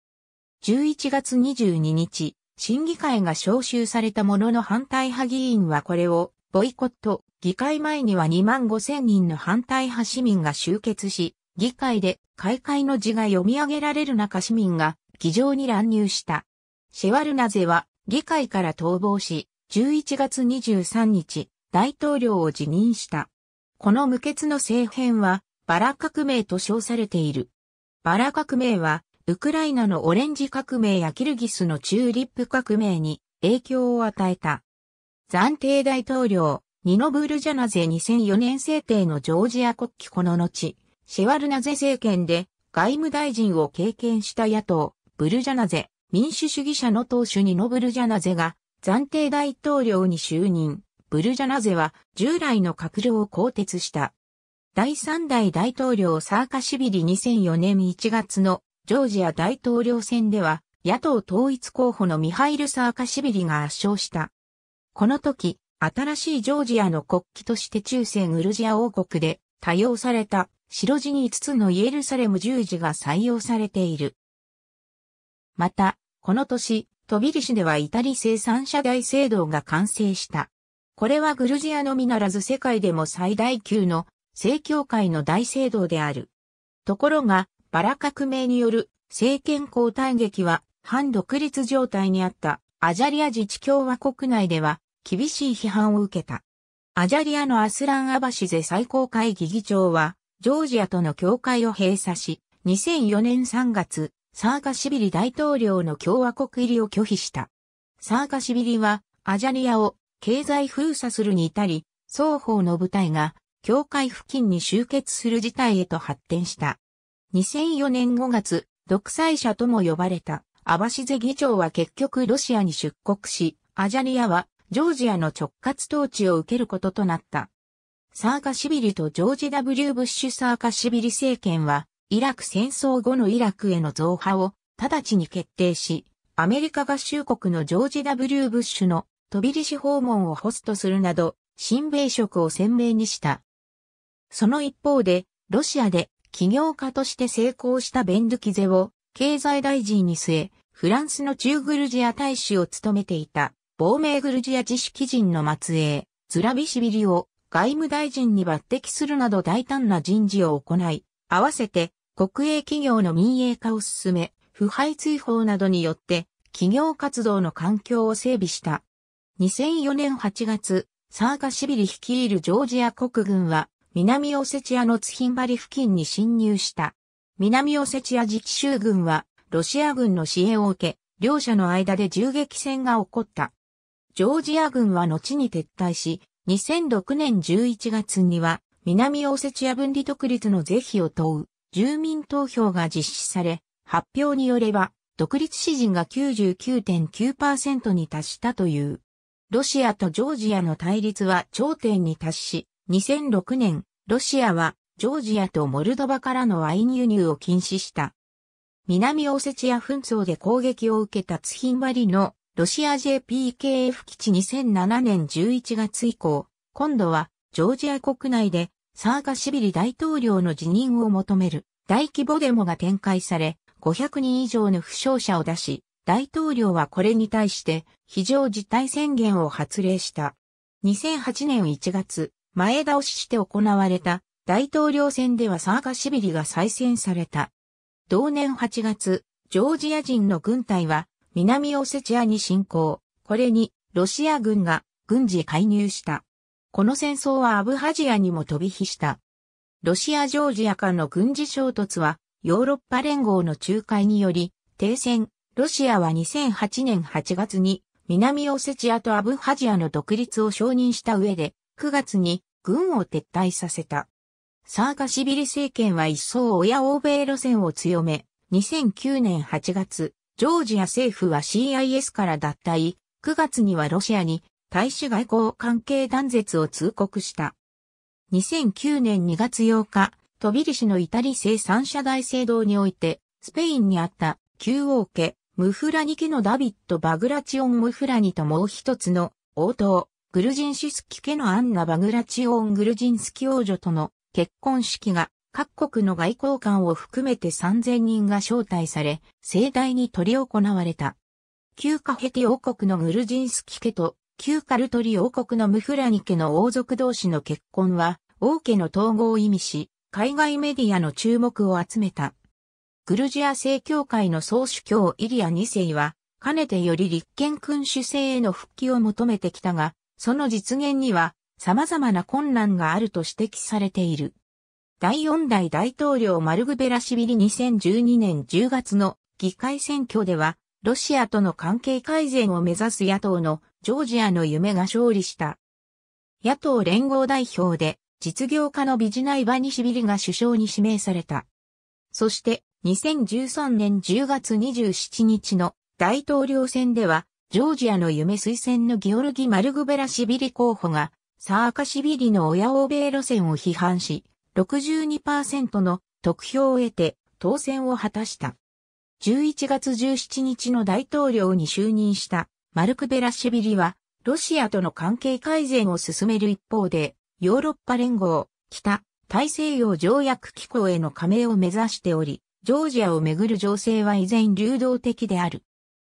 Speaker 1: 11月22日、審議会が招集されたものの反対派議員はこれをボイコット、議会前には2万5千人の反対派市民が集結し、議会で開会の字が読み上げられる中市民が議場に乱入した。シェワルナゼは議会から逃亡し、11月23日、大統領を辞任した。この無血の政変は、バラ革命と称されている。バラ革命は、ウクライナのオレンジ革命やキルギスのチューリップ革命に影響を与えた。暫定大統領、ニノブルジャナゼ2004年制定のジョージア国旗この後、シェワルナゼ政権で外務大臣を経験した野党、ブルジャナゼ、民主主義者の党首にノブルジャナゼが暫定大統領に就任。ブルジャナゼは従来の閣僚を更迭した。第3代大統領サーカシビリ2004年1月のジョージア大統領選では野党統一候補のミハイル・サーカシビリが圧勝した。この時、新しいジョージアの国旗として中世グルジア王国で多用された白地に5つのイエルサレム十字が採用されている。また、この年、飛びリシではイタリ生産者大聖堂が完成した。これはグルジアのみならず世界でも最大級の正教会の大聖堂である。ところが、バラ革命による政権交代劇は反独立状態にあったアジャリア自治共和国内では厳しい批判を受けた。アジャリアのアスラン・アバシゼ最高会議議長は、ジョージアとの境界を閉鎖し、2004年3月、サーカシビリ大統領の共和国入りを拒否した。サーカシビリはアジャリアを経済封鎖するに至り、双方の部隊が境界付近に集結する事態へと発展した。2004年5月、独裁者とも呼ばれたアバシゼ議長は結局ロシアに出国し、アジャリアはジョージアの直轄統治を受けることとなった。サーカシビリとジョージ W ブッシュサーカシビリ政権はイラク戦争後のイラクへの増派を直ちに決定し、アメリカ合衆国のジョージ・ W・ ブッシュの飛びし、訪問をホストするなど、新米色を鮮明にした。その一方で、ロシアで起業家として成功したベンドゥキゼを経済大臣に据え、フランスの中グルジア大使を務めていた、亡命グルジア自主基人の末裔、ズラビシビリを外務大臣に抜擢するなど大胆な人事を行い、合わせて国営企業の民営化を進め、腐敗追放などによって企業活動の環境を整備した。2004年8月、サーガシビリ率いるジョージア国軍は南オセチアのツヒンバリ付近に侵入した。南オセチア自治州軍はロシア軍の支援を受け、両者の間で銃撃戦が起こった。ジョージア軍は後に撤退し、2006年11月には南オセチア分離独立の是非を問う住民投票が実施され、発表によれば、独立支持が99.9%に達したという。ロシアとジョージアの対立は頂点に達し、2006年、ロシアはジョージアとモルドバからのワイン輸入を禁止した。南オセチア紛争で攻撃を受けたツヒンバリのロシア JPKF 基地2007年11月以降、今度はジョージア国内でサーガシビリ大統領の辞任を求める大規模デモが展開され、500人以上の負傷者を出し、大統領はこれに対して非常事態宣言を発令した。2008年1月、前倒しして行われた大統領選ではサーガシビリが再選された。同年8月、ジョージア人の軍隊は南オセチアに侵攻。これにロシア軍が軍事介入した。この戦争はアブハジアにも飛び火した。ロシア・ジョージア間の軍事衝突は、ヨーロッパ連合の仲介により、停戦、ロシアは2008年8月に、南オセチアとアブハジアの独立を承認した上で、9月に軍を撤退させた。サーガシビリ政権は一層親欧米路線を強め、2009年8月、ジョージア政府は CIS から脱退、9月にはロシアに大使外交関係断絶を通告した。2009年2月8日、飛びリシのイタリ生産者大聖堂において、スペインにあった旧王家、ムフラニ家のダビッド・バグラチオン・ムフラニともう一つの王党、グルジンシスキ家のアンナ・バグラチオン・グルジンスキ王女との結婚式が各国の外交官を含めて3000人が招待され、盛大に取り行われた。旧カヘティ王国のグルジンスキ家と旧カルトリ王国のムフラニ家の王族同士の結婚は、王家の統合を意味し、海外メディアの注目を集めた。グルジア正教会の総主教イリア2世は、かねてより立憲君主制への復帰を求めてきたが、その実現には様々な困難があると指摘されている。第四代大統領マルグベラシビリ2012年10月の議会選挙では、ロシアとの関係改善を目指す野党のジョージアの夢が勝利した。野党連合代表で、実業家のビジナイバニシビリが首相に指名された。そして、2013年10月27日の大統領選では、ジョージアの夢推薦のギオルギ・マルグベラシビリ候補が、サーカシビリの親欧米路線を批判し、62%の得票を得て当選を果たした。11月17日の大統領に就任したマルクベラシビリは、ロシアとの関係改善を進める一方で、ヨーロッパ連合、北、大西洋条約機構への加盟を目指しており、ジョージアをめぐる情勢は依然流動的である。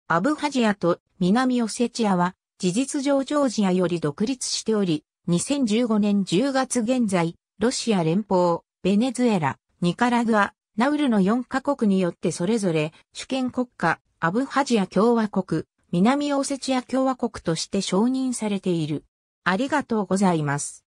Speaker 1: アブハジアと南オセチアは、事実上ジョージアより独立しており、2015年10月現在、ロシア連邦、ベネズエラ、ニカラグア、ナウルの4カ国によってそれぞれ主権国家、アブハジア共和国、南オセチア共和国として承認されている。ありがとうございます。